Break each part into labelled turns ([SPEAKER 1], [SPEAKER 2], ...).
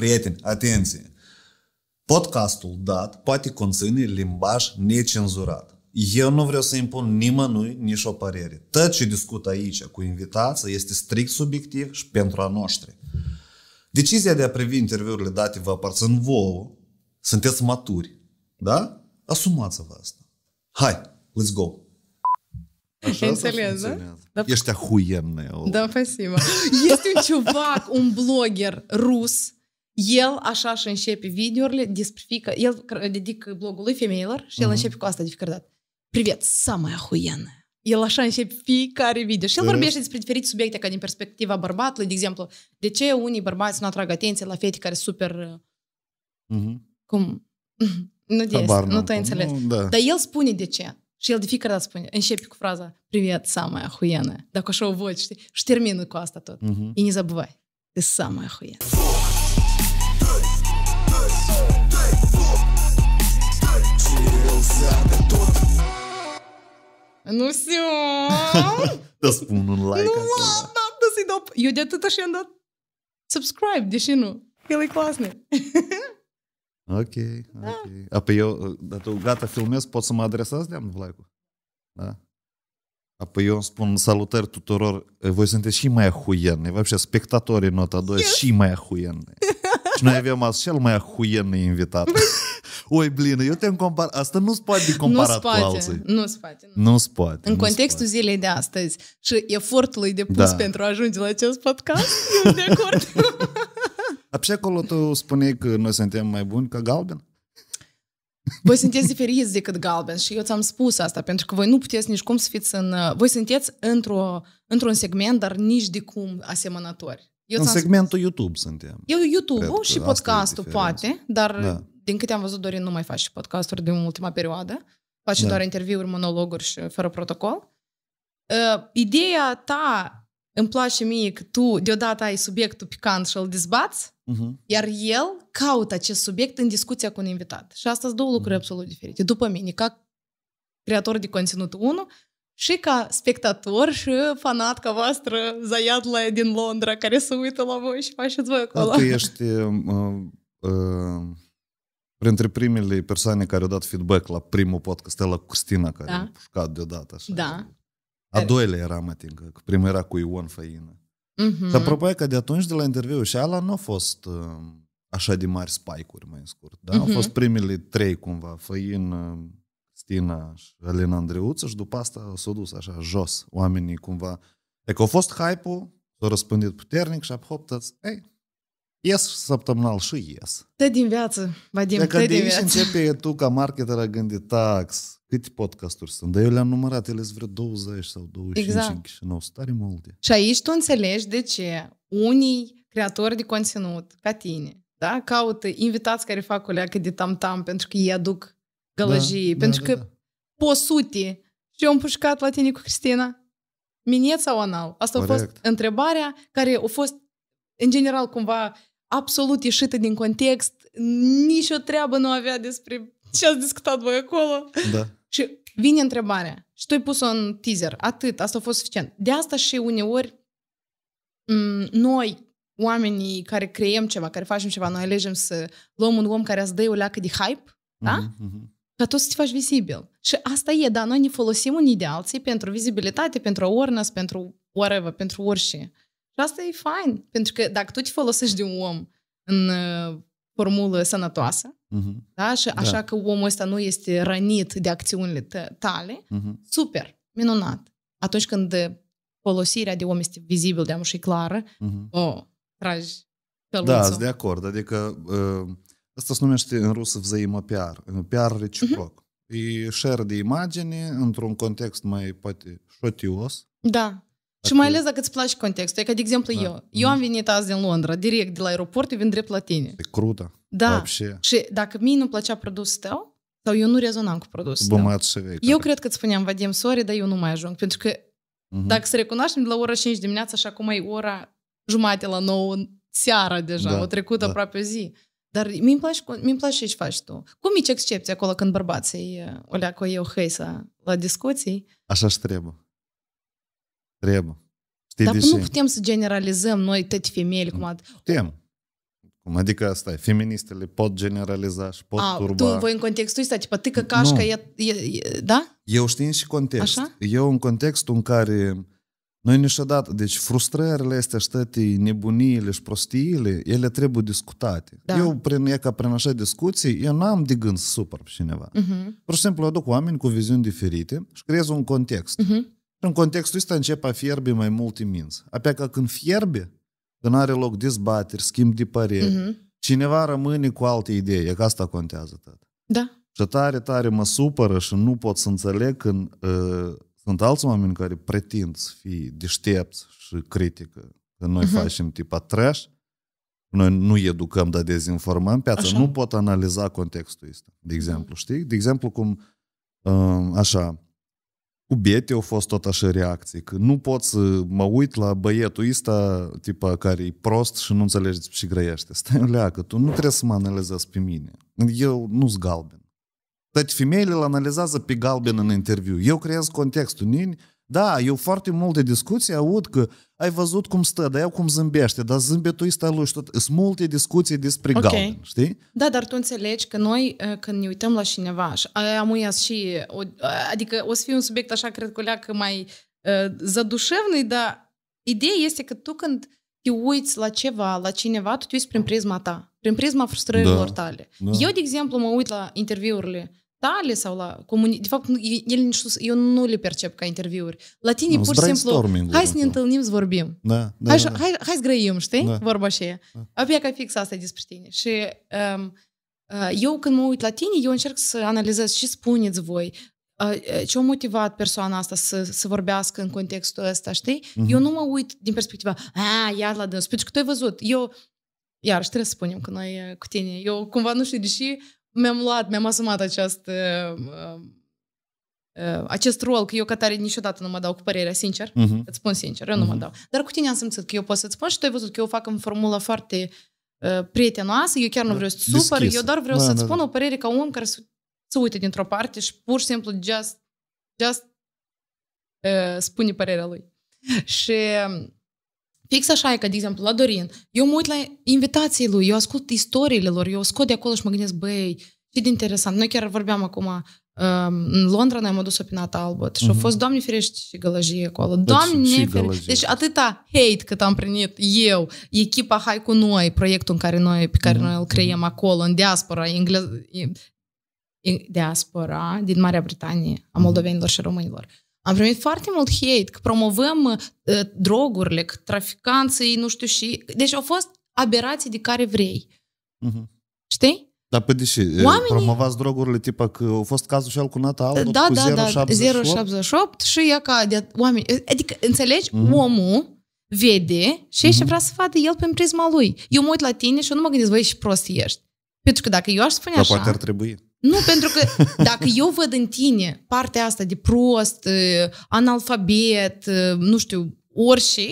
[SPEAKER 1] Prieteni, atenție! Podcastul dat poate conține limbaj necenzurat. Eu nu vreau să impun nimănui nici o părere. Tot ce discut aici cu invitația este strict subiectiv și pentru a noștri. Decizia de a privi interviurile date vă aparțin vouă. Sunteți maturi. Da? Asumați-vă asta. Hai, let's go! Așa Înțeles, da? da? Ești
[SPEAKER 2] Da, спасибо. Este un ciuvac, un blogger rus el așa și începe videourile despre fică, el dedică blogul lui femeilor și el începe cu asta de fiecare dată. Privet, самая охуенная. El așa începe fiecare video. Și el vorbește despre diferite subiecte, ca din perspectiva bărbatului, de exemplu, de ce unii bărbați nu atrag atenție la fete care super... Cum? nu de nu te înțeles. Nu, da. Dar el spune de ce. Și el de fiecare dată spune, începe cu fraza Privet, самая охуенная. Dacă așa o voci, știi? Și termină cu asta tot. Uh-huh. И не забывай, ты самая охуенная. Nu știu.
[SPEAKER 1] Da spun un like. Nu, să...
[SPEAKER 2] da, da, să-i dau... Eu de atâta și-am dat subscribe, deși nu.
[SPEAKER 3] El e clasnic. ok, da.
[SPEAKER 1] ok. A, pe păi eu, dar tu gata, filmez, pot să mă adresați de-am like-ul? Da? Apoi eu spun salutări tuturor, voi sunteți și mai ahuieni, вообще spectatorii nota 2 yes. și mai ahuieni. Și noi azi cel mai ahuienă invitat. Oi, blină, eu te-am comparat. Asta nu-ți poate comparat cu alții. nu se poate. Nu. nu poate. În contextul
[SPEAKER 2] zilei de astăzi și efortului depus da. pentru a ajunge la acest podcast, eu de acord.
[SPEAKER 1] Apoi acolo tu spuneai că noi suntem mai buni ca galben?
[SPEAKER 2] Voi sunteți diferiți decât galben și eu ți-am spus asta, pentru că voi nu puteți nici cum să fiți în... Voi sunteți într într-un segment, dar nici de cum asemănători. Eu în
[SPEAKER 1] segmentul YouTube suntem. Eu YouTube-ul și podcastul poate,
[SPEAKER 2] dar da. din câte am văzut, Dorin nu mai face și podcasturi din ultima perioadă. Face da. doar interviuri, monologuri și fără protocol. Uh, ideea ta îmi place mie că tu deodată ai subiectul picant și îl dezbați, uh-huh. iar el caută acest subiect în discuția cu un invitat. Și asta sunt două lucruri uh-huh. absolut diferite. După mine, ca creator de conținut 1, și ca spectator și fanatca voastră zaiatla din Londra care se uită la voi și faceți voi acolo. Da, tu ești
[SPEAKER 1] uh, uh, printre primele persoane care au dat feedback la primul podcast, la Cristina care da. a pușcat deodată. Așa. Da. A doilea era, Mătingă, că primul era cu Ion Făină.
[SPEAKER 3] Mm-hmm. Și apropo
[SPEAKER 1] că de atunci, de la interviu și ala, nu a fost uh, așa de mari spike-uri, mai în scurt. Da? Mm-hmm. Au mhm. fost primele trei, cumva, Făină, Cristina și Alina Andreuță și după asta s-a dus așa jos oamenii cumva. E că a fost hype-ul, s-a răspândit puternic și apoi hoptăți, ei, ies săptămânal și ies.
[SPEAKER 2] Te din viață, Vadim, te, te din, din viață. începe
[SPEAKER 1] tu ca marketer a gândit tax, câte podcasturi sunt, dar eu le-am numărat, ele sunt vreo 20 sau 25 exact. în Chișinău, sunt tare multe.
[SPEAKER 2] Și aici tu înțelegi de ce unii creatori de conținut, ca tine, da, caută invitați care fac o leacă de tam-tam pentru că ei aduc gălăgie, da, pentru da, că da, da. Și eu am pușcat la tine cu Cristina. Minet sau anal? Asta Correct. a fost întrebarea care a fost, în general, cumva absolut ieșită din context. Nici o treabă nu avea despre ce ați discutat voi acolo. Da. și vine întrebarea. Și tu ai pus-o în teaser. Atât. Asta a fost suficient. De asta și uneori noi, oamenii care creăm ceva, care facem ceva, noi alegem să luăm un om care îți dă o leacă de hype,
[SPEAKER 3] da? Mm-hmm.
[SPEAKER 2] Ca tu să te faci vizibil. Și asta e, dar noi ne folosim unii de alții pentru vizibilitate, pentru awareness, pentru whatever, pentru orice. Și asta e fain, pentru că dacă tu te folosești de un om în uh, formulă sănătoasă,
[SPEAKER 3] uh-huh. da? Și da. așa da. că
[SPEAKER 2] omul ăsta nu este rănit de acțiunile tale, uh-huh. super, minunat. Atunci când uh, folosirea de om este vizibil, de și clară, uh-huh.
[SPEAKER 1] Mhm.
[SPEAKER 3] Oh,
[SPEAKER 2] o, tragi călunțul. Da, sunt de
[SPEAKER 1] acord, adică... Uh Asta se numește în rusă взаимопиар, PR mhm. reciproc. Uh-huh. E share de imagine într-un context mai, poate, șotios.
[SPEAKER 2] Da. Și mai ales dacă îți place contextul. E ca, de exemplu, da. eu. Eu am mhm. venit azi din Londra, direct de la aeroport, eu vin drept la tine. E
[SPEAKER 1] crută. Da. Vabșe. Și
[SPEAKER 2] dacă mie nu plăcea produsul tău, sau eu nu rezonam cu produsul Bă, tău.
[SPEAKER 1] Și eu da.
[SPEAKER 2] cred că îți spuneam, Vadim, sorry, dar eu nu mai ajung. Pentru că uh-huh. dacă să recunoaștem, de la ora 5 dimineața, așa cum e ora jumate la 9 seara deja, da, o trecut da. aproape zi. Dar mi îmi place, mi îmi place ce faci tu. Cum mici excepții acolo când bărbații o leacă eu hăisa la discuții.
[SPEAKER 1] Așa și trebuie. Trebuie. Știi Dar nu putem
[SPEAKER 2] să generalizăm noi toate femeile cum ad...
[SPEAKER 1] Putem. Cum adică asta e, feministele pot generaliza și pot A, turba. Tu voi în
[SPEAKER 2] contextul ăsta, tipa, tâcă cașca, e, e, e, da?
[SPEAKER 1] Eu știu și context. Așa? Eu în contextul în care noi niciodată, deci frustrările astea și toate nebuniile și prostiile, ele trebuie discutate. Da. Eu, prin, e ca prin așa discuții, eu n-am de gând să supăr pe cineva. Uh-huh. Pur și simplu aduc oameni cu viziuni diferite și creez un context. Uh-huh. Mhm. Și în contextul ăsta încep a fierbe mai multe minți. Apea că când fierbe, când are loc dezbateri, schimb de păreri, uh-huh. cineva rămâne cu alte idei, e că asta contează tot. Da. Și tare, tare mă supără și nu pot să înțeleg când uh, sunt alți oameni care pretind să fie deștepți și critică. Că noi uh-huh. facem tipa trash, noi nu educăm, dar dezinformăm piața. Așa. Nu pot analiza contextul ăsta, de da. exemplu. Uh-huh. Știi? De exemplu, cum uh, așa, cu Bete au fost tot așa reacții, că nu pot să mă uit la băietul ăsta, tipa, care e prost și nu înțelege ce grăiește. Stai, în leacă, tu nu trebuie să mă analizezi pe mine. Eu nu-s galben. Toate femeile îl analizează pe galben în interviu. Eu creez contextul. Nini, da, eu foarte multe discuții aud că ai văzut cum stă, dar eu cum zâmbește, dar zâmbetul ăsta lui și tot. Sunt multe discuții despre okay. galben, știi?
[SPEAKER 2] Da, dar tu înțelegi că noi, uh, când ne uităm la cineva, am uiat și, adică o să fie un subiect așa, cred că leacă mai uh, zădușevnui, dar ideea este că tu când te uiți la ceva, la cineva, tu te uiți prin prisma ta, prin prisma frustrărilor da, tale. Da. Eu, de exemplu, mă uit la interviurile tale sau la comunitate. De fapt, el nici nu, eu nu le percep ca interviuri. La tine, no, pur și simplu, hai să ne întâlnim să vorbim.
[SPEAKER 3] Da, da, hai, da. Hai,
[SPEAKER 2] hai să grăim, știi? Da. Vorba ea. Da. Apoi că fix asta despre tine. Și um, eu când mă uit la tine, eu încerc să analizez ce spuneți voi, ce a motivat persoana asta să, să vorbească în contextul ăsta, știi? Mm-hmm. Eu nu mă uit din perspectiva, a, iar la dâns, pentru că tu ai văzut, eu, iar trebuie să spunem că noi cu tine, eu cumva nu știu, deși mi-am luat, mi-am asumat uh, uh, uh, acest rol, că eu ca tare niciodată nu mă dau cu părerea, sincer, uh-huh. îți spun sincer, eu nu uh-huh. mă mhm. dau. Dar cu tine am simțit că eu pot să-ți spun și tu ai văzut că eu fac în formulă foarte uh, prietenoasă, eu chiar nu da. vreau să supăr, eu doar vreau da, să-ți da, da. spun da. o părere ca un om care se uite dintr-o parte și pur și simplu just, just uh, spune părerea lui. și um, Fix așa e că, de exemplu, la Dorin, eu mă uit la invitații lui, eu ascult istoriile lor, eu scot de acolo și mă gândesc, băi, ce de interesant. Noi chiar vorbeam acum, um, în Londra ne-am adus-o pe Nata Albert și uh-huh. au mhm. fost, doamne ferești, și gălăjie acolo. Da, doamne ferești. Deci atâta hate cât am primit eu, echipa Hai cu noi, proiectul în care noi, pe care uh-huh. noi îl creăm mhm. acolo, în diaspora, engleză, diaspora din Marea Britanie, a moldovenilor și românilor. Am primit foarte mult hate, că promovăm uh, drogurile, că traficanții, nu știu și... Deci au fost aberații de care vrei. Uh-huh. Știi?
[SPEAKER 1] Dar pe deși, Oamenii... promovați drogurile, tipa că au fost cazul și al cu Nata Aldo da, cu da, 078. Da,
[SPEAKER 2] 078 și ea ca de oameni... Adică, înțelegi? Uh-huh. Omul vede și uh-huh. vrea să vadă el prin prisma lui. Eu mă uit la tine și eu nu mă gândesc, voi și prost ești. Pentru că dacă eu aș spune Dar așa... poate ar trebui. Nu, pentru că dacă eu văd în tine partea asta de prost, analfabet, nu știu, orice,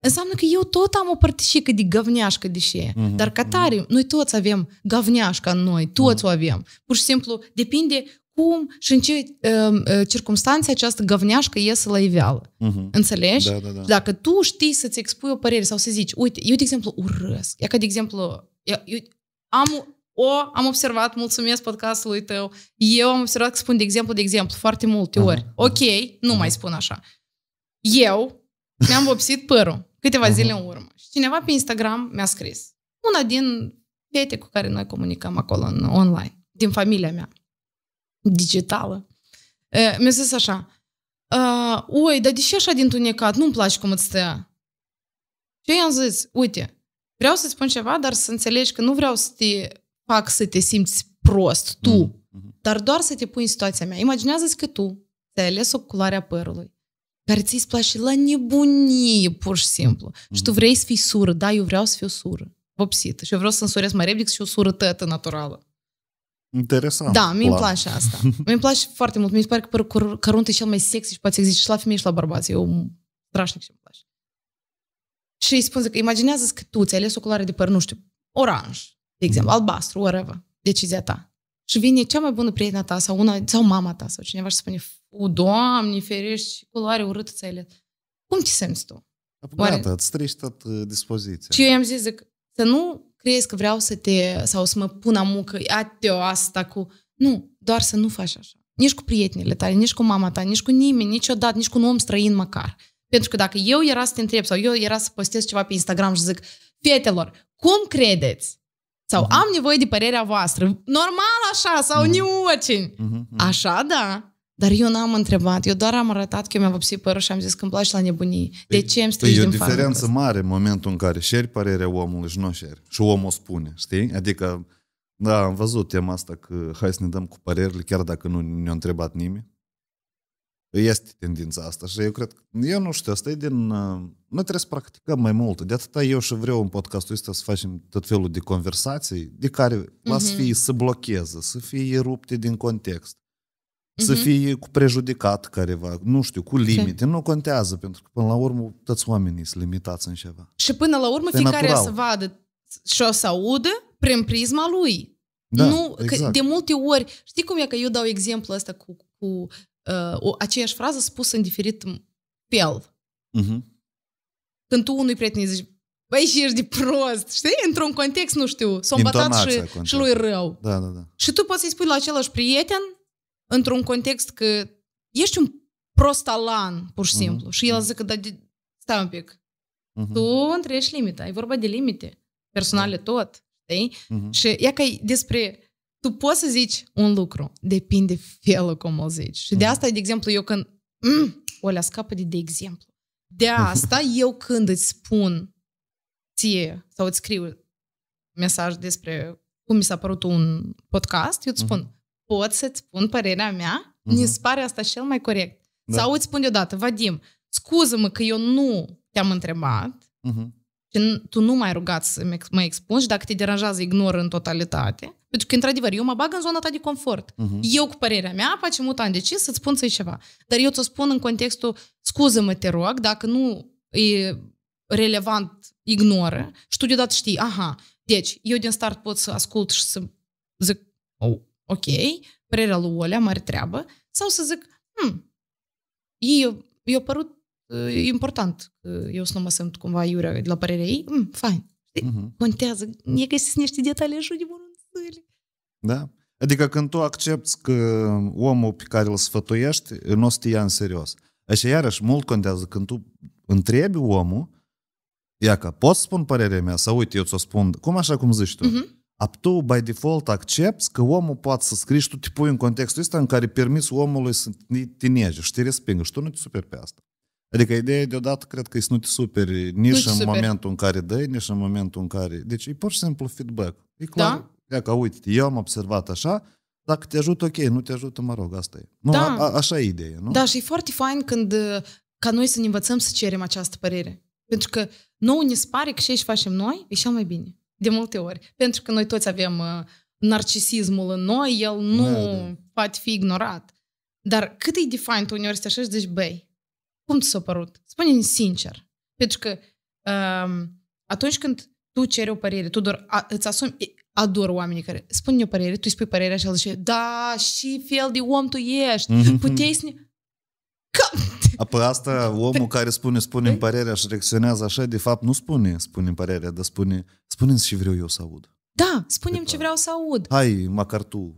[SPEAKER 2] înseamnă că eu tot am o părticică de găvneașcă de ce. mm-hmm. Dar ca tare, mm-hmm. noi toți avem găvneașca în noi, toți mm-hmm. o mhm. avem. Pur și simplu, depinde cum și în ce uh, circunstanțe această găvneașcă iese la iveală. Mm-hmm. Înțelegi? Da, da, da. Dacă tu știi să-ți expui o părere sau să zici, uite, eu, de exemplu, urăsc. E ca, de exemplu, eu, eu am o, am observat, mulțumesc podcastului tău, eu am observat că spun de exemplu, de exemplu, foarte multe uh-huh. ori. Ok, nu uh-huh. mai spun așa. Eu mi-am vopsit părul câteva uh-huh. zile în urmă și cineva pe Instagram mi-a scris. Una din fete cu care noi comunicăm acolo în online, din familia mea, digitală. mi-a zis așa, uh, oi, dar de ce așa din tunecat? Nu-mi place cum îți stă. Și eu i-am zis, uite, vreau să-ți spun ceva, dar să înțelegi că nu vreau să te fac să te simți prost, tu, mm. mm-hmm. dar doar să te pui în situația mea. Imaginează-ți că tu te-ai ales a părului, care ți-i place la nebunie, pur și simplu. Mm-hmm. Și tu mm-hmm. vrei să fii sură, da, eu vreau să fiu sură, vopsită. Și eu vreau să însuresc mai repede și o surătătă naturală.
[SPEAKER 1] Interesant. Da, mi-mi place asta.
[SPEAKER 2] mi-mi place foarte mult. Mi se pare că părul cărunt e cel mai sexy și poate există și la femei și la bărbați. Eu strașnic și-mi place. Și îi spun, zic, imaginează-ți că tu ți-ai ales o culoare de păr, nu știu, oranj, de exemplu, albastru, whatever, decizia ta. Și vine cea mai bună prietena ta sau, una, sau mama ta sau cineva și spune, u, doamne, ferești, culoare urâtă ți Cum te simți
[SPEAKER 1] tu? Gata, Oare... îți strici tot uh, dispoziția. Și eu i-am
[SPEAKER 2] zis, zic, să nu crezi că vreau să te, sau să mă pun la muncă, te asta cu... Nu, doar să nu faci așa. Nici cu prietenile tale, nici cu mama ta, nici cu nimeni, niciodată, nici cu un om străin măcar. Pentru că dacă eu era să te întreb sau eu era să postez ceva pe Instagram și zic, fietelor, cum credeți sau uh-huh. am nevoie de părerea voastră. Normal așa sau uh-huh. Mhm. niucin. Uh-huh. Mhm, așa da. Dar eu n-am întrebat, eu doar am arătat că eu mi-am vopsit părul și am zis că îmi place la nebunii. De păi, ce îmi păi din E o diferență
[SPEAKER 1] mare în momentul în care șeri părerea omului și nu șeri. Și omul spune, știi? Adică, da, am văzut tema asta că hai să ne dăm cu părerile, chiar dacă nu ne-a întrebat nimeni. Este tendința asta și eu cred că, eu nu știu, asta e din, uh, noi trebuie să practicăm mai mult. De atâta eu și vreau în podcastul ăsta să facem tot felul de conversații de care mm-hmm. las să mhm. fie să blocheze, să fie rupte din context, mm-hmm. să mhm. fie cu prejudicat careva, nu știu, cu limite, nu contează, pentru că până la urmă toți oamenii sunt limitați în ceva.
[SPEAKER 2] Și până la urmă fiecare natural. să vadă și o să audă prin prisma lui.
[SPEAKER 1] Da, nu, exact. că de
[SPEAKER 2] multe ori, știi cum e că eu dau exemplu ăsta cu, cu uh, э, o, aceeași frază spusă în diferit pel.
[SPEAKER 3] Uh-huh. Mm-hmm.
[SPEAKER 2] Când tu unui prieten îi zici, băi, și ești de prost, știi? Într-un context, nu știu, s-a îmbătat și, și lui rău. Da, da, da. Și tu poți să-i spui la același prieten, într-un context că ești un prost alan pur și mm-hmm. simplu. Uh-huh. Și el mm-hmm. zice, da, de... stai un pic,
[SPEAKER 3] uh-huh.
[SPEAKER 2] tu întrești limita, e vorba de limite, personale uh-huh. tot, știi? Uh-huh. Și ea că despre tu poți să zici un lucru, depinde felul cum o zici. Și de mm. asta, de exemplu, eu când... Mm, olea, scapă de de exemplu. De mm-hmm. asta eu când îți spun ție sau îți scriu mesaj despre cum mi s-a părut un podcast, eu îți spun, mm-hmm. pot să-ți spun părerea mea? Mm-hmm. Mi se pare asta cel mai corect. Da. Sau îți spun deodată, Vadim, scuză-mă că eu nu te-am întrebat, mm-hmm. Și tu nu mai rugați să mă expun și dacă te deranjează, ignoră în totalitate. Pentru că, într-adevăr, eu mă bag în zona ta de confort. Uh-huh. Eu, cu părerea mea, face mult am decis să-ți spun să ceva. Dar eu ți-o spun în contextul, scuză-mă, te rog, dacă nu e relevant, ignoră. Și tu deodată știi, aha, deci, eu din start pot să ascult și să zic, oh, ok, părerea lui Olea, mare treabă, sau să zic, hmm, ei, eu, eu părut E important eu să nu mă simt cumva iurea de la părerea ei. Mm, fain. Uh-huh. Mhm. Contează. E găsiți niște detalii așa de mărunțele.
[SPEAKER 1] Da. Adică când tu accepti că omul pe care îl sfătuiești nu o să te ia în serios. Așa iarăși mult contează când tu întrebi omul, ia că pot spun părerea mea sau uite eu ți-o spun, cum așa cum zici tu? Uh-huh. Ap tu, by default, accepti că omul poate să scrii și tu te pui în contextul ăsta în care permis omului să te nege și te respingă și tu nu te superi pe asta. Adică ideea deodată cred că e să nu te superi nici în momentul în care dai, nici în momentul în care... Deci e pur și simplu feedback. E da. clar. Da? dacă uite, eu am observat așa, dacă te ajută, ok, nu te ajută, mă rog, asta e. Nu, da. a, a, așa e ideea, nu? Da, și
[SPEAKER 2] e foarte fain când uh, ca noi să ne învățăm să cerem această părere. Pentru că nouă ne spare că ce facem noi e cel mai bine. De multe ori. Pentru că noi toți avem uh, narcisismul în noi, el nu da, da. poate fi ignorat. Dar cât e de fain tu uneori să te așa și zici, băi, cum ți s-a părut? spune sincer. Pentru că um, atunci când tu ceri o părere, tu doar a, îți asumi, ador oamenii care spune o părere, tu îi spui părerea și el zice, da, și fel de om tu ești, mm-hmm. puteai să ne...
[SPEAKER 1] Că... Apoi asta, omul care spune, spune păi? părerea și reacționează așa, de fapt nu spune, spune părerea, dar spune, spune ce vreau eu să aud. Da, spunem ce vreau să aud. Hai, măcar tu,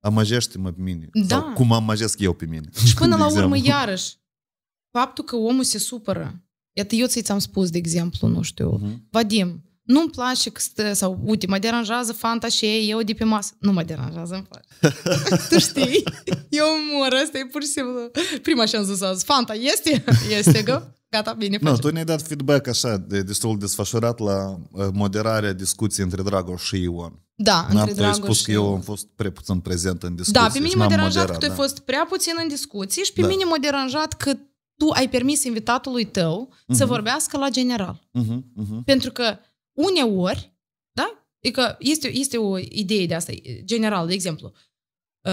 [SPEAKER 1] amăjește-mă pe mine. Da. Sau cum amăjesc eu pe mine. Și până la urmă,
[SPEAKER 2] iarăși, faptul că omul se supără. Iată, eu ți-am spus, de exemplu, nu știu, uh-huh. Vadim, nu-mi place că stă, sau, uite, mă deranjează fanta și ei, eu de pe masă. Nu mă deranjează, îmi place. tu știi? Eu mor, asta e pur și simplu. Prima și am zis azi, fanta este? Este, gă? Gata, bine, Nu, no, tu
[SPEAKER 1] ne-ai dat feedback așa, de, destul desfășurat la uh, moderarea discuției între Dragoș și Ion.
[SPEAKER 2] Da, N-am între Dragoș spus și...
[SPEAKER 1] că eu am fost prea puțin prezent în discuții. Da, pe mine m-a deranjat moderat, că tu da. ai fost
[SPEAKER 2] prea puțin în discuții și pe da. mine m-a deranjat că tu ai permis invitatului tău uh-huh. să mhm. vorbească la general.
[SPEAKER 3] Uh-huh. Uh-huh.
[SPEAKER 2] Pentru că uneori, da? Adică este, este o idee de asta, general, de exemplu.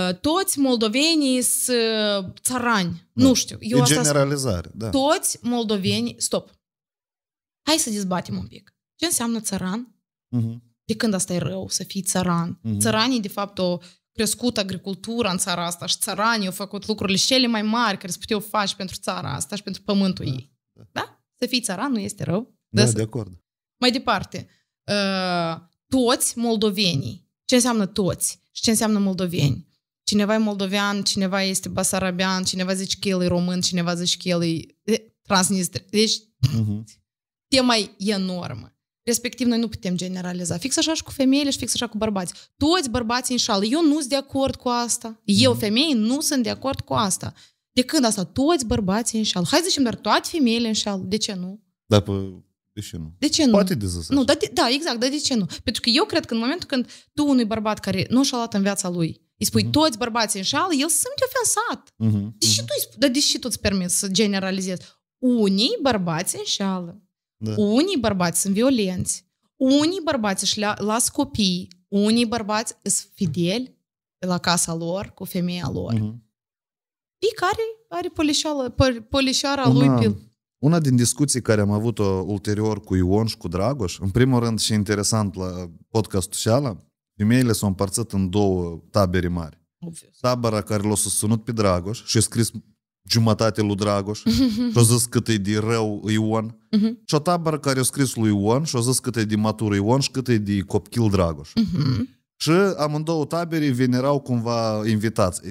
[SPEAKER 2] Uh, toți moldovenii sunt uh, țărani. Da. Nu știu. Eu e asta
[SPEAKER 1] generalizare, spun. da.
[SPEAKER 2] Toți moldovenii... Stop. Hai să dezbatem un pic. Ce înseamnă țăran? Uh-huh. De când asta e rău, să fii țăran? Uh-huh. Țăranii, de fapt, o crescut agricultura în țara asta și țăranii au făcut lucrurile cele mai mari care se puteau face pentru țara asta și pentru pământul da, ei. Da. da? Să fii țăran nu este rău.
[SPEAKER 1] Da, de acord.
[SPEAKER 2] Mai departe, uh, toți moldovenii. Ce înseamnă toți? Și ce înseamnă moldoveni? Cineva e moldovean, cineva este basarabian, cineva zice că el e român, cineva zice că el e transnistrian. Deci, mhm. uh-huh. tema e enormă. Respectiv, noi nu putem generaliza. Fix așa și cu femeile și fix așa cu bărbați. Toți bărbații înșală. Eu nu sunt de acord cu asta. Eu, mm. femeie, nu sunt de acord cu asta. De când asta? Toți bărbații înșală. Hai să zicem doar toate femeile înșală. De ce nu?
[SPEAKER 1] Dar pe... De ce nu? De ce nu? Poate de zis nu,
[SPEAKER 2] da, de, da, exact, dar de ce nu? Pentru că eu cred că în momentul când tu unui bărbat care nu a în viața lui, îi spui uh-huh. toți bărbații înșală, el se simte ofensat.
[SPEAKER 3] Uh-huh. Deși
[SPEAKER 2] uh-huh. tu, dar deși tu îți permiți să generalizezi. Unii bărbați înșală. Da. Unii bărbați sunt violenți, unii bărbați își las copii, unii bărbați sunt fideli la casa lor, cu femeia lor. Uh-huh. Fiecare are polișoara lui pe
[SPEAKER 1] una din discuții care am avut-o ulterior cu Ion și cu Dragoș, în primul rând și interesant la podcastul Seala, femeile s-au împărțit în două tabere mari. Obvious. Tabăra care l-a susținut pe Dragoș și a scris jumătate lui Dragoș mhm. și-a zis cât e de rău Ion. Uh-huh. Mhm. Și o tabără care a scris lui Ion și-a zis cât e de matur Ion și cât e de copil Dragoș. Uh-huh. Și amândouă tabere venerau cumva invitați.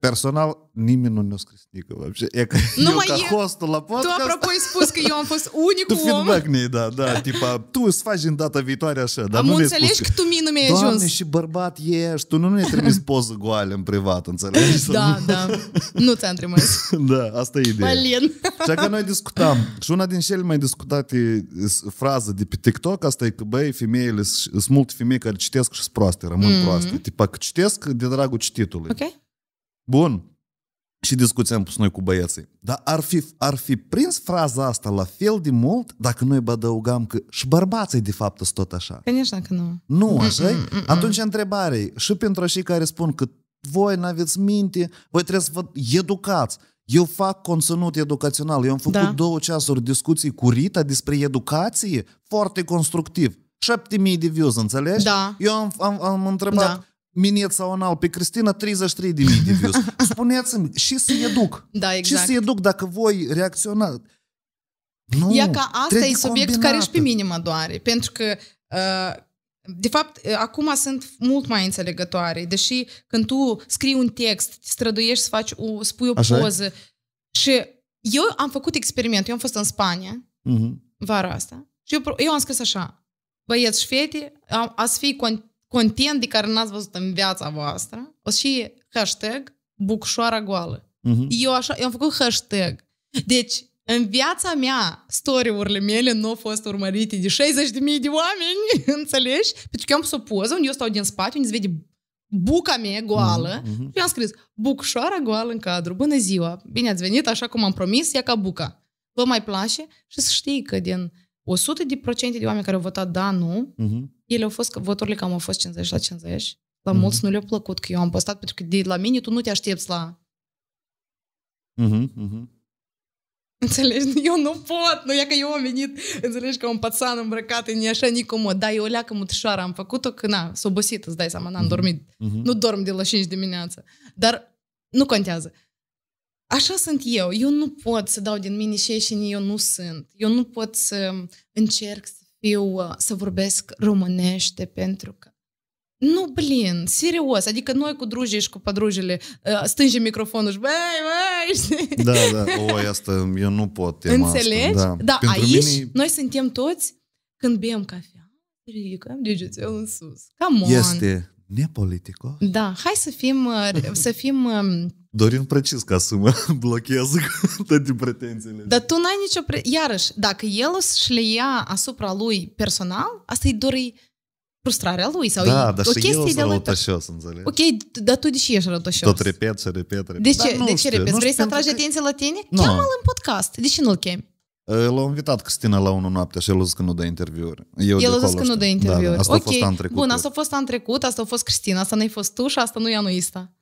[SPEAKER 1] Personal, nimeni nu ne-a scris nică. Вообще. E că eu ca e... hostul la podcast... Tu apropo ai spus că eu am
[SPEAKER 2] fost unicul tu om... feedbac
[SPEAKER 1] ne da, da, tipa, tu îți faci în data viitoare așa, dar am nu înțelegi că, că
[SPEAKER 2] tu mie nu mi-ai ajuns. Doamne, și
[SPEAKER 1] bărbat ești, tu nu ne trimis poză goale în privat, înțelegi? da,
[SPEAKER 2] da, nu ți-am trimis.
[SPEAKER 1] da, asta e ideea. Balin. și că noi discutam. Și una din cele mai discutate fraze de pe TikTok, asta e că, băi, femeile, sunt multe femei care citesc și sunt proaste, rămân mm-hmm. proaste. Tipa, că citesc de dragul cititului. Okay. Bun. Și discuția am pus noi cu băieții. Dar ar fi, ar fi prins fraza asta la fel de mult dacă noi bă adăugam că și bărbații de fapt sunt tot așa.
[SPEAKER 2] Конечно păi că nu.
[SPEAKER 1] Nu, așa Atunci întrebare și pentru cei care spun că voi nu aveți minte, voi trebuie să vă educați. Eu fac conținut educațional. Eu am făcut da. două ceasuri discuții cu Rita despre educație foarte constructiv. 7000 de views, înțelegi? Da. Eu am, am, am întrebat da minet sau anal pe Cristina 33 de mii de views. Spuneți-mi, și să educ.
[SPEAKER 2] Da, exact. Și să
[SPEAKER 1] educ dacă voi reacționa. Nu, Ia ca asta e subiectul care și pe
[SPEAKER 2] mine mă doare. Pentru că uh, de fapt, uh, acum sunt mult mai înțelegătoare, deși când tu scrii un text, te străduiești să faci o, spui o Așa poză. E? Și eu am făcut experiment. eu am fost în Spania uh-huh. vara asta și eu, eu am scris așa, băieți și fete, ați fi content de care n-ați văzut în viața voastră, o să fie hashtag bucșoara goală. Uh-huh. Eu așa, eu am făcut hashtag. Deci, în viața mea, story-urile mele nu au fost urmărite de 60.000 de oameni, înțelegi? Pentru că eu am pus o poză unde eu stau din spate, unde se vede buca mea goală. Mm-hmm. Mhm. Uh-huh. Și am scris, bucșoara goală în cadru, bună ziua, bine ați venit, așa cum am promis, ia ca buca. Vă mai place? Și să știi că din 100% de, de oameni care au votat da, nu, mm-hmm. Uh-huh ele au fost, voturile cam au fost 50 la 50. La mm-hmm. mulți nu le-a plăcut că eu am postat, pentru că de la mine tu nu te aștepți la...
[SPEAKER 3] Mm-hmm, mm-hmm.
[SPEAKER 2] Înțelegi? Eu nu pot, nu e că eu am venit, înțelegi, ca un pățan îmbrăcat, e așa nicomod. Da, eu o leacă mutișoară am făcut-o, că na, s-a obosit, îți dai seama, n-am mm-hmm. dormit. Mm-hmm. Nu dorm de la 5 dimineața. Dar nu contează. Așa sunt eu. Eu nu pot să dau din mine și eu nu sunt. Eu nu pot să încerc să fiu, uh, să vorbesc românește, pentru că nu, blin, serios, adică noi cu drujii și cu pădrujile uh, stângem microfonul și băi, băi, știi? Da, da,
[SPEAKER 1] oi, asta, eu nu pot tema Înțelegi? Asta, da, da pentru aici mine...
[SPEAKER 2] noi suntem toți când bem cafea, ridicăm degețelul în sus, come on. Este
[SPEAKER 1] nepoliticos.
[SPEAKER 2] Da, hai să fim, uh, să fim um,
[SPEAKER 1] Dorin precis ca să mă blocheze cu toate pretențiile. Dar
[SPEAKER 2] tu n-ai nicio... Pre... Iarăși, dacă el își le ia asupra lui personal, asta e dori frustrarea lui sau da, dar și chestie de
[SPEAKER 1] răutășos, înțelegi? Ok,
[SPEAKER 2] dar tu de ce ești răutășos? Tot
[SPEAKER 1] repet și repet, repet. De ce, de ce știu, repet? Vrei să atragi că...
[SPEAKER 2] atenție la tine? No. chiamă l în podcast. De ce nu-l chemi?
[SPEAKER 1] Eh, L-au invitat Cristina la unul noapte și el a zis că nu dă interviuri. Eu el a zis că nu dă interviuri. Da, da, asta okay. a fost an trecut. Bun, asta
[SPEAKER 2] a fost an trecut, asta a fost Cristina, asta n-ai fost tu și asta nu e anuista.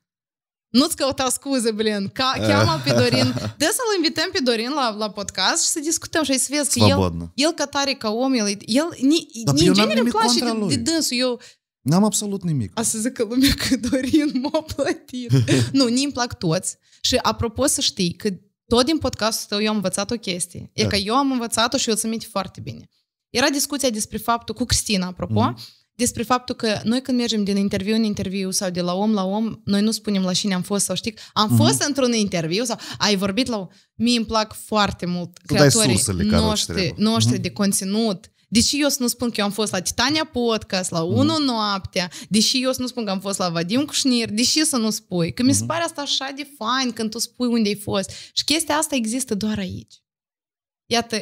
[SPEAKER 2] Nu-ți căuta scuze, blin. Ca, eh. cheamă pe Dorin. De să-l invităm pe Dorin la, la podcast și să discutăm și să vezi că el, el ca tare, ca om, el, el ni, ni în genere îmi place de, de dânsul. Eu,
[SPEAKER 1] N-am absolut nimic.
[SPEAKER 2] A să că lumea că Dorin m-a plătit. nu, ni mi plac toți. Și apropo să știi că tot din podcastul tău eu am învățat o chestie. E da. că eu am învățat-o și eu ți foarte bine. Era discuția despre faptul cu Cristina, apropo, mm-hmm despre faptul că noi când mergem din interviu în interviu sau de la om la om, noi nu spunem la cine am fost sau știi, am mm-hmm. fost într-un interviu sau ai vorbit la... Mie îmi plac foarte mult creatorii noștri, noștri mm-hmm. de conținut, Deși eu să nu spun că eu am fost la Titania Podcast, la 1 mm. noaptea, deși eu să nu spun că am fost la Vadim Cușnir, deși să nu spui, că mi se mhm. pare asta așa de fain când tu spui unde ai fost. Și chestia asta există doar aici. Iată,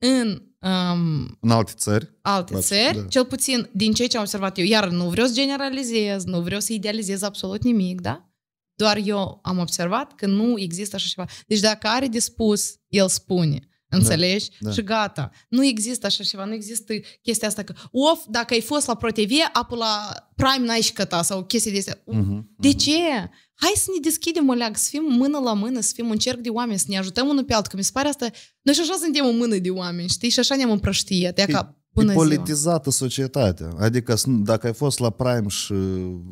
[SPEAKER 2] în um,
[SPEAKER 1] în alte țări. Alte Clar, țări, da. cel
[SPEAKER 2] puțin din ceea ce am observat eu. Iar nu vreau să generalizez, nu vreau să idealizez absolut nimic, da? Doar eu am observat că nu există așa ceva. Deci dacă are de spus, el spune. Da. Înțelegi? Da, da. Și gata. Nu există așa ceva, nu există chestia asta că of, dacă ai fost la ProTV, apă la Prime n-ai și căta sau chestii de astea. Uh-huh, uh-huh. De mhm. ce? hai să ne deschidem o leagă, să fim mână la mână, să fim un cerc de oameni, să ne ajutăm unul pe altul, că mi se pare asta, noi și așa suntem o mână de oameni, știi, și așa ne-am împrăștiat, e ca până politizată
[SPEAKER 1] societatea, adică dacă ai fost la Prime și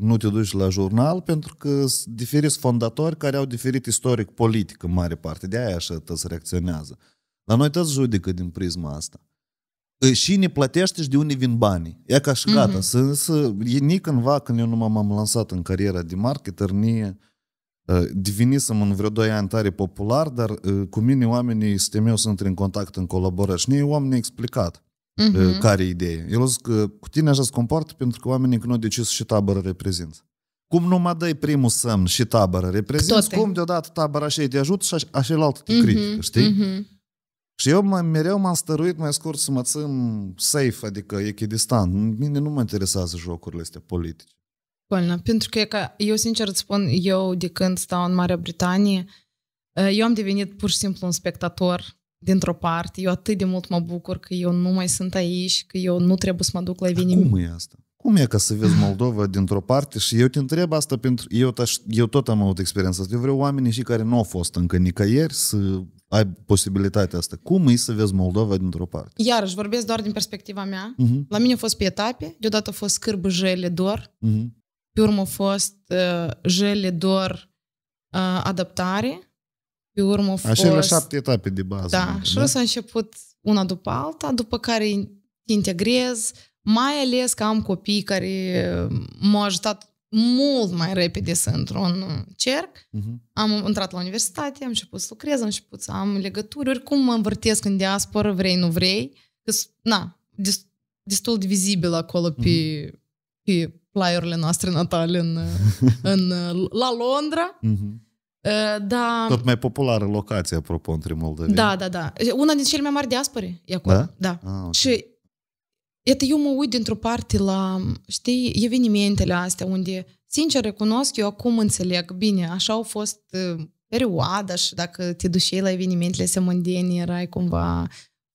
[SPEAKER 1] nu te duci la jurnal, pentru că sunt diferiți fondatori care au diferit istoric politic în mare parte, de aia așa tăți reacționează. Dar noi tăți judecă din prisma asta și ne plătește și de unde vin banii. E ca și gata. Mm-hmm. Să, să, e nicândva când eu nu m-am lansat în cariera de marketer, ni uh, devenisem în vreo 2 ani tare popular, dar uh, cu mine oamenii suntem eu să intri în contact, în colaborări și ne explicat
[SPEAKER 3] mm-hmm. Uh, mhm. care
[SPEAKER 1] e ideea. El zic că cu tine așa se comportă pentru că oamenii când au decis și tabără reprezintă. Cum nu mă dai primul semn și tabără reprezintă, cum deodată tabăra așa te ajută și așa, așa te mhm, critică, mm-hmm. știi? Mm-hmm. Și eu mai, mereu m-am stăruit mai scurt să mă țin safe, adică echidistant. Mine nu mă interesează jocurile astea politice.
[SPEAKER 2] Bună, pentru că, că eu sincer îți spun, eu de când stau în Marea Britanie, eh, eu am devenit pur și simplu un spectator dintr-o parte. Eu atât de mult mă bucur că eu nu mai sunt aici, că eu nu trebuie să mă duc la eveniment. Cum
[SPEAKER 1] e asta? Cum e ca să vezi Moldova dintr-o parte? Și eu te întreb asta pentru... Eu, eu tot am avut experiența asta. Eu vreau oamenii și care nu au fost încă nicăieri să ai posibilitatea asta. Cum e să vezi Moldova dintr-o parte?
[SPEAKER 2] Iarăși, vorbesc doar din perspectiva mea. Uh-huh. La mine a fost pe etape, deodată a fost scârbă, jele, dor. Uh-huh. Pe urmă a fost uh, jele, dor, uh, adaptare. Pe urmă a fost... Așa la șapte
[SPEAKER 1] etape de bază. Da, adică, și da? s-a
[SPEAKER 2] început una după alta, după care integrez, mai ales că am copii care m-au ajutat mult mai repede să intru în cerc. Uh-huh. Am intrat la universitate, am început să lucrez, am început să am legături. Oricum mă învârtesc în diasporă, vrei, nu vrei. Că, na, destul de vizibil acolo pe, uh-huh. pe plaiurile noastre natale în, în, la Londra. Uh-huh. Da. Tot
[SPEAKER 1] mai populară locație, apropo, între Moldovia.
[SPEAKER 2] Da, da, da. Una din cele mai mari diaspore e
[SPEAKER 1] acolo. Da? Da. Ah, okay.
[SPEAKER 2] Și Iată, eu mă uit dintr-o parte la, știi, evenimentele astea unde, sincer, recunosc, eu acum înțeleg, bine, așa au fost perioada și dacă te duceai la evenimentele semândene, erai cumva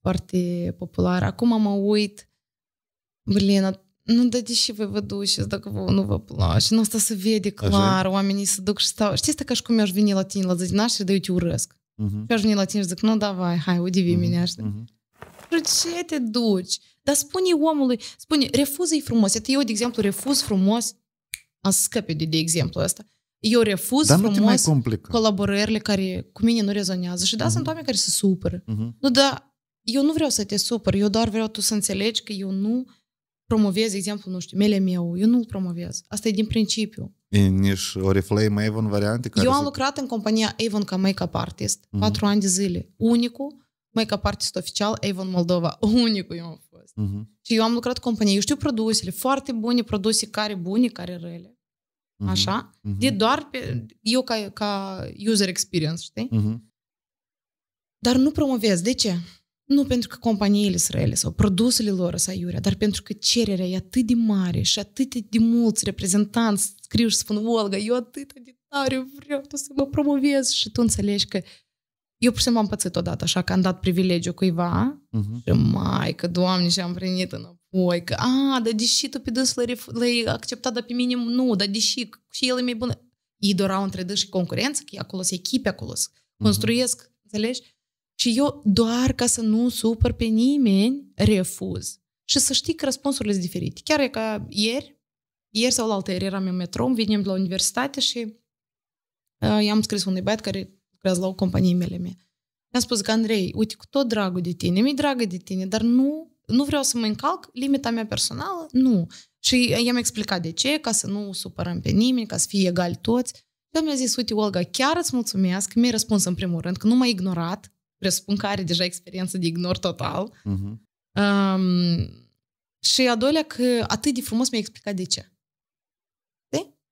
[SPEAKER 2] foarte popular. Acum mă uit, blin, nu, dar deși voi vă duceți dacă vă, nu vă place, nu asta se vede clar, Așa. oamenii se duc și stau. Știți, asta ca și cum eu aș veni la tine la zi naș dar eu te urăsc. Uh-huh. Și aș veni la tine și zic, nu, davai, hai, udivi uh-huh. mine. Așa. Uh-huh. ce te duci? Dar spune omului, spune, refuză-i frumos. Iată, eu, de exemplu, refuz frumos, am scăpit de, de exemplu ăsta, eu refuz dar frumos colaborările care cu mine nu rezonează. Și da, uh-huh. sunt oameni care se supără. Uh-huh. Nu, da, eu nu vreau să te supăr, eu doar vreau tu să înțelegi că eu nu promovez, exemplu, nu știu, mele meu, eu nu promovez. Asta e din principiu.
[SPEAKER 1] E nici o Oriflame Avon variante? Care eu am se...
[SPEAKER 2] lucrat în compania Avon ca make-up artist, mhm. patru uh-huh. ani de zile. Unicul make-up artist oficial Avon Moldova. Unicul, eu Uh-huh. Și eu am lucrat cu companii, eu știu produsele, foarte bune produse, care bune, care rele. Uh-huh. Mhm. Așa? Uh-huh. Mhm. De doar pe, eu ca, ca user experience, știi? Uh-huh. Dar nu promovez. De ce? Nu pentru că companiile sunt rele sau produsele lor sunt aiurea, dar pentru că cererea e atât de mare și atât de mulți reprezentanți scriu și spun, Olga, eu atât de tare vreau tu să mă promovez și tu înțelegi că eu pur și simplu am pățit odată, așa că am dat privilegiu cuiva uh-huh. și mai că, doamne, și-am în înapoi, că, a, dar deși tu pe dâns l-ai, l-ai acceptat, dar pe mine nu, dar deși și el e mai bun. Ei dorau între dâns și concurență, că acolo se echipe, acolo mhm. construiesc, uh-huh. înțelegi? Și eu, doar ca să nu supăr pe nimeni, refuz. Și să știi că răspunsurile sunt diferite. Chiar e ca ieri, ieri sau la altă ieri eram în metro, venim de la universitate și uh, i-am scris unui băiat care lucrează la o companie mele mie. Mi-a spus că, Andrei, uite, cu tot dragul de tine, mi-e dragă de tine, dar nu, nu vreau să mă încalc limita mea personală, nu. Și i-am explicat de ce, ca să nu supărăm pe nimeni, ca să fie egali toți. Și mi-a zis, uite, Olga, chiar îți mulțumesc, mi-ai răspuns în primul rând, că nu m-ai ignorat, presupun că are deja experiență de ignor total. Uh-huh. Um, și a doilea că atât de frumos mi ai explicat de ce.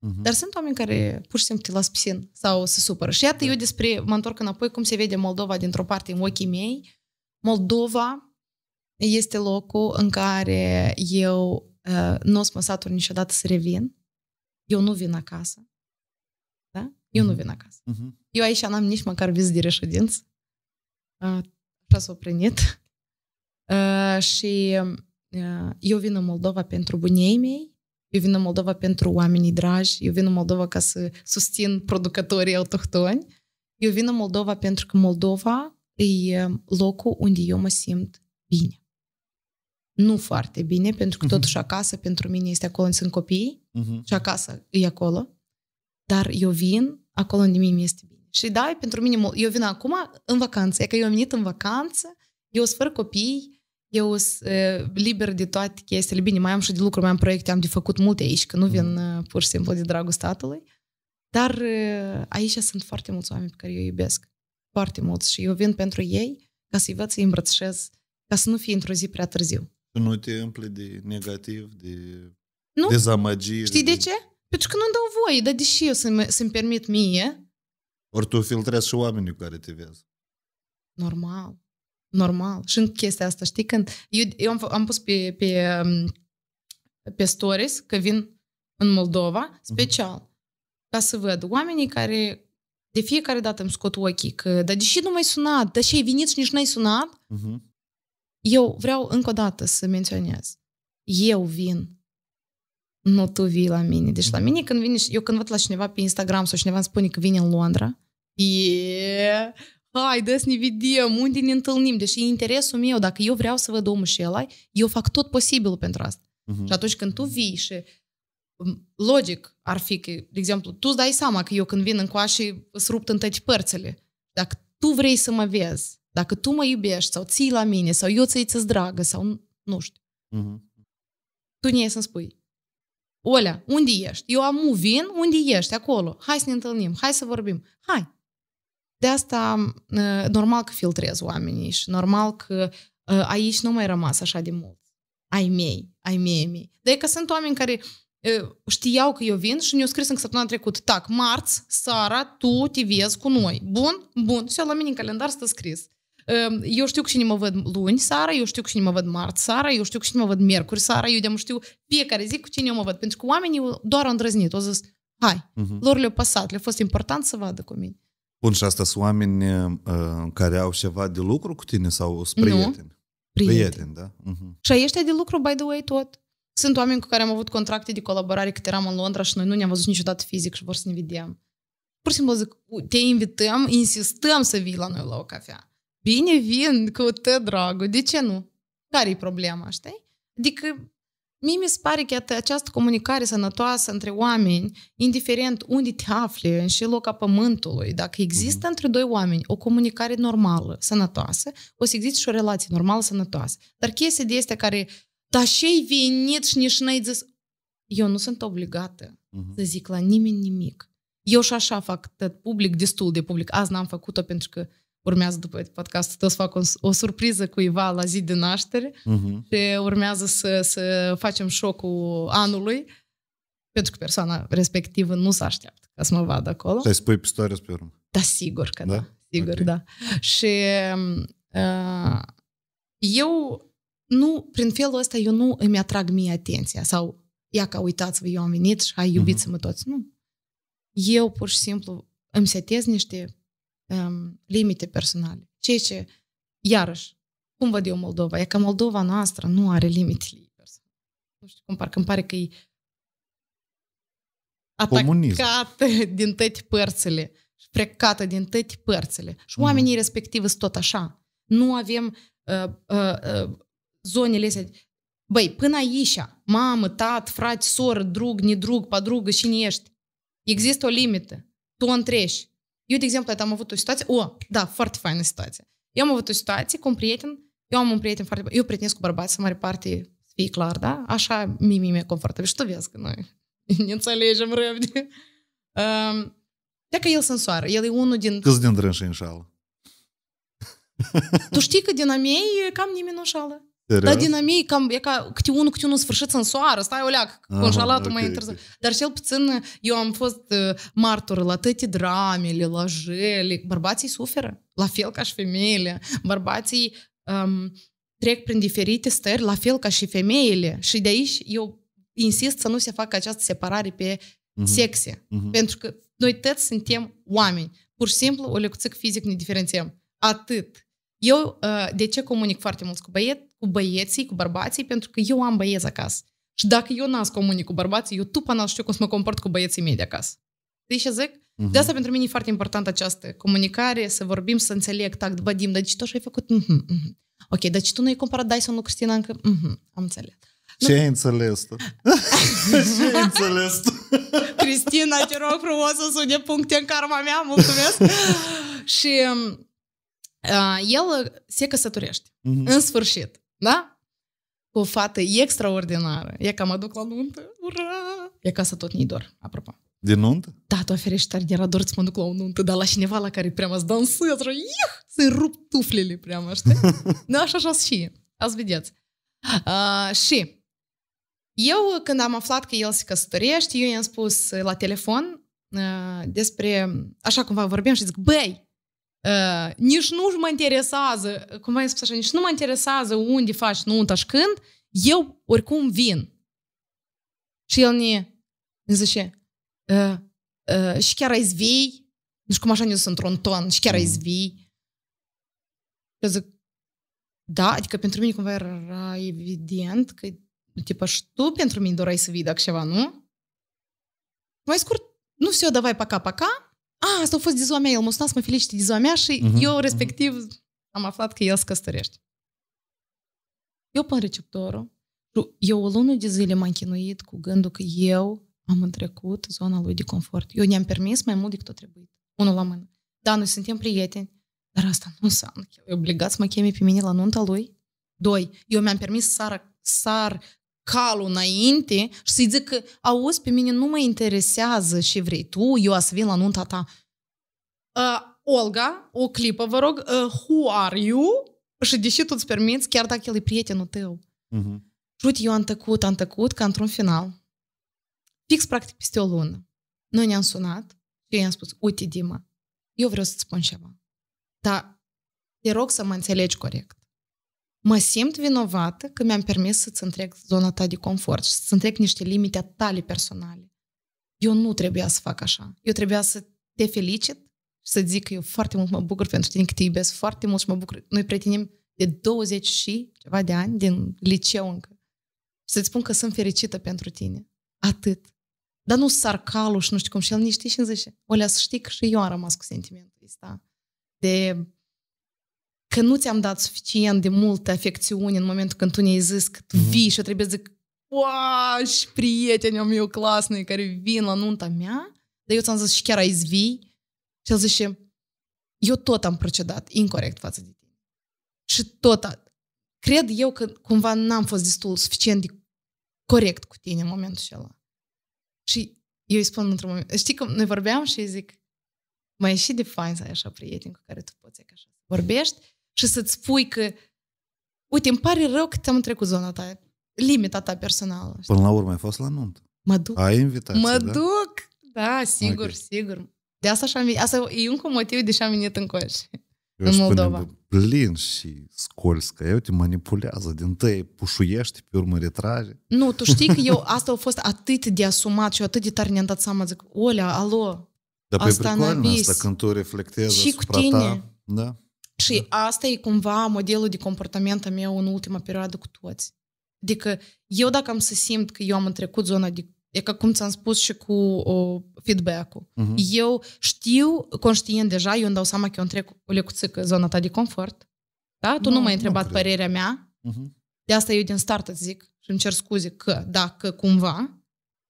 [SPEAKER 2] Uh-huh. Dar sunt oameni care pur și simplu te las psin sau se supără. Și iată, da. eu despre, mă întorc înapoi, cum se vede Moldova dintr-o parte în ochii mei. Moldova este locul în care eu uh, nu o să mă satur niciodată să revin. Eu nu vin acasă. Da? Eu uh-huh. nu vin acasă. Uh-huh. Eu aici n-am nici măcar viză de reședință. Uh, așa s-a prinit. Uh, ă, și uh, eu vin în Moldova pentru bunii mei, eu vin în Moldova pentru oamenii dragi, eu vin în Moldova ca să susțin producătorii autohtoni, eu vin în Moldova pentru că Moldova e locul unde eu mă simt bine. Nu foarte bine, pentru că mhm. totuși acasă pentru mine este acolo unde sunt copii uh-huh. Mhm. și acasă e acolo, dar eu vin acolo unde mie mi este bine. Și da, pentru mine, eu vin acum în vacanță, e că eu am venit în vacanță, eu sunt fără copii, eu sunt liber de toate chestiile. Bine, mai am și de lucru, mai am proiecte, am de făcut multe aici, că nu vin mm. uh, pur și simplu de dragul statului. Dar uh, aici sunt foarte mulți oameni pe care eu iubesc. Foarte mulți. Și eu vin pentru ei ca să-i văd să-i îmbrățișez, ca să nu fie într-o zi prea târziu.
[SPEAKER 1] Nu te împli de negativ, de nu? dezamăgire. Știi de, de
[SPEAKER 2] ce? Pentru că nu-mi dau voie, dar deși eu să-mi, să permit mie...
[SPEAKER 1] Ori tu filtrezi și oamenii care te vezi.
[SPEAKER 2] Normal normal. Și în chestia asta, știi, când eu, eu am, am pus pe, pe, um, pe stories că vin în Moldova mhm. special ca să văd oamenii care de fiecare dată îmi scot ochii că, dar deși nu mai sunat, dar și ai venit și nici n-ai sunat, uh-huh. eu vreau încă o dată să menționez. Eu vin. Nu tu vii la mine. Deci la mhm. mine când vine, eu când văd la cineva pe Instagram sau cineva îmi spune că vine în Londra, e, haide des ne vedem, unde ne întâlnim. Deci interesul meu, dacă eu vreau să văd omul și el, eu fac tot posibilul pentru asta.
[SPEAKER 3] Uh-huh. Și atunci
[SPEAKER 2] când tu vii și logic ar fi că, de exemplu, tu îți dai seama că eu când vin în coașe îți rupt în toate părțile. Dacă tu vrei să mă vezi, dacă tu mă iubești sau ții la mine sau eu ți ți dragă sau nu știu. Uh-huh. Tu nu să-mi spui. Olea, unde ești? Eu am vin, unde ești? Acolo. Hai să ne întâlnim, hai să vorbim. Hai, de asta, ă, normal că filtrez oamenii și normal că ă, aici nu mai rămas așa de mult. Ai mei, ai mei, ai mei. Dar e că sunt oameni care ă, știau că eu vin și ne-au scris în săptămâna trecută, tac, marți, Sara, tu te vezi cu noi. Bun? Bun. Și la mine în calendar stă scris. Eu știu că cine mă văd luni, Sara, eu știu că cine mă văd marți, Sara, eu știu că cine mă văd miercuri, Sara, eu de știu fiecare zi cu cine eu mă văd. Pentru că oamenii doar au îndrăznit, au zis, hai, uh-huh.
[SPEAKER 3] Mhm.
[SPEAKER 1] lor
[SPEAKER 2] le-a pasat, le-a fost important să vadă cu mine.
[SPEAKER 1] Bun, și asta sunt oameni uh, uh, care au ceva de lucru cu tine sau sunt prieteni? Prieteni. prieteni da?
[SPEAKER 2] Uh-huh. Și ăștia de lucru, by the way, tot. Sunt oameni cu care am avut contracte de colaborare cât eram în Londra și noi nu ne-am văzut niciodată fizic și vor să ne vedem. Pur și simplu zic, te invităm, insistăm să vii la noi la o cafea. Bine vin, cu te dragul, de ce nu? Care-i problema, știi? Adică Mie mi se pare că această comunicare sănătoasă între oameni, indiferent unde te afli, în și loca pământului, dacă există mm-hmm. între doi oameni o comunicare normală, sănătoasă, o să existe și o relație normală, sănătoasă. Dar chestia de este care, da, și venit și nici n-ai zis, eu nu sunt obligată mm-hmm. să zic la nimeni nimic. Eu și așa fac tot public, destul de public. Azi n-am făcut-o pentru că urmează după podcastul tău să fac o, o surpriză cuiva la zi de naștere uh-huh. Mhm. și urmează să, să facem șocul anului pentru că persoana respectivă nu se așteaptă ca să mă vadă acolo. Să-i
[SPEAKER 1] spui pe pe urmă.
[SPEAKER 2] Da, sigur că da. da sigur, okay. da. Și uh, eu nu, prin felul ăsta, eu nu îmi atrag mie atenția sau ia ca uitați-vă, eu am venit și hai mhm. iubiți-mă toți. Nu. Eu pur și simplu îmi setez niște um, limite personale. Ceea ce, iarăși, cum văd eu Moldova? E că Moldova noastră nu are limitele personale. Nu știu cum, parcă îmi pare că e
[SPEAKER 3] atacată
[SPEAKER 2] din toate părțile și din toate părțile. Și mm. oamenii respectivi sunt tot așa. Nu avem uh, uh, uh, zonele astea. Băi, până aici, mamă, tat, frate, soră, drug, nedrug, padrugă, cine ești? Există o limită. Tu întreci. Eu, de exemplu, am avut o situație, o, da, foarte faină situație. Eu am avut o situație cu un prieten, eu am un prieten foarte, eu prietenesc cu bărbați, în mare parte, fie clar, da? Așa, mi mi confortabil. Și tu vezi că noi ne înțelegem repede. Um, dacă el se însoară, el e unul din...
[SPEAKER 1] Câți din drânși înșală?
[SPEAKER 2] tu știi că din a mei cam nimeni nu înșală. Serios? Da, din amii cam, e ca câte unul, câte unul sfârșit în soară, stai o leac, cu okay, mai interesant. Okay. Dar cel puțin eu am fost martor la toate dramele, la jele. Bărbații suferă, la fel ca și femeile. Bărbații um, trec prin diferite stări, la fel ca și femeile. Și de aici eu insist să nu se facă această separare pe uh-huh. sexe. Uh-huh. Pentru că noi toți suntem oameni. Pur și simplu, o lecuță fizic ne diferențiem. Atât. Eu, de ce comunic foarte mult cu băieți? cu băieții, cu bărbații, pentru că eu am băieți acasă. Și dacă eu n-am comunic cu bărbații, eu tupă n-am știu cum să mă comport cu băieții mei de acasă. Deci ce zic? Uh-huh. De mhm. asta pentru mine e foarte important această comunicare, să vorbim, să înțeleg, tact, bădim, deci tu și ai făcut? Uh-huh, uh-huh. Ok, deci tu nu-i cumpărat dyson nu Cristina, încă? Mm-hmm, am înțeles.
[SPEAKER 1] Ce ai înțeles tu?
[SPEAKER 2] Ce ai înțeles tu? Cristina, te rog frumos să sune puncte în karma mea, mulțumesc. și um, uh, el se căsătorește, mm-hmm. în sfârșit. Da? Cu o fată extraordinară. E ca mă duc la nuntă. Ura! E ca să tot nu dor, apropo. Din nuntă? Da, tu ferești tare, era dor să mă duc la o nuntă, dar la cineva la care prea mă dansez, să-i rup tuflele prea mă, știi? nu, da, așa, așa și Ați vedeți. Uh, și eu, când am aflat că el se căsătorește, eu i-am spus la telefon uh, despre, așa cumva vorbim și zic, băi, Uh, nici nu mă interesează, cum ai spus așa, nici nu mă interesează unde faci nunta și când, eu oricum vin. Și el ne, ne zice, uh, uh, și chiar ai zvii? Nu știu cum așa ne sunt într-un ton, și chiar ai zvii? Eu zic, da, adică pentru mine cumva era evident că, tipa, și tu pentru mine dorai să vii dacă ceva, nu? Mai scurt, nu, все, давай, пока-пока, a, asta a fost de ziua mea, el m-a sunat să mă felicite de ziua mea și uh-huh, eu respectiv uh-huh. am aflat că el se căsătorește. Eu pun receptorul, eu o lună de zile m-am chinuit cu gândul că eu am întrecut zona lui de confort. Eu ne-am permis mai mult decât o trebuie. Unul la mână. Da, noi suntem prieteni, dar asta nu înseamnă că e obligat să mă cheme pe mine la nunta lui. Doi, eu mi-am permis să sar calul înainte și să-i zic că, auzi, pe mine nu mă interesează și vrei tu, eu a să vin la nunta ta. Uh, Olga, o clipă, vă rog, uh, who are you? Și deși tu îți permiți, chiar dacă el e prietenul tău. Uh-huh. Și uite, eu am tăcut, am tăcut, ca într-un final. Fix, practic, peste o lună. Noi ne-am sunat și eu i-am spus, uite, Dima, eu vreau să-ți spun ceva. Dar te rog să mă înțelegi corect mă simt vinovată că mi-am permis să-ți întreg zona ta de confort și să-ți întreg niște limite tale personale. Eu nu trebuia să fac așa. Eu trebuia să te felicit și să zic că eu foarte mult mă bucur pentru tine, că te iubesc foarte mult și mă bucur. Noi pretinim de 20 și ceva de ani din liceu încă. Și să-ți spun că sunt fericită pentru tine. Atât. Dar nu sarcalul și nu știu cum. Și el nici știi și îmi zice, Olea, să știi că și eu am rămas cu sentimentul ăsta de că nu ți-am dat suficient de multă afecțiune în momentul când tu ne-ai zis că tu mhm. vii și eu trebuie să zic Wow, și prietenii meu clasnei care vin la nunta mea, dar eu ți-am zis și chiar ai zvii și el zice, eu tot am procedat incorrect față de tine. Și tot, cred eu că cumva n-am fost destul suficient de corect cu tine în momentul acela. Și eu îi spun într-un moment, știi că noi vorbeam și îi zic, mai e și de fain să ai așa prieten cu care tu poți așa vorbești și să-ți spui că uite, îmi pare rău că te-am trecut zona ta, limita ta personală.
[SPEAKER 1] Știi? Până la urmă ai fost la nunt. Mă duc. Ai invitație, Mă da? duc!
[SPEAKER 2] Da, sigur, okay. sigur. De asta și-am venit. Asta e încă un motiv de și-am venit în Eu
[SPEAKER 1] în Moldova. Plin și scolzi, că eu te manipulează, din tăi pușuiești, pe urmă retrage.
[SPEAKER 2] Nu, tu știi că eu, asta a fost atât de asumat și eu atât de tare ne-am dat seama, zic, olea, alo,
[SPEAKER 1] Dar asta pe asta când tu reflectezi și asupra cu tine. ta, da?
[SPEAKER 2] Și da. asta e cumva modelul de comportament al meu în ultima perioadă cu toți. Adică eu dacă am să simt că eu am întrecut zona de E ca cum ți-am spus și cu o, feedback-ul. Uh-huh. Eu știu, conștient deja, eu îmi dau seama că eu întrec o lecuțică zona ta de confort. Da? Tu nu, nu m-ai întrebat nu părerea mea. Uh-huh. De asta eu din start îți zic și îmi cer scuze că, dacă, cumva.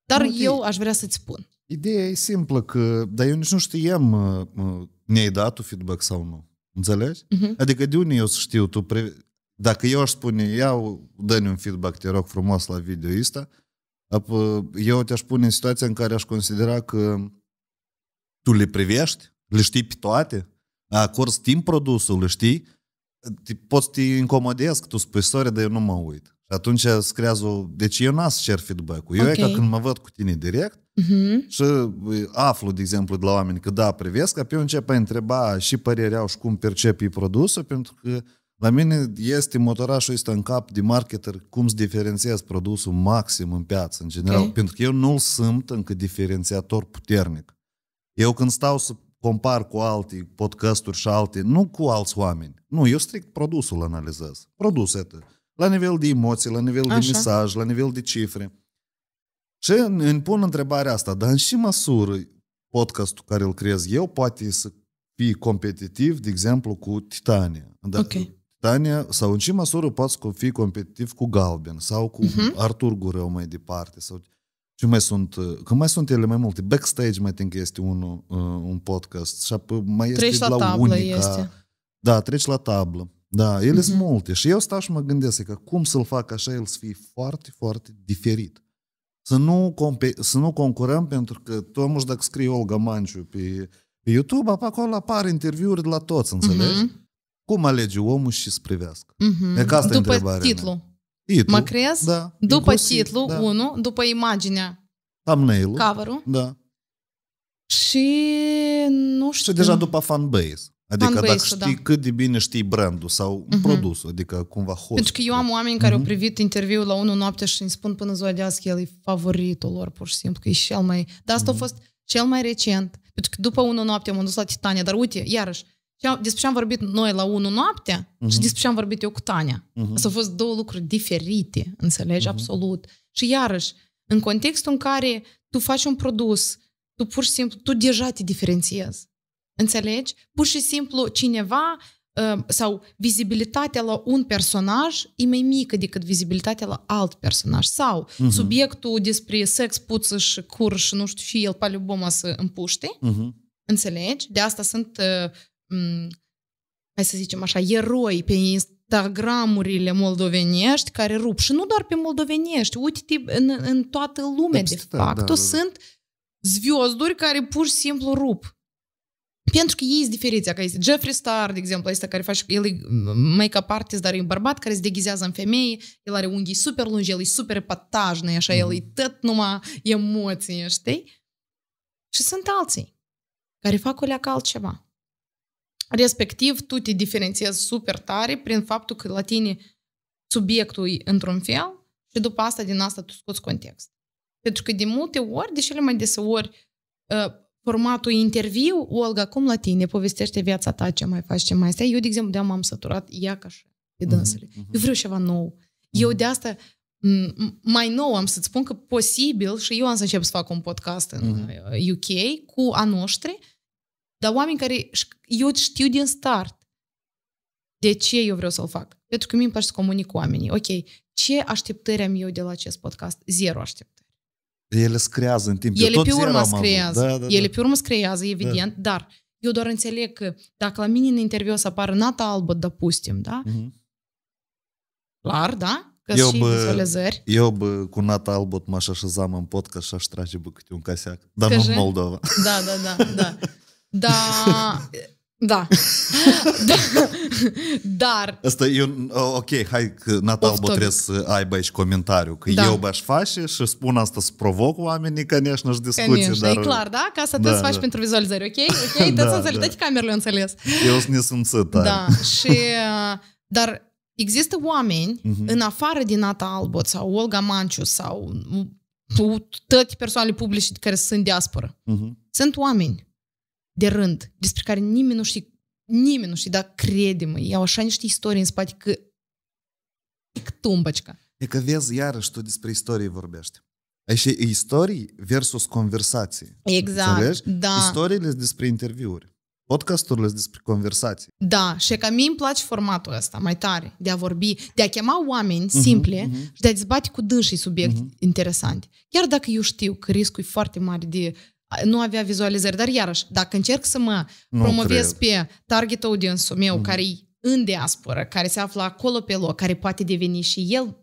[SPEAKER 2] Dar nu, eu aș vrea să-ți spun.
[SPEAKER 1] Ideea e simplă că, dar eu nici nu știam, uh, uh, ne-ai dat tu feedback sau nu? Înțelegi? Uh-huh. Adică de unde eu să știu? Tu pre... Dacă eu aș spune, iau, dă un feedback, te rog frumos, la video ăsta, eu te-aș pune în situația în care aș considera că tu le privești, le știi pe toate, acorzi timp produsul, le știi, te, poți să te incomodezi că tu spui, sorry, dar eu nu mă uit. Și atunci screază, deci eu n-as cer feedback Eu okay. e ca când mă văd cu tine direct uh-huh. și aflu, de exemplu, de la oameni că da, privesc, apoi eu încep a întreba și părerea și cum percepi produsul, pentru că la mine este motorașul ăsta în cap de marketer cum să diferențiază produsul maxim în piață, în general, okay. pentru că eu nu-l sunt încă diferențiator puternic. Eu când stau să compar cu alte podcasturi și alte, nu cu alți oameni. Nu, eu strict produsul analizez. Produsul ăsta la nivel de emoții, la nivel Așa. de mesaj, la nivel de cifre. Și îmi pun întrebarea asta, dar în ce măsură podcastul care îl creez eu poate să fie competitiv, de exemplu, cu Titania? Da, okay. Titania, sau în ce măsură poate să fii competitiv cu Galben sau cu uh-huh. Artur Gureu mai departe? Sau... ce mai sunt, că mai sunt ele mai multe. Backstage, mai think, este un, uh, un podcast. Și mai este treci la, la tablă, unica. Este. Da, treci la tablă. Da, ele mm-hmm. sunt mhm. multe. Și eu stau și mă gândesc că adică cum să-l fac așa, el să fie foarte, foarte diferit. Să nu, comp- să nu concurăm, pentru că totuși dacă scrie Olga Manciu pe, pe YouTube, acolo apar interviuri de la toți, înțelegi? Mm-hmm. Cum alege omul și să privească? Mm-hmm. E că asta după e întrebarea titlu. Titlu, mă crezi? Da, după inclusiv, titlu, da. unu,
[SPEAKER 2] după imaginea.
[SPEAKER 1] Thumbnail-ul. cover Da.
[SPEAKER 2] Și nu știu. Și deja după
[SPEAKER 1] fanbase. Adică dacă știi da. cât de bine știi brandul sau uh-huh. produsul, adică cumva host. Pentru că
[SPEAKER 2] eu am oameni care uh-huh. au mhm. privit interviul la 1 noapte și îmi spun până ziua de azi că el e favoritul lor, pur și simplu, că e cel mai... Dar asta uh-huh. a mhm. fost cel mai recent. Pentru că după 1 noapte m-am dus la Titania, dar uite, iarăși, despre ce am vorbit noi la 1 noapte uh-huh. și despre ce am vorbit eu cu Tania. Uh-huh. Asta au fost două lucruri diferite, înțelegi? Uh-huh. Absolut. Și iarăși, în contextul în care tu faci un produs, tu pur și simplu, tu deja te diferențiezi. Înțelegi? Pur și simplu cineva uh, sau vizibilitatea la un personaj e mai mică decât vizibilitatea la alt personaj. Sau uh-huh. subiectul despre sex, puță și cur și nu știu și el pe любому să împuște. Uh-huh. Înțelegi? De asta sunt, uh, hai să zicem așa, eroi pe Instagramurile moldovenești care rup. Și nu doar pe moldovenești, uite-te în, în toată lumea, Absolut, de fapt. Da, da, da. sunt zviosduri care pur și simplu rup. Pentru că ei sunt diferiți. Dacă este Jeffrey Star, de exemplu, este care face, el e make-up artist, dar e un bărbat care se deghizează în femeie, el are unghii super lungi, el e super patajnă, așa, mm el e mhm. tot numai emoții, știi? Și sunt alții care fac o leacă altceva. Respectiv, tu te diferențiezi super tare prin faptul că la tine subiectul e într-un fel și după asta, din asta, tu scoți context. Pentru că de multe ori, deși ele mai deseori ă, formatul interviu, Olga, cum la tine? Povestește viața ta, ce mai faci, ce mai stai. Eu, de exemplu, de-am am săturat ia ca și de mhm, dânsele. Uh-huh, Eu vreau ceva nou. Uh-huh. Eu mhm. de asta mai nou am să-ți spun că posibil și eu am să încep să fac un podcast în uh-huh. UK cu a noștri, dar oameni care eu știu din start de ce eu vreau să-l fac. Pentru că mi-mi place să comunic cu oamenii. Ok, ce așteptări am eu de la acest podcast? Zero așteptări.
[SPEAKER 1] Ele scriează în timp. Ele pe urmă screează. Da, da, Ele da. pe urmă
[SPEAKER 2] screează, evident, da. dar eu doar înțeleg că dacă la mine în interviu să apară nata albă, pustim, da? Mm-hmm. Clar, da? Că eu bă, vizualizări.
[SPEAKER 1] Eu bă, cu nata albă m-aș așezam în podcast și aș trage bă câte un caseac. Dar nu în Moldova. Da,
[SPEAKER 2] da, da, da. da, da. Dar...
[SPEAKER 1] Asta eu, ok, hai că Natal Albă trebuie să aibă aici comentariu, că da. eu aș face și spun asta să provoc oamenii, конечно, și discuții. Конечно, dar... e clar, da? Ca să da, faci da. pentru
[SPEAKER 2] vizualizări, ok? Ok, da, să înțelegi, da. toate camerele înțeles. Eu
[SPEAKER 1] sunt nesunțit, Da, și...
[SPEAKER 2] Uh, dar există oameni, uh-huh. în afară din Nata Albot sau Olga Manciu sau mm, toate persoanele publice care sunt diaspora. Uh-huh. Sunt oameni de rând, despre care nimeni nu știe, nimeni nu știe, dar crede-mă, iau așa niște istorie în spate că tumbăcica.
[SPEAKER 1] E că vezi iarăși tu despre istorie vorbești. Aici e istorii versus conversații. Exact, Înțelegi? da. Istoriile despre interviuri. Podcasturile despre conversații.
[SPEAKER 2] Da, și că mie îmi place formatul ăsta mai tare, de a vorbi, de a chema oameni uh-huh, uh-huh. și de a dezbate cu dânsii subiecte uh-huh. Mhm. interesante. Chiar dacă eu știu că riscul e foarte mare de nu avea vizualizări. Dar iarăși, dacă încerc să mă nu promovez cred. pe target audience-ul meu, mm. care e în diasporă, care se află acolo pe loc, care poate deveni și el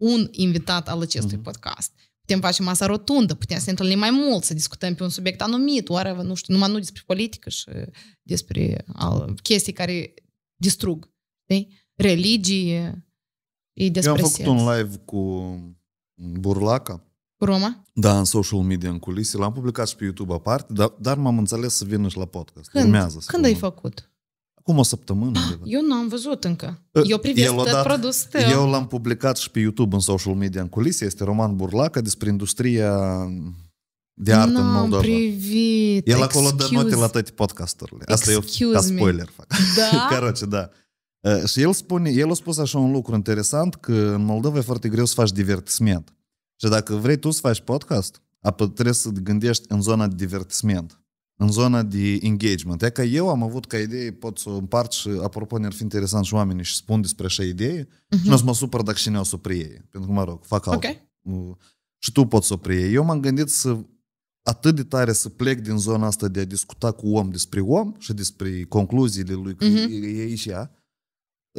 [SPEAKER 2] un invitat al acestui mm. podcast. Putem face masa rotundă, putem să ne întâlnim mai mult, să discutăm pe un subiect anumit, oare, nu știu, numai nu despre politică și despre al, chestii care distrug. De? Religie, e despre Eu am făcut sens. un live
[SPEAKER 1] cu Burlaca, Roma? Da, în social media, în culise. L-am publicat și pe YouTube aparte, dar, dar m-am înțeles să vină și la podcast. Când? Urmează
[SPEAKER 2] Când ai făcut?
[SPEAKER 1] Acum o săptămână. Ah,
[SPEAKER 2] eu nu am văzut încă.
[SPEAKER 1] Ă, eu privesc dat, produs tău. Eu l-am publicat și pe YouTube în social media, în culise. Este Roman Burlaca despre industria de artă N-am în Moldova.
[SPEAKER 3] privit. El acolo dă note la
[SPEAKER 1] toate podcasturile. Asta e eu ca spoiler fac. Da? Caroce, da. Ă, și el spune, el a spus așa un lucru interesant, că în Moldova e foarte greu să faci divertisment. Și dacă vrei tu să faci podcast, apă trebuie să te gândești în zona de divertisment, în zona de engagement. E că eu am avut ca idee, pot să împart și, apropo, ne-ar fi interesant și oamenii și spun despre așa idee uh-huh. Mhm. și nu o să mă supăr dacă și ne o să prie. Pentru că, mă rog, fac altul. Okay. Uh, și tu poți să prie. Eu m-am gândit să atât de tare să plec din zona asta de a discuta cu om despre om și despre concluziile lui, că uh-huh. e, e, e și ea.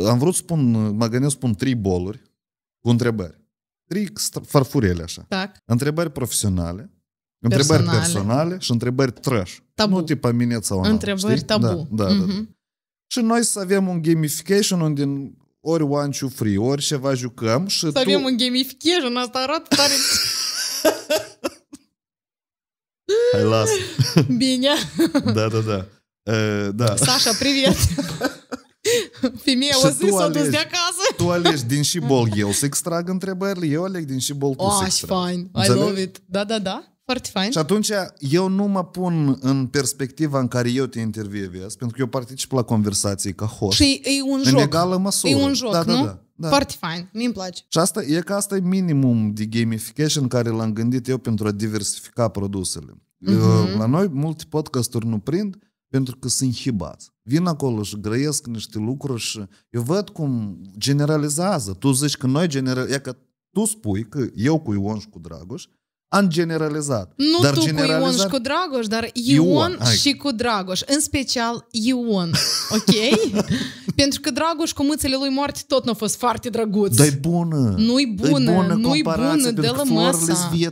[SPEAKER 1] Am vrut să spun, mă gândesc să spun trei boluri cu întrebări trei farfuriele așa. Tac. Întrebări profesionale,
[SPEAKER 3] Personale. Întrebări personale
[SPEAKER 1] și întrebări trash. Tabu. Nu tipa minet sau anal, Întrebări știi? tabu. Da, da, mm-hmm. da. da. Mhm. Și noi să avem un gamification unde ori one, two, free, ori ceva jucăm și Să tu... avem
[SPEAKER 2] un gamification, asta arată tare...
[SPEAKER 1] Hai, las, Bine. da, da, da. Uh, da. Sasha,
[SPEAKER 2] privet. Femeia o zis, o dus de acasă. Tu
[SPEAKER 1] alegi din și bol eu să extrag întrebările, eu aleg din și bol tu oh, să extrag. I love
[SPEAKER 2] it. Da, da, da.
[SPEAKER 1] Foarte fain. Și atunci eu nu mă pun în perspectiva în care eu te intervievez, pentru că eu particip la conversații ca host. Și
[SPEAKER 2] e un joc. În egală măsură. E un joc, da, da, nu? Da, da. Da. Foarte fain, mi-mi place. Și
[SPEAKER 1] asta e că asta e minimum de gamification care l-am gândit eu pentru a diversifica produsele. Uh-huh. La noi multe podcasturi nu prind, pentru că sunt hibați. Vin acolo și grăiesc niște lucruri și eu văd cum generalizează. Tu zici că noi generalizăm, că tu spui că eu cu Ion și cu Dragoș am generalizat. Nu dar tu generalizat... cu Ion și cu
[SPEAKER 2] Dragoș, dar Ion, Ion și cu Dragoș. În special Ion, ok? Pentru că Dragoș cu mâțele lui moarte tot nu a fost foarte drăguț. Dar e
[SPEAKER 1] bună. nu e bună. nu e bună, nu-i bună de la masă. Florile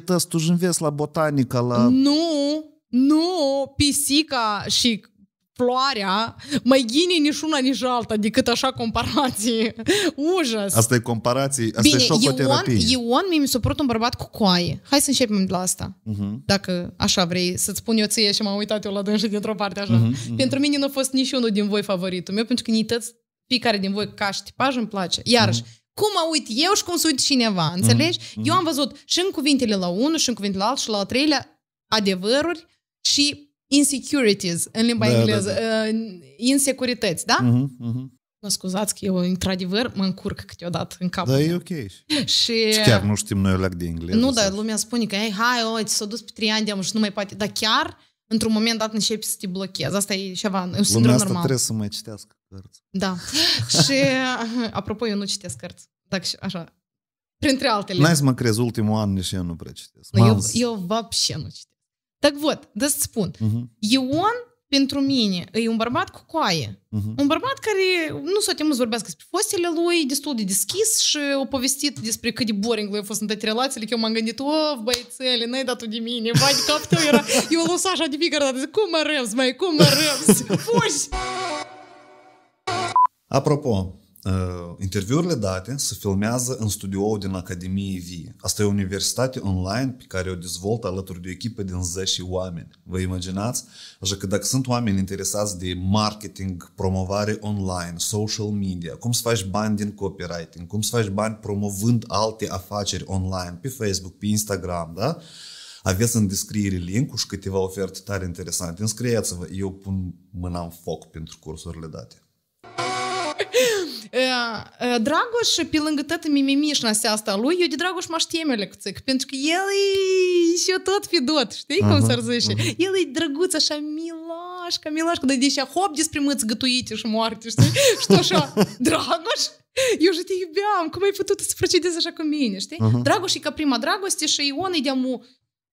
[SPEAKER 1] tu la botanica, la...
[SPEAKER 2] Nu, nu pisica și floarea mai ghine nici una, nici alta decât așa comparații. Ujas! Asta
[SPEAKER 1] e comparații, asta Bine, e șocoterapie. Ion,
[SPEAKER 2] Ion mi-a supărut un bărbat cu coaie. Hai să începem de la asta. Uh-huh. Dacă așa vrei să-ți spun eu ție și m-am uitat eu la dânsă dintr-o parte așa. Uh-huh, Pentru mine nu a fost niciunul din voi favoritul meu, pentru că niități fiecare din voi ca și tipaj îmi place. Iarăși, uh-huh cum mă uit eu și cum se uit cineva, înțelegi? Mm-hmm. Eu am văzut și în cuvintele la unul, și în cuvintele la altul, și la al treilea adevăruri și insecurities în limba da, engleză, da, da. Uh, insecurități, da? Uh-huh, uh-huh. Mă scuzați că eu, într-adevăr, mă încurc câteodată în cap. Da, e
[SPEAKER 1] ok. Și... și chiar nu știm noi lac de engleză. Nu, dar
[SPEAKER 2] lumea spune că, hey, hai, o, ți s-a dus pe trei ani de și nu mai poate. Dar chiar, într-un moment dat, începi să te blochezi. Asta e ceva, un lumea asta normal. trebuie
[SPEAKER 1] să mai citească cărți.
[SPEAKER 2] Da. și, apropo, eu nu citesc cărți. Dacă așa, printre altele. N-ai să mă
[SPEAKER 1] crezi, ultimul an nici eu nu prea citesc. Păi eu, eu, eu
[SPEAKER 2] вообще nu citesc. Так вот, de spun, uh-huh. Ion pentru mine e un bărbat cu coaie. Uh-huh. Un bărbat care nu s-a temut să vorbească despre fostele lui, destul de deschis și o povestit despre cât de boring lui a fost în toate relațiile, că eu m-am gândit, of, oh, băiețele, n-ai dat de mine, vai de cap tău era, eu l așa de fiecare dată, zic, cum mă rems, mai, cum mă rems, fugi!
[SPEAKER 1] Apropo, uh, interviurile date se filmează în studioul din Academie Vie. Asta e o universitate online pe care o dezvoltă alături de o echipă din 10 oameni. Vă imaginați? Așa că dacă sunt oameni interesați de marketing, promovare online, social media, cum să faci bani din copywriting, cum să faci bani promovând alte afaceri online, pe Facebook, pe Instagram, da? Aveți în descriere link și câteva oferte tare interesante. Înscrieți-vă, eu pun mâna în foc pentru cursurile date.
[SPEAKER 2] Dragoș, pe lângă toată mimimișnasia asta lui, eu de Dragoș m-aș teme lecțic, pentru că el e și tot fidot, știi cum s-ar zice? El e drăguț, așa milașca, milașca, dar deși hop despre mâți gătuite și moarte, știi? Și așa, Dragoș? Eu și te iubeam, cum ai putut să procedezi așa cu mine, știi? Dragoș e ca prima dragoste și Ion e de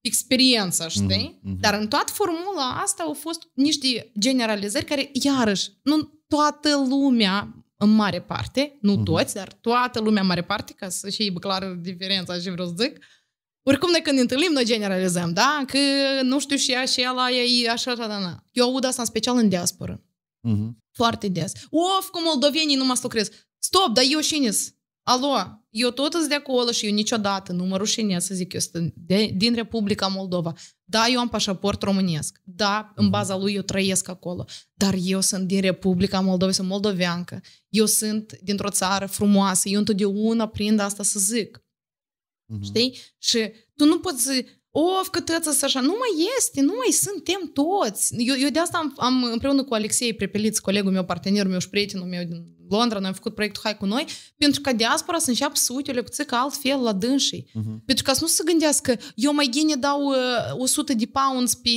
[SPEAKER 2] experiența, știi? Dar în toată formula asta au fost niște generalizări care, iarăși, nu toată lumea în mare parte, nu uh-huh. toți, dar toată lumea în mare parte, ca să și clar diferența și vreau să zic, oricum, noi când ne întâlnim, noi generalizăm, da? Că nu știu și ea și ela e așa, așa, da, da. Eu aud asta în special în diasporă. Uh-huh. Foarte des. Of, cum moldovenii nu mă lucrez. Stop, dar eu și s Alo, eu tot sunt de acolo și eu niciodată nu mă rușinez să zic, eu sunt de, din Republica Moldova. Da, eu am pașaport românesc. Da, în mhm. baza lui eu trăiesc acolo. Dar eu sunt din Republica Moldova, sunt moldoveancă. Eu sunt dintr-o țară frumoasă. Eu întotdeauna prind asta să zic. Uh-huh. Știi? Și tu nu poți of, cât să așa, nu mai este, nu mai suntem toți. Eu, eu de asta am, am împreună cu Alexei Prepeliț, colegul meu, partenerul meu și prietenul meu din Londra, noi am făcut proiectul Hai cu noi, pentru ca diaspora să înceapă să uite o lecuțică altfel la dânșii. Uh-huh. Mhm. Pentru ca să nu se gândească, eu mai gine dau 100 uh, de pounds pe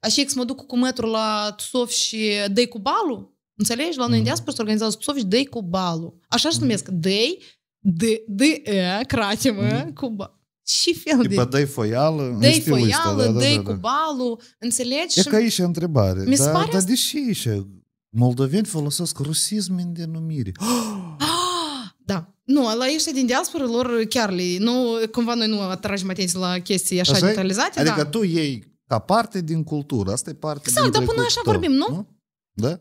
[SPEAKER 2] așa că mă duc cu metru la Tusov și dăi cu balu. Înțelegi? La noi uh-huh. în mhm. diaspora se organizează Tusov și dăi cu balu. Așa se mhm. numesc, dăi, de, de, e, cratimă, uh-huh. cu balul și fel de... dă-i
[SPEAKER 1] foială, dai foială, ăsta, da, da, dai da, da. cu da.
[SPEAKER 2] balul, înțelegi? E și... aici
[SPEAKER 1] întrebare. Mi da, pare... Dar de ce aici moldoveni folosesc rusism în denumire?
[SPEAKER 2] Ah! da. Nu, la ăștia din diaspora lor chiar le... Nu, cumva noi nu atragem atenție la chestii așa, așa detalizate. Adică da.
[SPEAKER 1] tu ei, ca parte din cultură. Asta e parte exact, din dar până așa vorbim, nu? nu? Da.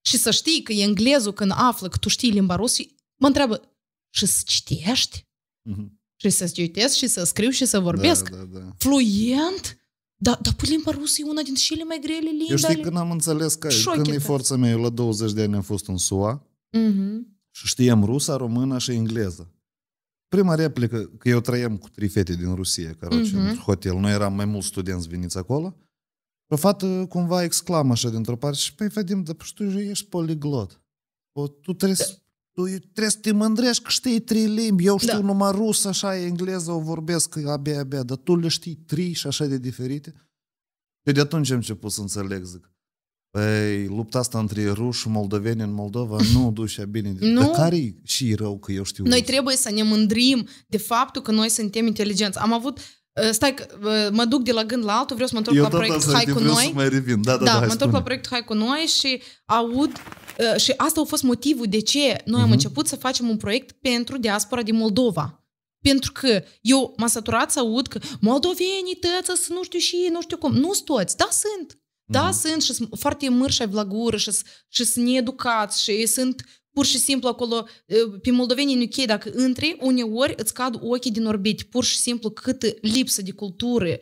[SPEAKER 2] Și să știi că englezul când află că tu știi limba rusă, mă întreabă, și să citești? Mm-hmm și să citesc și să scriu și să vorbesc. Da, da, da. Fluent? Da, dar pe limba rusă e una din cele mai grele limbi. Eu știi când
[SPEAKER 1] am înțeles că Șochită. când e forța mea, eu la 20 de ani am fost în SUA uh-huh. și știam rusa, română și engleză. Prima replică, că eu trăiam cu trei fete din Rusia, care uh-huh. Mhm. în hotel. Noi eram mai mulți studenți veniți acolo. Și o fată cumva exclamă așa dintr-o parte și păi, vedem, dar păi, tu ești poliglot. O, tu trebuie da. să tu trebuie să te mândrești că știi trei limbi. Eu știu da. numai rusă, așa, engleză, o vorbesc abia, abia, dar tu le știi trei și așa de diferite. Și de atunci am început să înțeleg, zic. Păi, lupta asta între ruși și moldoveni în Moldova nu duce bine. Dar care și rău că eu știu? Noi rus?
[SPEAKER 2] trebuie să ne mândrim de faptul că noi suntem inteligenți. Am avut Ă, stai, că, ă, mă duc de la gând la altul, vreau să mă întorc la proiect Hai cu noi. mai revin. Da, da, da, da mă întorc la proiect Hai cu noi și aud ă, și asta a fost motivul de ce noi uh-huh. am mhm. început să facem un proiect pentru diaspora din Moldova. Pentru că eu m-am săturat să aud că moldovenii tăță să nu știu și nu știu cum. Nu sunt toți, da sunt. Da, mm. sunt și sunt foarte mărșavi la gură și, și sunt needucați și sunt pur și simplu acolo, pe moldovenii în UK, dacă intri, uneori îți cad ochii din orbit, pur și simplu cât lipsă de cultură,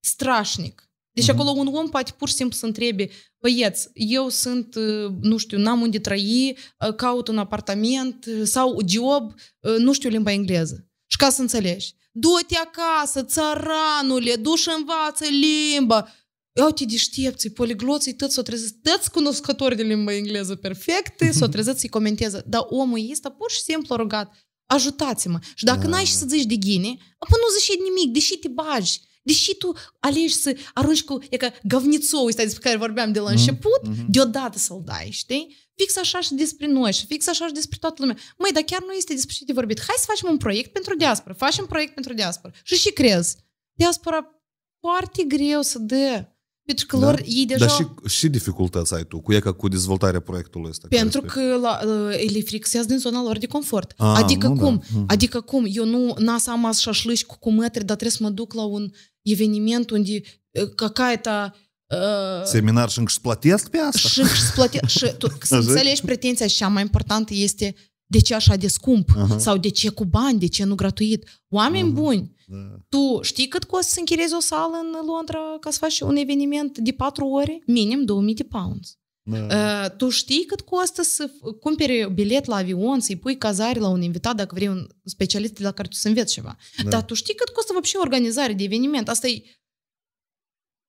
[SPEAKER 2] strașnic. Deci uh-huh. acolo un om poate pur și simplu să întrebe, băieți, eu sunt, nu știu, n-am unde trăi, caut un apartament sau job, nu știu limba engleză. Și ca să înțelegi, du-te acasă, țăranule, du-și învață limba te deștepți, poligloții, tăți s-o trezesc, tăți cunoscători de limba engleză perfecte, s-o trezesc să-i comenteze. Dar omul ăsta pur și simplu a rugat, ajutați-mă. Și dacă da, n-ai da. și să zici de ghine, apoi nu zici nimic, deși te bagi. Deși tu alegi să arunci cu e ca găvnițou ăsta despre care vorbeam de la mm-hmm. început, deodată să-l dai, știi? Fix așa și despre noi și fix așa și despre toată lumea. Măi, dar chiar nu este despre ce de vorbit. Hai să facem un proiect pentru diaspora. Facem proiect pentru diaspora. Și și crezi. Diaspora foarte greu să dea pentru că da? lor ei deja... Dar și,
[SPEAKER 1] și dificultăți ai tu cu ea cu dezvoltarea proiectului ăsta? Pentru că
[SPEAKER 2] la, uh, ele frixează din zona lor de confort. A, adică nu, da. cum? Da. Adică cum? Eu nu n am as șașlâși cu, cu dar trebuie să mă duc la un eveniment unde uh, cacaeta... Uh,
[SPEAKER 1] Seminar și încă își plătesc pe
[SPEAKER 2] asta? Și încă plătesc. Și tu, să înțelegi pretenția și cea mai importantă este de ce așa de scump uh-huh. sau de ce cu bani, de ce nu gratuit. Oameni uh-huh. buni, da. Tu știi cât costă să închiriezi o sală în Londra ca să faci un eveniment de patru ore? Minim 2000 de pounds. Da. Uh, tu știi cât costă să cumpere bilet la avion, să-i pui cazare la un invitat dacă vrei un specialist de la care tu să înveți ceva. Da. Dar tu știi cât costă și organizare de eveniment? Asta e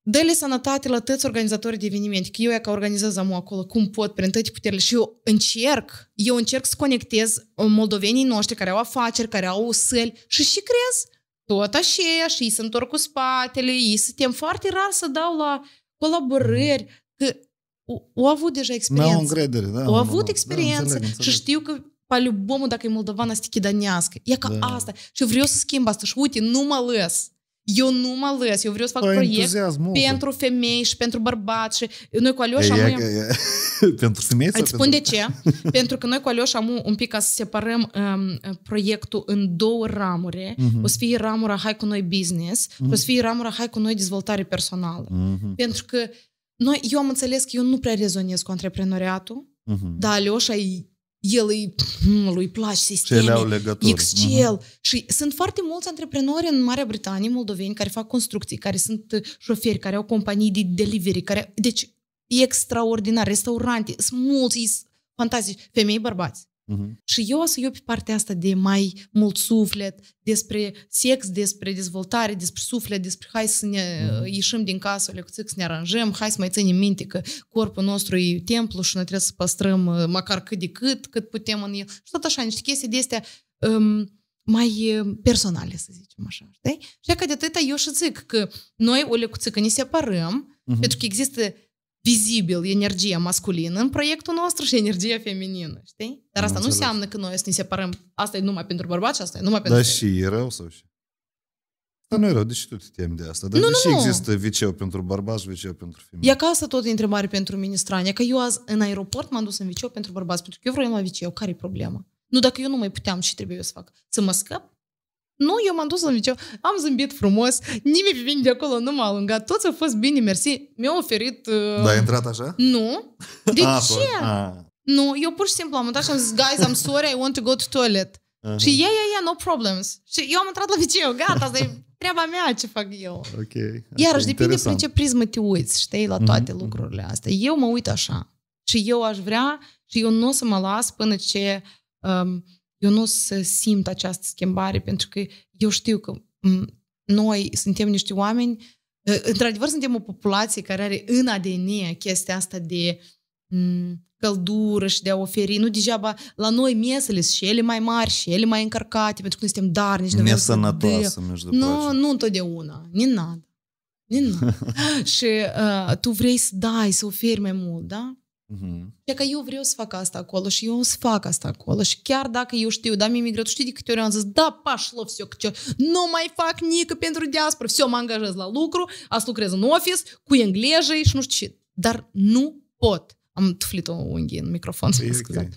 [SPEAKER 2] Dă-le sănătate la toți organizatorii de evenimente, că eu ca organizez amu acolo, cum pot, prin toate puterile. Și eu încerc, eu încerc să conectez uh, moldovenii noștri care au afaceri, care au săli și și crez tot așa și ei se întorc cu spatele, ei suntem foarte rar să dau la colaborări, că au avut deja experiență. Au încredere, da. Au avut da, experiență da, înțeleg, înțeleg. și știu că pe любому dacă e moldovană, să te chidanească. E ca da. asta. Și vreau să schimb asta. Și uite, nu mă lăs. Eu nu mă lăs, eu vreau să fac proiect pentru femei și pentru bărbați și noi cu Alioș am...
[SPEAKER 1] pentru femei sau Îți spun de ce.
[SPEAKER 2] pentru că noi cu Alioș am un pic ca să separăm um, proiectul în două ramuri. Mhm. O să fie ramura hai cu noi business mhm. o să fie ramura hai cu noi dezvoltare personală. Mhm. Pentru că noi, eu am înțeles că eu nu prea rezonez cu antreprenoriatul, dar Alioșa e el îi, lui place sisteme, au Excel. Uh-huh. Și sunt foarte mulți antreprenori în Marea Britanie, moldoveni, care fac construcții, care sunt uh, șoferi, care au companii de delivery, care, deci, extraordinar, restaurante, sunt mulți, fantastici, femei, bărbați. Uh-huh. Și eu o să iau pe partea asta de mai mult suflet, despre sex, despre dezvoltare, despre suflet, despre hai să ne uh-huh. ieșim din casă, le să ne aranjăm, hai să mai ținem minte că corpul nostru e templu și noi trebuie să păstrăm uh, măcar cât de cât, cât putem în el. Și tot așa, niște chestii de astea um, mai uh, personale, să zicem așa, știi? Și că de atâta eu și zic că noi o lecuțică ne separăm, uh-huh. pentru că există vizibil energia masculină în proiectul nostru și energia feminină, știi? Dar asta nu înseamnă că noi să ne separăm. Asta e numai pentru bărbați asta e numai pentru Dar și
[SPEAKER 1] e rău sau și? Dar nu e rău, de ce tu te temi de asta? Dar nu, de ce nu, există viceu pentru bărbați, viceu pentru femei? E ca
[SPEAKER 2] asta tot e întrebare pentru mine stranie, că eu azi în aeroport m-am dus în viceu pentru bărbați, pentru că eu vreau la viceu, care e problema? Nu, dacă eu nu mai puteam, ce trebuie eu să fac? Să mă scăp? Nu, eu m-am dus la liceu, am zâmbit frumos, nimeni vine de acolo, nu m-a alungat, toți au fost bine, mersi, mi-au oferit... Uh... Da, ai intrat așa? Nu. De ah, a, ce? A. Ah. Nu, eu pur și simplu am intrat și am zis, guys, I'm sorry, I want to go to toilet.
[SPEAKER 3] Uh-huh. Și yeah,
[SPEAKER 2] yeah, yeah, no problems. Și eu am intrat la liceu, gata, asta e treaba mea ce fac eu.
[SPEAKER 3] Ok. Iarăși, depinde prin ce
[SPEAKER 2] prismă te uiți, știi, la toate mm-hmm. lucrurile astea. Eu mă uit așa. Și eu aș vrea și eu nu o să mă las până ce um, eu nu să simt această schimbare, pentru că eu știu că noi suntem niște oameni, ă, într-adevăr suntem o populație care are în ADN chestia asta de căldură și de a oferi. Nu degeaba la noi mesele și ele mai mari și ele mai încărcate, pentru că noi suntem darnici. Nesănătoasă, между Nu, nu întotdeauna. Nina. Nina. și uh, tu vrei să dai, să oferi mai mult, da? Uh-huh. că eu vreau să fac asta acolo și eu o să fac asta acolo și chiar dacă eu știu, da, mi-e migră, știi de câte ori am zis, da, pașlo, все, că nu mai fac nică pentru diaspora, все, mă angajez la lucru, azi lucrez în office, cu engleză și nu știu ce, dar nu pot. Am tuflit o unghie în microfon, să mă Okay.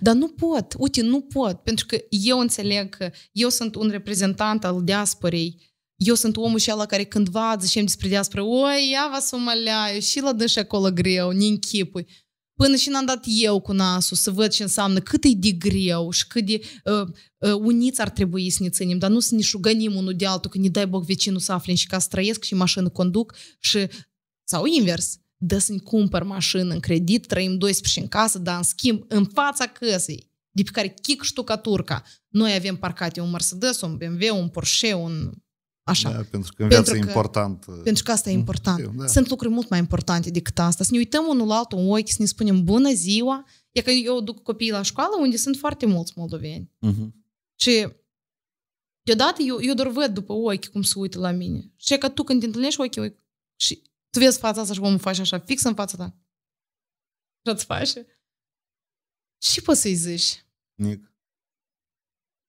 [SPEAKER 2] Dar nu pot, uite, nu pot, pentru că eu înțeleg că eu sunt un reprezentant al diasporei eu sunt omul și ala care cândva zicem despre diaspora, oi, ia vă sumăleau, și la dânși acolo greu, ne închipui. Până și n-am dat eu cu nasul să văd ce înseamnă cât e de greu și cât de uh, uh, uniți ar trebui să ne ținem, dar nu să ne șugănim unul de altul, că ne dai boc vecinul să afle și ca să trăiesc și mașină conduc și sau invers, dă să-mi cumpăr mașină în credit, trăim 12 în casă, dar în schimb, în fața căsei, de pe care chic turca, noi avem parcate un Mercedes, un BMW, un Porsche, un Așa. Da,
[SPEAKER 1] pentru că în viață pentru că, e important. Uh, pentru că asta e important. Eu, da. Sunt
[SPEAKER 2] lucruri mult mai importante decât asta. Să ne uităm unul la altul în ochi, să ne spunem bună ziua. E că eu duc copiii la școală unde sunt foarte mulți moldoveni. Uh-huh. Și deodată eu, eu doar văd după ochi cum se uită la mine. Și e că tu când te întâlnești ochii și tu vezi fața asta și omul face așa, fix în fața ta. Și ți face. Și poți să-i zici. Nic.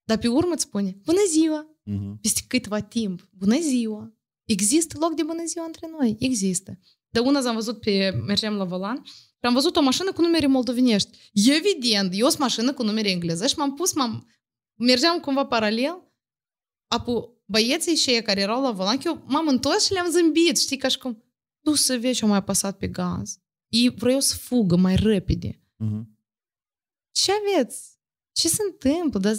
[SPEAKER 2] Dar pe urmă îți spune, bună ziua! uh-huh. peste câtva timp. Bună ziua! Există loc de bună ziua între noi? Există. De una am văzut pe, mergem la volan, și am văzut o mașină cu numere moldovenești. Evident, eu sunt mașină cu numere engleză și m-am pus, m-am, mergeam cumva paralel, apu băieții și ei care erau la volan, eu m-am întors și le-am zâmbit, știi, ca și cum, nu să vezi, eu mai apăsat pe gaz. Ei vreau să fugă mai repede. Uh-huh. Ce aveți? Ce se întâmplă? Dar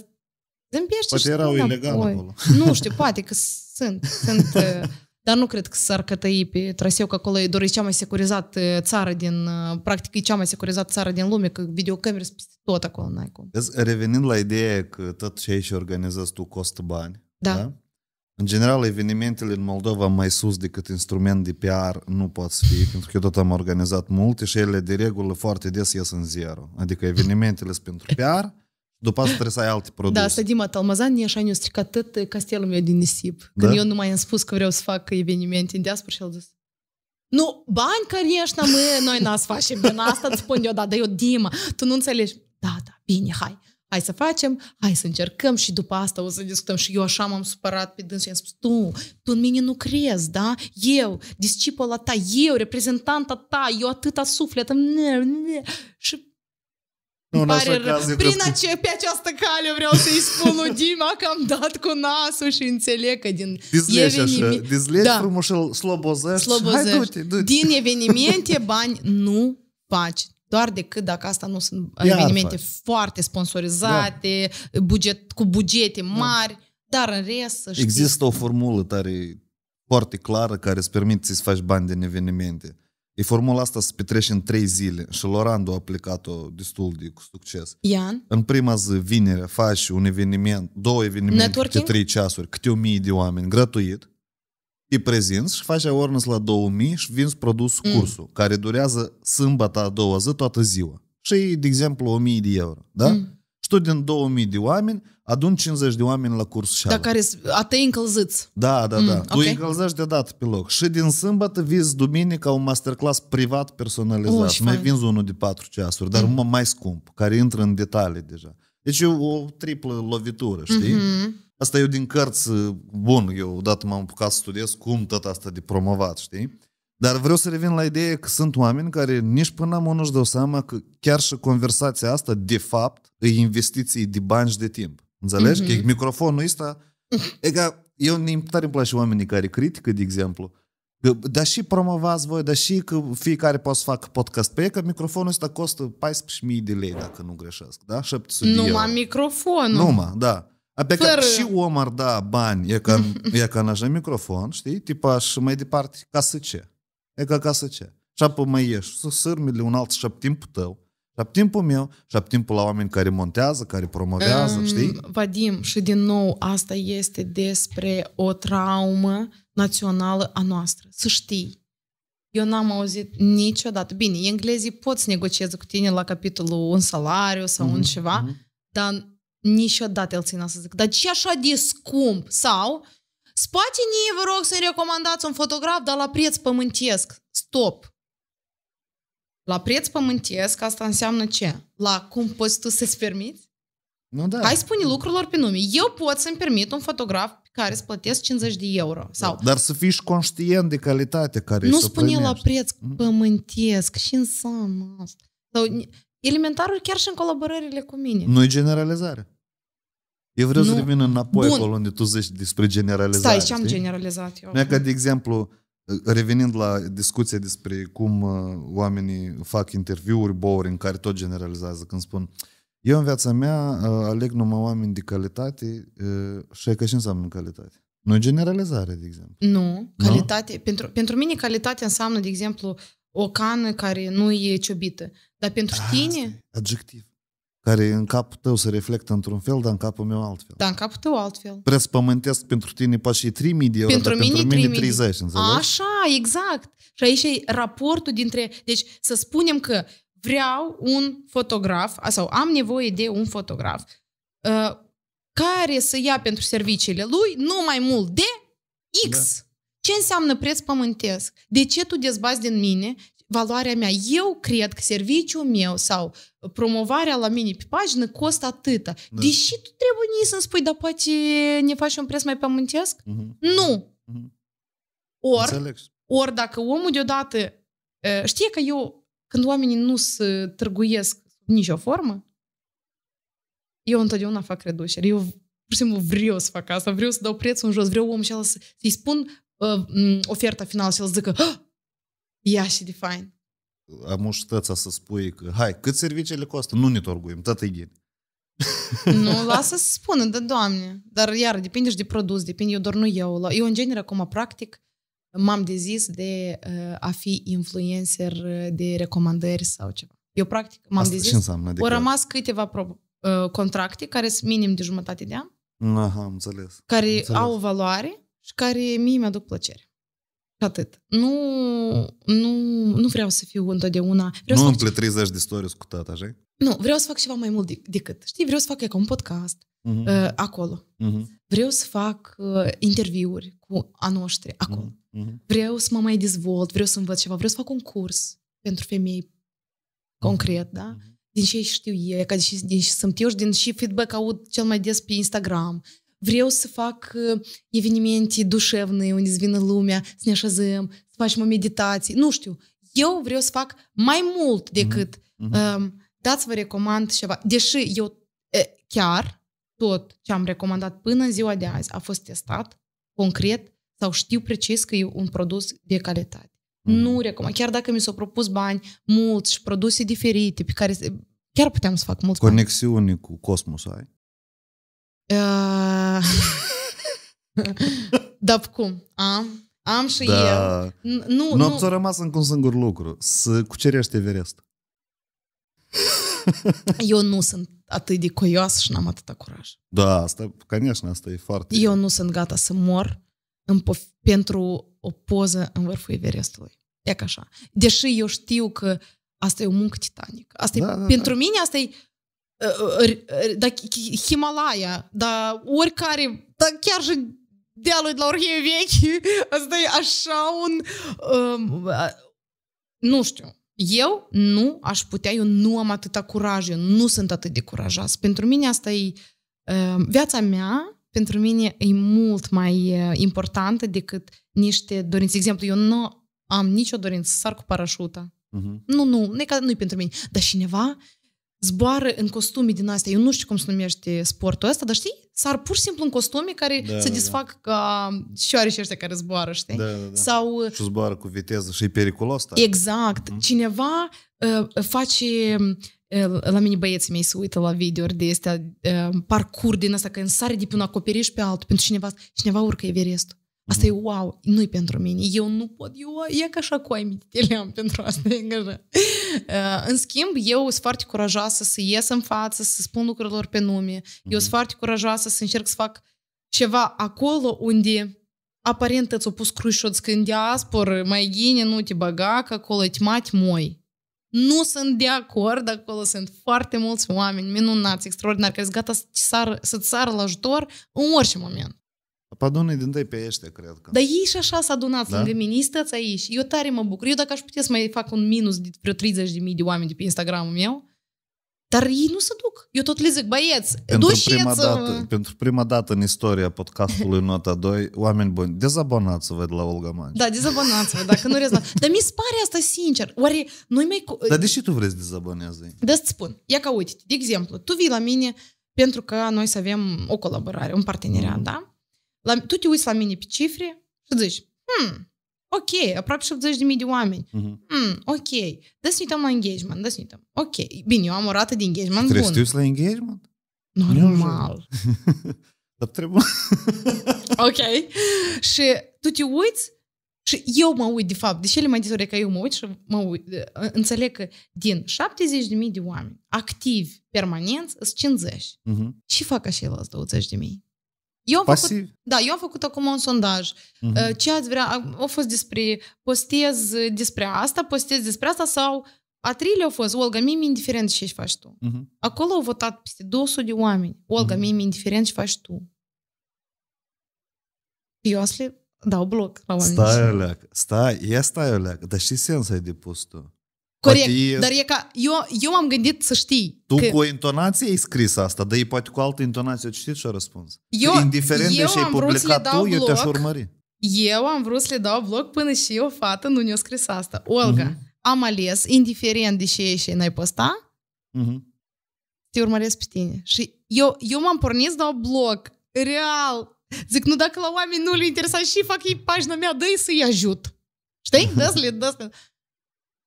[SPEAKER 2] Zâmbește poate și erau da. ilegal acolo. Nu știu, poate că sunt. sunt uh, dar nu cred că s-ar cătăi pe traseu, că acolo e doar cea mai securizat uh, țară din... Uh, practic e cea mai securizat țară din lume, că videocamere sunt tot acolo, n-ai
[SPEAKER 1] cum. Revenind la ideea că tot ce aici organizezi tu costă bani, da? da? În general, evenimentele în Moldova mai sus decât instrument de PR nu pot fi, pentru că eu tot am organizat multe și ele de regulă foarte des ies în zero. Adică evenimentele sunt pentru PR, după asta trebuie să ai alte produse. Da,
[SPEAKER 2] Sadima Talmazan, așa ne-a stricat tot castelul meu din nisip. Da? Când da? eu nu mai am spus că vreau să fac evenimente în diaspora și el zis, nu, bani, конечно, mă, noi n să facem din asta, îți spun eu, da, dar eu, Dima, tu nu înțelegi. Da, da, bine, hai, hai să facem, hai să încercăm și după asta o să discutăm. Și eu așa m-am supărat pe dânsul, i-am spus, tu, tu în mine nu crezi, da? Eu, discipola ta, eu, reprezentanta ta, eu atâta suflet, ne, ne. și
[SPEAKER 1] nu, în pare așa caz, Prin
[SPEAKER 2] ace- pe această cale vreau să-i spun lui Dima că am dat cu nasul și înțeleg că din dizlegi evenimente... Așa,
[SPEAKER 1] dizlegi da. frumos și slobozești. slobozești. Hai, du-te, du-te. Din evenimente
[SPEAKER 2] bani nu faci doar decât dacă asta nu sunt Iar evenimente faci. foarte sponsorizate, da. buget, cu bugete da. mari, da. dar în rest să știi. Există
[SPEAKER 1] o formulă tare foarte clară care îți permite să-ți faci bani din evenimente E formula asta se petrece în trei zile și Lorando a aplicat-o destul de cu succes. Ian? În prima zi, vinere, faci un eveniment, două evenimente, câte trei ceasuri, câte o mie de oameni, gratuit. te prezinți și faci awareness la 2000 și vinzi produs mm. cursul, care durează sâmbata a doua zi toată ziua. Și de exemplu 1000 de euro. Da? Mm. Și tu din 2000 de oameni adun 50 de oameni la curs. și Da, care
[SPEAKER 2] te încălziți.
[SPEAKER 1] Da, da, mm, da. Okay. Tu încălzești deodată pe loc. Și din sâmbătă vizi duminică un masterclass privat personalizat. Oh, Mai vinzi unul de 4 ceasuri, dar mm. mai scump, care intră în detalii deja. Deci e o triplă lovitură, știi? Mm-hmm. Asta eu din cărți, bun, eu odată m-am apucat să studiez cum tot asta de promovat, știi? Dar vreau să revin la ideea că sunt oameni care nici până acum nu-și dau seama că chiar și conversația asta, de fapt, e investiții de bani și de timp. Înțelegi? Mm-hmm. Că mhm. microfonul ăsta... E ca, eu tare îmi place oamenii care critică, de exemplu, dar și promovați voi, dar și că fiecare poate să facă podcast pe păi că microfonul ăsta costă 14.000 de lei, dacă nu greșesc, da? 700 Numai euro.
[SPEAKER 2] microfonul. Numai,
[SPEAKER 1] da. Abia Fără... și om ar da bani, e ca, e ca așa microfon, știi? Tipa și mai departe, ca să ce? E ca ca să ce? Și apoi mai ieși, să sârmi un alt șaptimp tău, și timpul meu și ap timpul la oameni care montează, care promovează, um, știi?
[SPEAKER 2] Vadim, și din nou, asta este despre o traumă națională a noastră. Să știi. Eu n-am auzit niciodată. Bine, englezii pot să negocieze cu tine la capitolul un salariu sau mm-hmm, un mhm, ceva, mm-hmm. dar niciodată el ține să zic, dar ce așa de scump? Sau, spate vă rog să-i recomandați un fotograf, dar la preț pământesc. Stop! La preț pământiesc, asta înseamnă ce? La cum poți tu să-ți permiți? Nu, da. Hai spune lucrurilor pe nume. Eu pot să-mi permit un fotograf pe care îți plătesc 50 de euro. Sau... Da,
[SPEAKER 1] dar să fii și conștient de calitatea care Nu spune la
[SPEAKER 2] preț mm. pământiesc și înseamnă asta. Sau, elementarul chiar și în colaborările cu mine. Nu
[SPEAKER 1] e generalizare. Eu vreau nu. să revin înapoi Bun. acolo unde tu zici despre generalizare. Stai, ce am generalizat eu? Mea ca, de exemplu, Revenind la discuția despre cum uh, oamenii fac interviuri boring, care tot generalizează când spun eu în viața mea uh, aleg numai oameni de calitate uh, și că și înseamnă calitate. Nu generalizare, de exemplu.
[SPEAKER 3] Nu,
[SPEAKER 2] calitate. Nu? Pentru, pentru mine calitatea înseamnă, de exemplu, o cană care nu e ciobită. Dar pentru A, tine...
[SPEAKER 1] Adjectiv care în capul tău se reflectă într-un fel, dar în capul meu altfel.
[SPEAKER 2] Da, în capul tău altfel.
[SPEAKER 1] Preț pământesc pentru tine pașii mii de euro, pentru mine, pentru mine 30, înțelegi? Așa,
[SPEAKER 2] exact. Și aici e raportul dintre... Deci să spunem că vreau un fotograf sau am nevoie de un fotograf uh, care să ia pentru serviciile lui nu mai mult de X. Da. Ce înseamnă preț pământesc? De ce tu dezbați din mine? valoarea mea. Eu cred că serviciul meu sau uh, promovarea la mine pe pagină costă atâta. Da. Deși tu trebuie nici să-mi spui, dar poate ne faci un preț mai pământesc? Uh-huh. Nu! Uh-huh. Mhm. Ori, or dacă omul deodată uh, știe că eu, când oamenii nu se târguiesc nicio formă, eu întotdeauna fac reduceri. Eu pur și simplu vreau să fac asta, vreau să dau prețul în jos, vreau omul și să-i spun uh, oferta finală și să zică, ah! Ia și de fain.
[SPEAKER 1] Am uștăța să spui că, hai, cât serviciile costă? Nu ne torguim, tot e
[SPEAKER 2] nu, lasă să spună, da, doamne. Dar iar, depinde și de produs, depinde, eu doar nu eu. Eu, în genere, acum, practic, m-am dezis de uh, a fi influencer de recomandări sau ceva. Eu, practic, m-am Asta dezis. Ce înseamnă? Adică... Au rămas câteva pro- uh, contracte care sunt minim de jumătate de an.
[SPEAKER 1] Aha, înțeles. Care înțeles. au
[SPEAKER 2] valoare și care mie mi-aduc plăcere atât. Nu, nu, nu vreau să fiu întotdeauna... Vreau nu împle
[SPEAKER 1] 30 de istorie cu tata, așa?
[SPEAKER 2] Nu, vreau să fac ceva mai mult decât. Știi, vreau să fac ca un podcast
[SPEAKER 1] uh-huh. uh, acolo. Uh-huh.
[SPEAKER 2] Vreau să fac uh, interviuri cu a noștri mhm. acolo. Uh-huh. Vreau să mă mai dezvolt, vreau să învăț ceva, vreau să fac un curs pentru femei concret, uh-huh. da? Uh-huh. Din ce știu eu, ca din ce, din ce sunt eu și din ce feedback aud cel mai des pe Instagram vreau să fac uh, evenimente dușevne unde îți vină lumea, să ne așezăm, să facem o meditație, nu știu. Eu vreau să fac mai mult mhm. decât mm-hmm. um, dați-vă recomand ceva. Deși eu chiar tot ce am recomandat până în ziua de azi a fost testat concret sau știu precis că e un produs de calitate. Mm-hmm. Nu recomand. Chiar dacă mi s-au propus bani mulți și produse diferite pe care chiar puteam să fac mulți
[SPEAKER 1] Conexiuni bani. cu cosmosul ai?
[SPEAKER 2] Uh... Dar cum? Am? Am și da. eu. Nu, nu. ți-a rămas
[SPEAKER 1] încă un singur lucru. Să cucerești Everest.
[SPEAKER 2] eu nu sunt atât de coioasă și n-am atâta curaj.
[SPEAKER 1] Da, asta, конечно, asta e foarte... Eu
[SPEAKER 2] nu sunt gata să mor în pof- pentru o poză în vârful Everestului. E ca așa. Deși eu știu că asta e o muncă titanică. Asta da, e, da, pentru da. mine asta e da, Himalaya, da, oricare, da, chiar și dealul de la Orhei Vechi, asta e așa un... Um, nu știu, eu nu aș putea, eu nu am atâta curaj, eu nu sunt atât de curajos. Pentru mine asta e... Um, viața mea, pentru mine, e mult mai importantă decât niște dorințe. De exemplu, eu nu am nicio dorință să sar cu parașuta. Uh-huh. Nu, nu, nu e nu-i pentru mine. Dar cineva zboară în costume din astea. Eu nu știu cum se numește sportul ăsta, dar știi? Sar pur și simplu în costume care da, se da, desfac da. ca șoareci ăștia care zboară, știi? Da, da, da. Sau...
[SPEAKER 1] Și zboară cu viteză și e periculos. Da?
[SPEAKER 2] Exact. Uh-huh. Cineva uh, face uh, la mine băieții mei se uită la video, de uh, parcur din asta, că în sare de pe un acoperiș pe altul, pentru cineva, cineva urcă Everestul. Asta mm-hmm. e wow, nu-i pentru mine. Eu nu pot, eu e ca așa cu ai am pentru asta. E Uh, în schimb, eu sunt foarte curajoasă să ies în față, să spun lucrurilor pe nume. Mm-hmm. Eu sunt mm-hmm. foarte curajoasă să încerc să fac ceva acolo unde aparent îți-o pus crușoț când diaspor, mai gine, nu te băga, că acolo te mati moi. Nu sunt de acord, acolo sunt foarte mulți oameni minunați, extraordinari, care sunt gata să-ți sară, să sară la ajutor în orice moment.
[SPEAKER 1] Adună din tăi pe ăștia, cred că. Dar
[SPEAKER 2] ei și așa s-a adunat da? lângă mine, ei stați aici. Eu tare mă bucur. Eu dacă aș putea să mai fac un minus de vreo 30 de mii de oameni de pe Instagramul meu, dar ei nu se duc. Eu tot le zic, băieți, pentru dușeți prima dată,
[SPEAKER 1] Pentru prima dată în istoria podcastului Nota 2, oameni buni, dezabonați-vă de la Olga Manci.
[SPEAKER 2] Da, dezabonați-vă, dacă nu rezonă. Dar mi se pare asta sincer. Oare noi mai... Dar de
[SPEAKER 1] ce tu vrei să dezabonezi?
[SPEAKER 2] Da, să spun. Ia ca uite, de exemplu, tu vii la mine pentru că noi să avem o colaborare, un parteneriat, mm. da? La, tu te uiți la mine pe cifre și zici, hmm, ok, aproape 70 de mii de oameni. Uh-huh. Hmm, ok, dă să uităm la engagement, dă să uităm. Ok, bine, eu am o rată de engagement Trebuie bună. Trebuie
[SPEAKER 1] să la engagement? Normal. Dar trebuie.
[SPEAKER 2] ok. Și tu te uiți și eu mă uit, de fapt, de ce le mai desore că eu mă uit și mă uit, înțeleg că din 70.000 de oameni activi permanenți sunt 50. Uh-huh. Ce fac așa la mii? Eu am Pasiv. Făcut, da, eu am făcut acum un sondaj. Uh-huh. Ce ați vrea? A fost despre postez despre asta, postez despre asta sau a treilea a fost, Olga, mie indiferent ce ești faci tu. Uh-huh. Acolo au votat peste 200 de oameni. Olga, uh-huh. mie indiferent ce faci tu. Eu asta dau bloc la oameni. Stai,
[SPEAKER 1] Oleac. Stai, ia stai, Oleac. Dar ce sens ai depus tu? Corect, poate dar e
[SPEAKER 2] ca... Eu, eu am gândit să știi Tu că... cu o
[SPEAKER 1] intonație ai scris asta, dar e poate cu altă intonație citit și-a răspuns. Eu, Indiferent eu de ce ai publicat tu, bloc, eu te-aș urmări.
[SPEAKER 2] Eu am vrut să le dau bloc până și eu, fată nu ne-a scris asta. Olga, uh-huh. am ales, indiferent de ce ieși n-ai posta, uh-huh. te urmăresc pe tine. Și eu, eu m-am pornit să dau bloc. Real. Zic, nu dacă la oameni nu le interesa și fac ei pagina mea, dă să-i ajut. Știi? Dă ți le, dă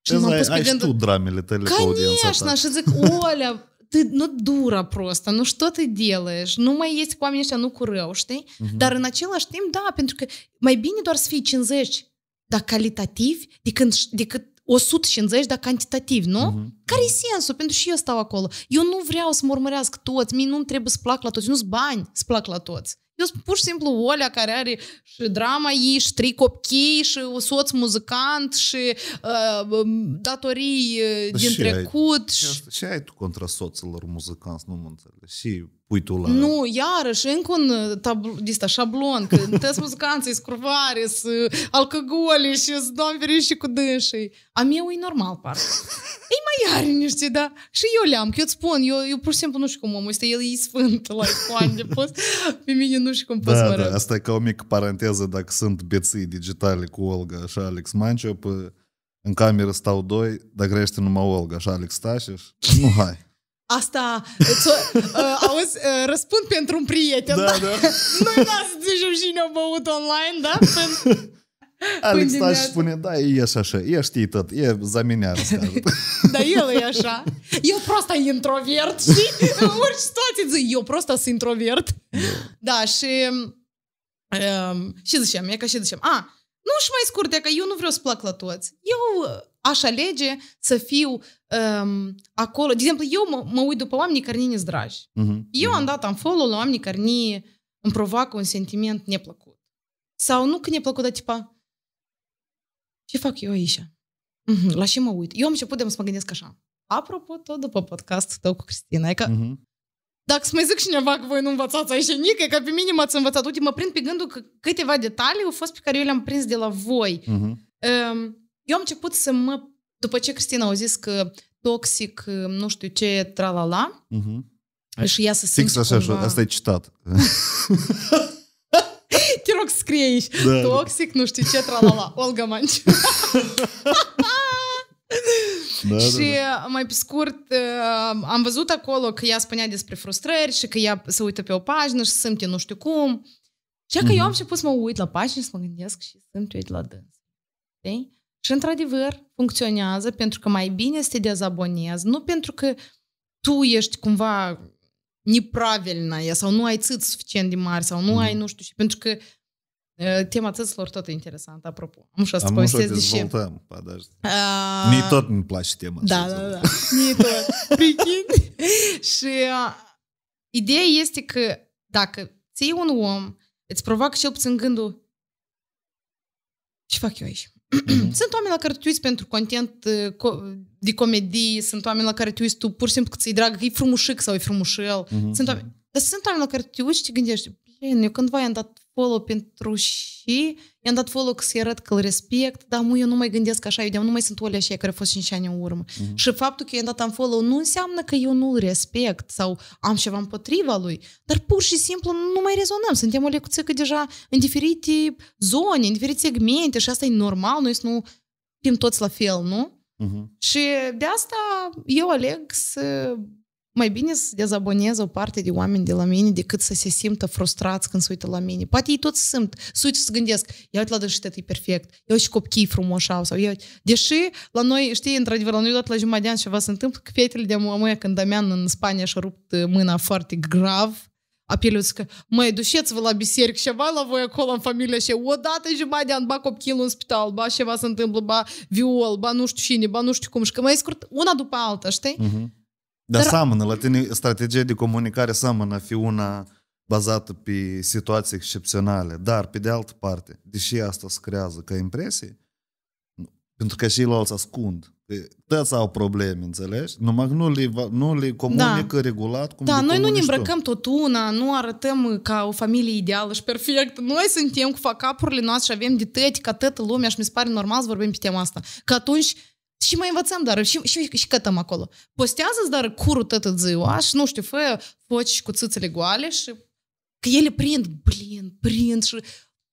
[SPEAKER 1] și Vezi, m-am pus ai, pe gândul... tu dramele tale cu audiența ta. și
[SPEAKER 2] zic, Oля, ты, ну, дура просто, ну, что ты делаешь? Nu mai ești cu oamenii ăștia, nu cu rău, știi? Uh-huh. Dar în același timp, da, pentru că mai bine doar să fii 50, dar calitativ, decât, decât 150, dar cantitativ, nu? Uh-huh. care i sensul? Pentru și eu stau acolo. Eu nu vreau să murmurească toți, mie nu-mi trebuie să plac la toți, nu-s bani să plac la toți. Eu sunt pur și simplu Olea care are și drama ei, și trei copchei, și un soț muzicant, și uh, um, datorii da din ce trecut. Ai, și...
[SPEAKER 1] ce ai tu contra soților muzicanți? Nu mă înțeleg și pui tu la...
[SPEAKER 2] Nu, iarăși, încă un uh, tablo, dista, șablon, că toți muzicanții sunt curvare, sunt alcoolici, sunt domnuri și cu dânsii. A meu e normal, parcă. Ei mai are niște, da? Și eu le-am, că eu îți spun, eu, eu pur și simplu nu știu cum omul este, el e sfânt, la coande, poți, pe mine nu știu cum poți da, mă da, asta
[SPEAKER 1] e ca o mică paranteză, dacă sunt beții digitale cu Olga și Alex Manciop, în cameră stau doi, dar grește numai Olga și Alex Stașeș, nu hai.
[SPEAKER 2] Asta, ți ă, auzi, ă, răspund pentru un prieten, da? da? da. Noi da să zicem și ne-au băut online, da? Păi- Până... Alex da, și
[SPEAKER 1] spune, da, e așa, e știi tot, e za mine
[SPEAKER 2] Da, el e așa. Eu prosta introvert, și În orice situație zic, eu prosta sunt introvert. Da, și... Um, și zicem, e ca și zicem, a, nu și mai scurt, e că eu nu vreau să plac la toți. Eu aș alege să fiu um, acolo. De exemplu, eu mă, mă uit după oamenii care ni dragi. Uh-huh. Mhm, eu am mhm. dat am follow la oamenii care ni îmi provoacă un sentiment neplăcut. Sau nu că neplăcut, dar tipa, ce fac eu aici? Uh-huh. La ce mă uit? Eu am început de să mă gândesc așa. Apropo, tot după podcast tău cu Cristina, e că uh-huh. dacă să mai zic cineva că voi nu învățați aici nică, că pe mine m-ați învățat. Uite, mă prind pe gândul că câteva detalii au fost pe care eu le-am prins de la voi. Uh-huh. Um, eu am început să mă... După ce Cristina au zis că toxic, nu știu ce, tralala,
[SPEAKER 1] uh-huh.
[SPEAKER 3] Mhm.
[SPEAKER 2] și ea să simți Fix așa, cumva... asta e citat. Te rog, scrie aici. Da, da. Toxic, nu știu ce, tralala. Olga Manci. Da, da, și da, da. mai pe scurt, uh, am văzut acolo că ea spunea despre frustrări și că ea se uită pe o pagină și simte nu știu cum. Și că uh-huh. eu mhm. am și pus mă uit la pagină și mă gândesc și simte uit la dâns. Știi? Și într-adevăr funcționează pentru că mai bine să te dezabonezi, nu pentru că tu ești cumva неправильная sau nu ai țâți suficient de mari sau nu mm. ai nu știu și pentru că ă, Tema țăților tot e interesantă, apropo. Am ușa să povestesc de ce. Am подожди. tot nu place tema. Da, da, da. Mie tot. Prichini? și ideea este că dacă ții un om, îți provoacă cel puțin gândul ce fac eu aici? sunt oameni la care tu uiți pentru content uh, de comedie, sunt oameni la care te uiți tu pur și simplu că ți-i drag, că e frumușic sau e frumușel. Mm-hmm. Sunt mhm. oameni, dar sunt oameni la care te uiți și te gândești, eu cândva i-am dat follow pentru și i-am dat follow că să-i arăt că îl respect, dar mă, eu nu mai gândesc așa, eu nu mai sunt olea și care au fost 5 ani în urmă. Mm-hmm. Și faptul că i-am dat am follow nu înseamnă că eu nu-l respect sau am ceva împotriva lui, dar pur și simplu nu mai rezonăm. Suntem o că deja în diferite zone, în diferite segmente și asta e normal, noi să nu fim toți la fel, nu? Mm-hmm. Și de asta eu aleg să mai bine să dezaboneze o parte de oameni de la mine decât să se simtă frustrați când se uită la mine. Poate ei toți sunt, se uită și se gândesc, ia uite la dânsită, e perfect, ia uite și copchii frumoși au, sau ia uite. Deși la noi, știi, într-adevăr, la noi dat la jumătate de an ceva se întâmplă, că fetele de mămâie când Damian în Spania și-a rupt mâna foarte grav, apelul zic că, măi, duceți-vă la biserică ceva la voi acolo în familie și o dată jumătate de an, ba copchilul în spital, ba ceva se întâmplă, ba viol, ba nu știu cine, ba nu știu cum, și că mai scurt, una după alta, știi?
[SPEAKER 1] Uh-huh. Dar, Dar seamănă, la tine strategia de comunicare seamănă a fi una bazată pe situații excepționale. Dar, pe de altă parte, deși asta se creează ca impresie, pentru că și el alții ascund. Toți au probleme, înțelegi? Numai nu le, nu le da. comunică da. regulat cum Da, noi nu ne îmbrăcăm
[SPEAKER 2] tot una, nu arătăm ca o familie ideală și perfectă. Noi suntem cu facapurile noastre și avem de tăti ca toată lumea și mi se pare normal să vorbim pe tema asta. Că atunci și mai învățăm doar, și, și, și cătăm acolo. Postează-ți doar curul tătă ziua și, nu știu, fă foci cu țâțele goale și că ele prind, blin, prind și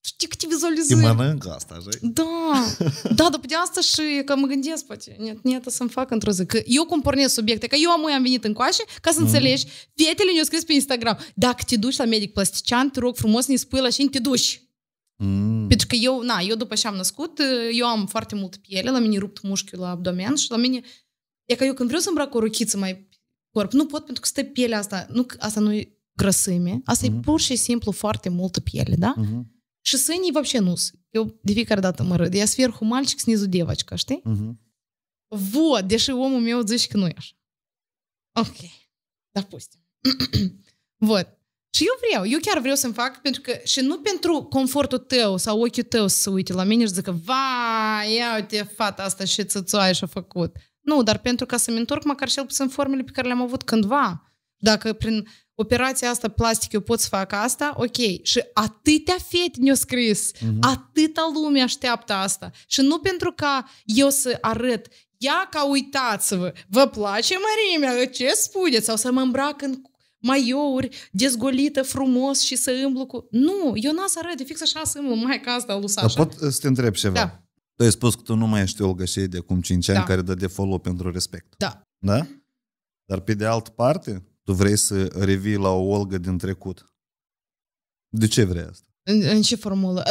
[SPEAKER 2] știi câte vizualizări. Te mănâncă asta, așa? Da, da, după de asta și că mă gândesc, poate, net, net, să-mi fac într-o zi. Că eu cum pornesc subiecte, că eu amui am venit în coașe ca să mm. înțelegi. Fetele ne-au scris pe Instagram, dacă te duci la medic plastician, te rog frumos, ne spui la cine te duci. Mm. Pentru că eu, na, eu după ce am născut, eh, eu am foarte mult piele, la mine rupt mușchiul la abdomen și la mine, e ca eu când vreau să îmbrac o rochiță mai corp, nu pot pentru că stă pielea asta, nu, asta nu e grăsime, asta mm. e mm-hmm. pur și simplu foarte multă piele, da? Mm-hmm. Și sânii вообще nu Eu de fiecare dată mă râd. Ea sferhul malcic, snizul devacica, știi? Mm-hmm. Вот, deși omul meu zice că nu e așa. Ok, pustim. вот. Și eu vreau, eu chiar vreau să-mi fac, pentru că și nu pentru confortul tău sau ochiul tău să uite la mine și zică, va, ia uite fata asta și țățoaie și-a făcut. Nu, dar pentru ca să-mi întorc măcar și în formele pe care le-am avut cândva. Dacă prin operația asta plastică eu pot să fac asta, ok. Și atâtea fete ne-au scris, uh-huh. atâta lume așteaptă asta. Și nu pentru ca eu să arăt, ia ca uitați-vă, vă place mărimea, ce spuneți? Sau să mă îmbrac în maiouri, dezgolită, frumos și să îmblu cu... Nu, eu n-as arăt, de fix așa să îmblu, mai ca asta lui Sasha. Dar
[SPEAKER 1] pot să te întreb ceva? Da. Tu ai spus că tu nu mai ești Olga Shea de acum 5 ani da. care dă de follow pentru respect. Da. Da? Dar pe de altă parte, tu vrei să revii la o Olga din trecut. De ce vrei asta?
[SPEAKER 2] În, în ce formulă?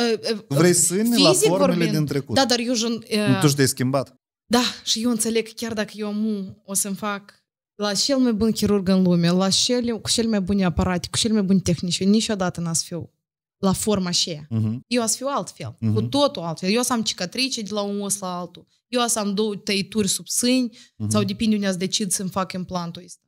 [SPEAKER 1] Vrei sâni la formele vorbind. din trecut. Da, dar
[SPEAKER 2] eu... Uh... Tu și te-ai schimbat. Da, și eu înțeleg chiar dacă eu mu o să-mi fac la cel mai bun chirurg în lume, la cel, cu cel mai bun aparat, cu cel mai bun tehnici, eu niciodată n as fi la forma și Uh-huh. Eu aș fi altfel, uh-huh. cu mhm. totul altfel. Eu să am cicatrice de la un os la altul. Eu să am două tăituri sub sâni uh-huh. Mhm. sau depinde unde ați decid să-mi fac implantul ăsta.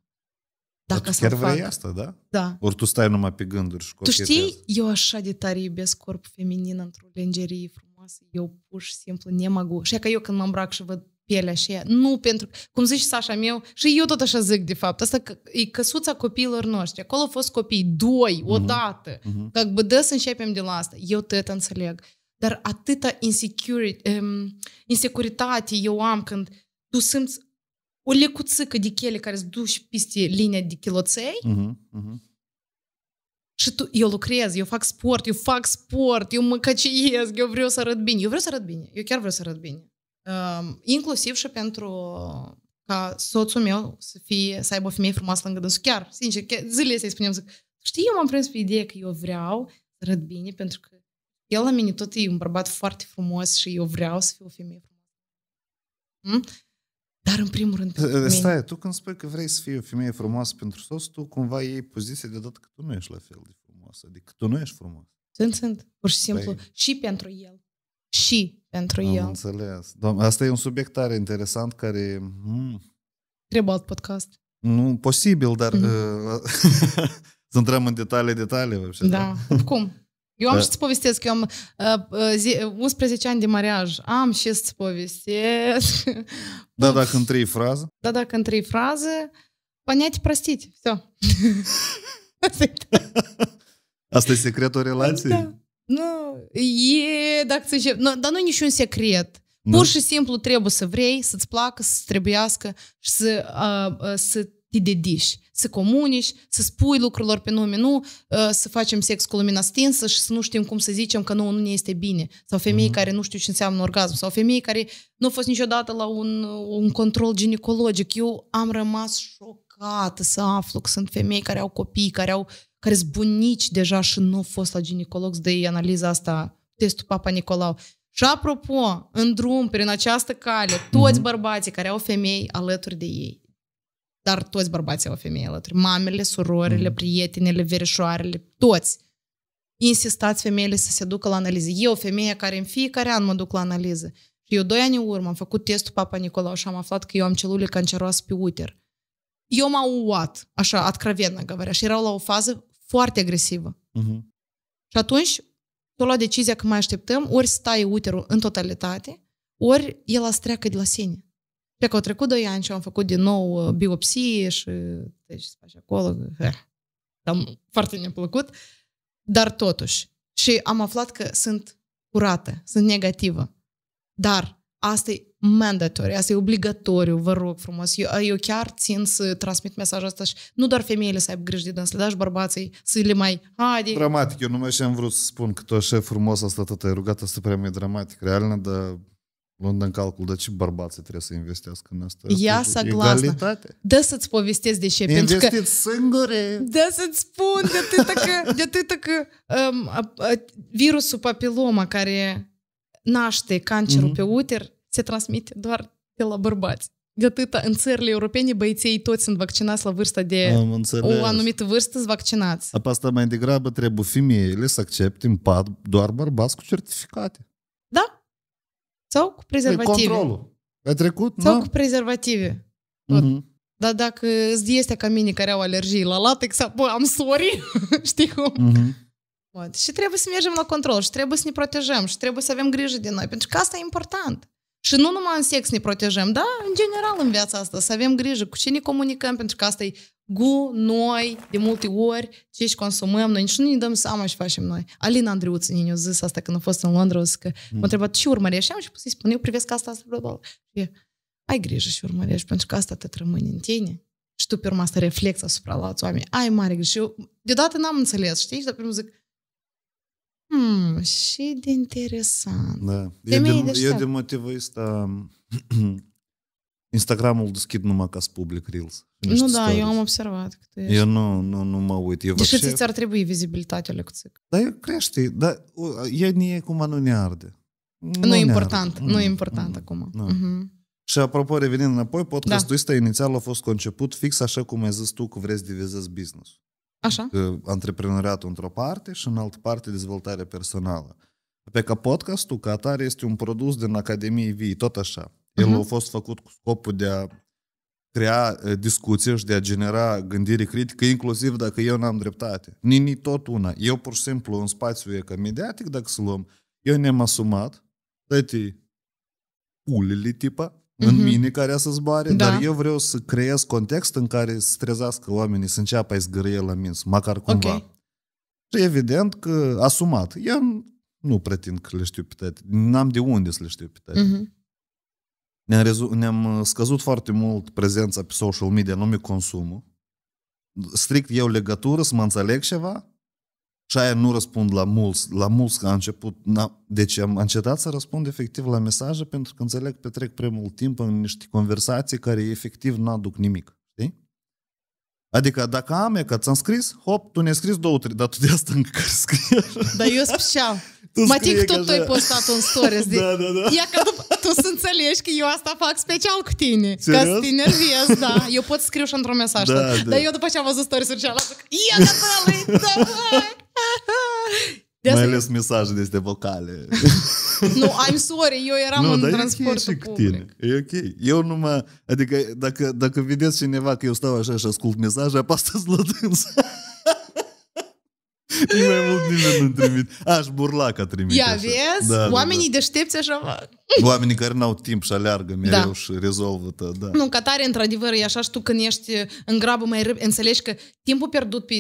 [SPEAKER 1] Dacă Dar chiar vrei asta, da? Da. Ori tu stai numai pe gânduri și Tu știi,
[SPEAKER 2] eu așa de tare iubesc corpul feminin într-o lingerie frumoasă. Eu pur și simplu ne Și că eu când mă îmbrac și văd pielea și ea. Nu pentru... Cum zici Sasha meu, și eu tot așa zic de fapt. Asta e căsuța copiilor noștri. Acolo au fost copii, doi, uh-huh. odată. Uh-huh. Mhm. Că bă, să începem de la asta. Eu tot înțeleg. Dar atâta um, insecuritate eu am când tu simți o lecuțică de chele care îți duci peste linia de chiloței
[SPEAKER 3] uh-huh. Uh-huh.
[SPEAKER 2] Și tu, eu lucrez, eu fac sport, eu fac sport, eu mă căciesc, eu vreau să arăt bine. Eu vreau să arăt bine, eu chiar vreau să arăt bine inclusiv și pentru ca soțul meu să, fie, să aibă o femeie frumoasă lângă dânsul. Chiar, sincer, chiar zilele să-i spuneam, zic, știi, eu m-am prins pe ideea că eu vreau să răd bine, pentru că el la mine tot e un bărbat foarte frumos și eu vreau să fiu o femeie frumoasă. Hmm? Dar în primul rând eh, eh, Stai,
[SPEAKER 1] tu când spui că vrei să fii o femeie frumoasă pentru soț tu cumva iei poziție de dat că tu nu ești la fel de frumoasă. Adică tu nu ești frumos
[SPEAKER 2] Sunt, sunt. Pur și păi simplu. Păi... Și pentru el și pentru Am el.
[SPEAKER 1] înțeles. Doamne, asta e un subiect tare interesant care... Mm.
[SPEAKER 2] Trebuie alt podcast.
[SPEAKER 1] Nu, posibil, dar mm să intrăm în detalii, detalii. Da,
[SPEAKER 2] da, cum? Eu am da. și să povestesc, eu am uh, 11 uh, uh, ani de mariaj, am și să povestesc.
[SPEAKER 1] Da, dacă în trei fraze.
[SPEAKER 2] Da, dacă în trei fraze, понять, prostiți, все.
[SPEAKER 1] Asta e secretul relației? Da.
[SPEAKER 2] Nu, e, dacă zice, nu, dar nu niciun secret. Nu? Pur și simplu trebuie să vrei, să-ți placă, să trebuiască și să, uh, să te dediși, să comunici, să spui lucrurilor pe nume, nu uh, să facem sex cu lumina stinsă și să nu știm cum să zicem că nu, nu ne este bine. Sau femei uh-huh. care nu știu ce înseamnă orgasm, sau femei care nu au fost niciodată la un, un control ginecologic. Eu am rămas șocată să aflu că sunt femei care au copii, care au uh, care sunt bunici deja și nu au fost la ginecolog, să dă analiza asta, testul Papa Nicolau. Și apropo, în drum, prin această cale, mhm. toți bărbații care au femei alături de ei, dar toți bărbații au femei alături, mamele, surorile, mhm. prietenele, verișoarele, toți, insistați femeile să se ducă la analize. Eu, femeia care în fiecare an mă duc la analiză, și eu doi ani în urmă am făcut testul Papa Nicolau și am aflat că eu am celule canceroase pe uter. Eu m au uat, așa, откровенно говоря, și erau la o fază foarte agresivă. Uh-huh. Și atunci tu lua decizia că mai așteptăm, ori stai uterul în totalitate, ori el a streacă de la sine. Pe că au trecut doi ani și am făcut din nou uh, biopsie și deci să faci acolo. Eh, am foarte neplăcut. Dar totuși. Și am aflat că sunt curată, sunt negativă. Dar Asta e mandatory, asta e obligatoriu, vă rog frumos. Eu, eu chiar țin să transmit mesajul ăsta și nu doar femeile să aibă grijă de dânsele, dar și bărbații să le mai... Haide. Dramatic,
[SPEAKER 1] eu numai și am vrut să spun că tu așa frumos asta tot ai rugat, asta prea mai dramatic, realnă, dar luând în calcul, de ce bărbații trebuie să investească în asta? Ia să glasă.
[SPEAKER 2] Dă să-ți povestesc de ce. Pentru că, singure. Dă să-ți spun de atâta că, de atâta că um, a, a, virusul papiloma care naște cancerul mm-hmm. pe uter se transmite doar de la bărbați. De atâta, în țările europene, băieții toți sunt vaccinați la vârsta de Am o anumită vârstă, sunt vaccinați.
[SPEAKER 1] Apa asta mai degrabă trebuie femeile să accepte în pat doar bărbați cu certificate.
[SPEAKER 2] Da. Sau cu păi prezervative. E controlul.
[SPEAKER 1] Ai trecut? Sau da. cu
[SPEAKER 2] prezervative. Mhm. Dar dacă îți este ca mine care au alergii la latex, bă, am sorry, știi cum? Mm-hmm. Și trebuie să mergem la control și trebuie să ne protejăm și trebuie să avem grijă de noi, pentru că asta e important. Și nu numai în sex ne protejăm, da, în general în viața asta, să avem grijă cu ce ne comunicăm, pentru că asta e gu, noi, de multe ori, ce și consumăm noi, nici nu ne dăm seama și facem noi. Alina Andriuță ne-a zis asta când a fost în Londra, zis că mm. m-a întrebat ce urmărești, am pus să-i spun, eu privesc asta, asta, bla, bla. E, ai grijă și urmărești, pentru că asta te rămâne în tine. Și tu pe urmă asta reflexă asupra la alți oameni. Ai mare grijă. Și eu deodată n-am înțeles, știi? Și de zic, Hmm, și de interesant. Da. Femeie eu, de, de eu de
[SPEAKER 1] motivul ăsta da. Instagramul deschid numai ca să public Reels. Nu, da, stories. eu am observat că tu ești. Eu nu, nu, nu mă uit. Eu Deși ți ar
[SPEAKER 2] trebui vizibilitatea lui Cuțic.
[SPEAKER 1] Da, eu crește, dar e nie, da, cum nu ne arde. Nu, nu e important, mm, arde. nu e important mm, acum. Mhm. Și apropo, revenind înapoi, podcastul da. ăsta inițial a fost conceput fix așa cum ai zis tu că vrei să divizezi business Așa. antreprenoriatul într-o parte și în altă parte dezvoltarea personală. Pe că podcastul ca atare este un produs din Academiei Vii, tot așa. El uh-huh. a fost făcut cu scopul de a crea eh, discuții, și de a genera gândire critică, inclusiv dacă eu n-am dreptate. Nini tot una. Eu pur și simplu în spațiu e ca mediatic, dacă să luăm, eu ne-am asumat toate ulele tipa, mm-hmm. în mhm. mine care a să zboare, da. dar eu vreau să creez context în care să trezească oamenii, să înceapă a-i zgârie la mins, măcar cumva. Okay. Și evident că asumat. Eu nu pretind că le știu pe toate. N-am de unde să le știu pe toate. mm Ne-am, rezu- ne-am uh, scăzut foarte mult prezența pe social media, anume consumul. Strict eu legătură, să mă înțeleg ceva, și aia nu răspund la mulți. La mulți a început... Na, deci am încetat să răspund efectiv la mesaje pentru că înțeleg că petrec prea mult timp în niște conversații care efectiv nu aduc nimic. Știi? Adică dacă am e că ți-am scris, hop, tu ne-ai scris două, trei, dar tu de asta încă care scrie.
[SPEAKER 2] Dar eu spișeam. Mă tic, tot tu ai postat un story. zi. da, da, da. Ia că tu, tu să înțelegi că eu asta fac special cu tine. Serios? Ca să te enervezi, da. Eu pot scriu și într-un mesaj. Da, da, da. Dar eu după ce am văzut story-ul, și am ia, gata, da, de Mai ales
[SPEAKER 1] e... mesaje este vocale. nu, I'm sorry, eu eram nu, în transport okay public. Tine. E ok. Eu mă... adică dacă, dacă vedeți cineva că eu stau așa și ascult mesaje, apăsați la dânsă. Nici mai mult nimeni nu-mi trimit. Aș burla că trimite Ia, așa. vezi? Da, da Oamenii da, da.
[SPEAKER 2] deștepți așa fac.
[SPEAKER 1] Oamenii care n-au timp și aleargă mereu da. și rezolvă tă, da. Nu, ca
[SPEAKER 2] tare, într-adevăr, e așa și tu când ești în grabă mai înțelegi că timpul pierdut pe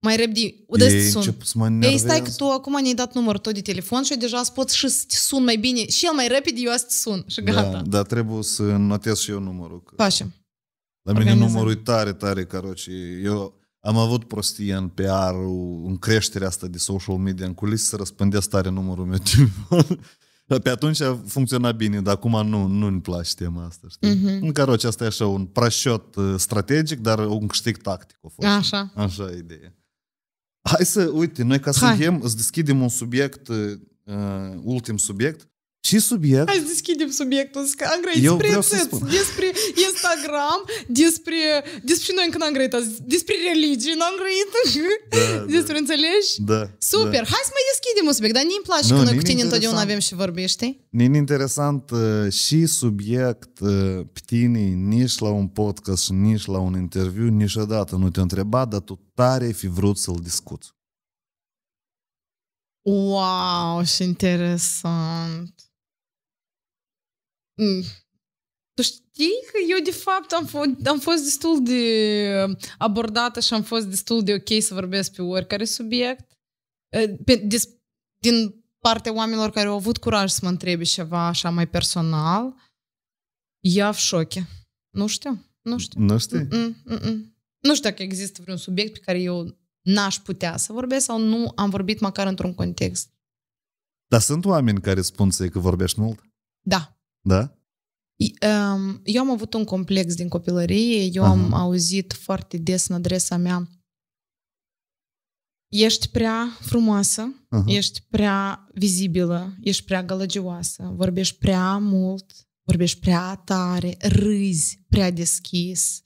[SPEAKER 2] mai repede, unde să sun. Ei, stai că tu acum ne-ai dat numărul tot de telefon și eu deja îți pot și să te sun mai bine. Și el mai repede eu să sun și gata. Da, dar
[SPEAKER 1] trebuie să notez și eu numărul. Că... Facem. La mine Organizăm. numărul e tare, tare, caroci. Eu am avut prostie în PR-ul, în creșterea asta de social media, în culis să răspândesc tare numărul meu telefon. Pe atunci a funcționat bine, dar acum nu, nu-mi place tema asta, știi? Mm-hmm. În caroci, asta e așa un prașot uh, strategic, dar un câștig tactic a fost. Așa. Așa e ideea. Hai să, uite, noi ca să Hai. îți deschidem un subiect, uh, ultim subiect, și subiect. Hai
[SPEAKER 2] să deschidem subiectul. Am grăit despre țâț, despre Instagram, despre... Despre noi încă n-am grăit azi. Despre religie n-am grăit. Da, da. despre da. înțelegi? Da. Super. Da. Hai să mai deschidem un subiect, dar ne mi place nu, că noi cu tine întotdeauna avem și vorbești.
[SPEAKER 1] Nin interesant uh, și subiect uh, pe tine, nici la un podcast nici la un interviu, niciodată nu te-a întrebat, dar tu tare fi vrut să-l discuți.
[SPEAKER 2] Wow, și interesant. Mm. Tu știi că eu, de fapt, am, f- am fost destul de abordată și am fost destul de ok să vorbesc pe oricare subiect. Pe, des, din partea oamenilor care au avut curaj să mă întrebe ceva așa mai personal, ea v șoche. Nu știu, nu știu. Nu știu? Nu știu dacă există vreun subiect pe care eu n-aș putea să vorbesc sau nu am vorbit măcar într-un context.
[SPEAKER 1] Dar sunt oameni care spun să că vorbești mult? Da. Da?
[SPEAKER 2] Um, eu am avut un complex din copilărie, eu Aha. am auzit foarte des în adresa mea ești prea frumoasă, Aha. ești prea vizibilă, ești prea gălăgioasă, vorbești prea mult, vorbești prea tare, râzi prea deschis,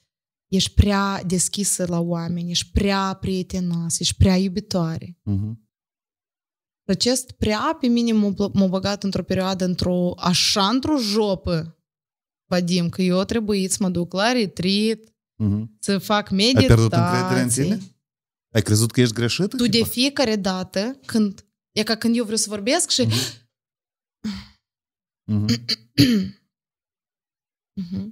[SPEAKER 2] ești prea deschisă la oameni, ești prea prietenoasă, ești prea iubitoare. Uh-huh acest prea pe mine m-a, m-a băgat într-o perioadă într-o așa într-o jopă, Vadim, că eu trebuie să mă duc la retreat,
[SPEAKER 1] uh-huh.
[SPEAKER 2] să fac meditații. Ai pierdut încrederea în tine?
[SPEAKER 1] Ai crezut că ești greșită? Tu
[SPEAKER 2] de fiecare dată, când, e ca când eu vreau să vorbesc și...
[SPEAKER 1] uh-huh.
[SPEAKER 2] uh-huh.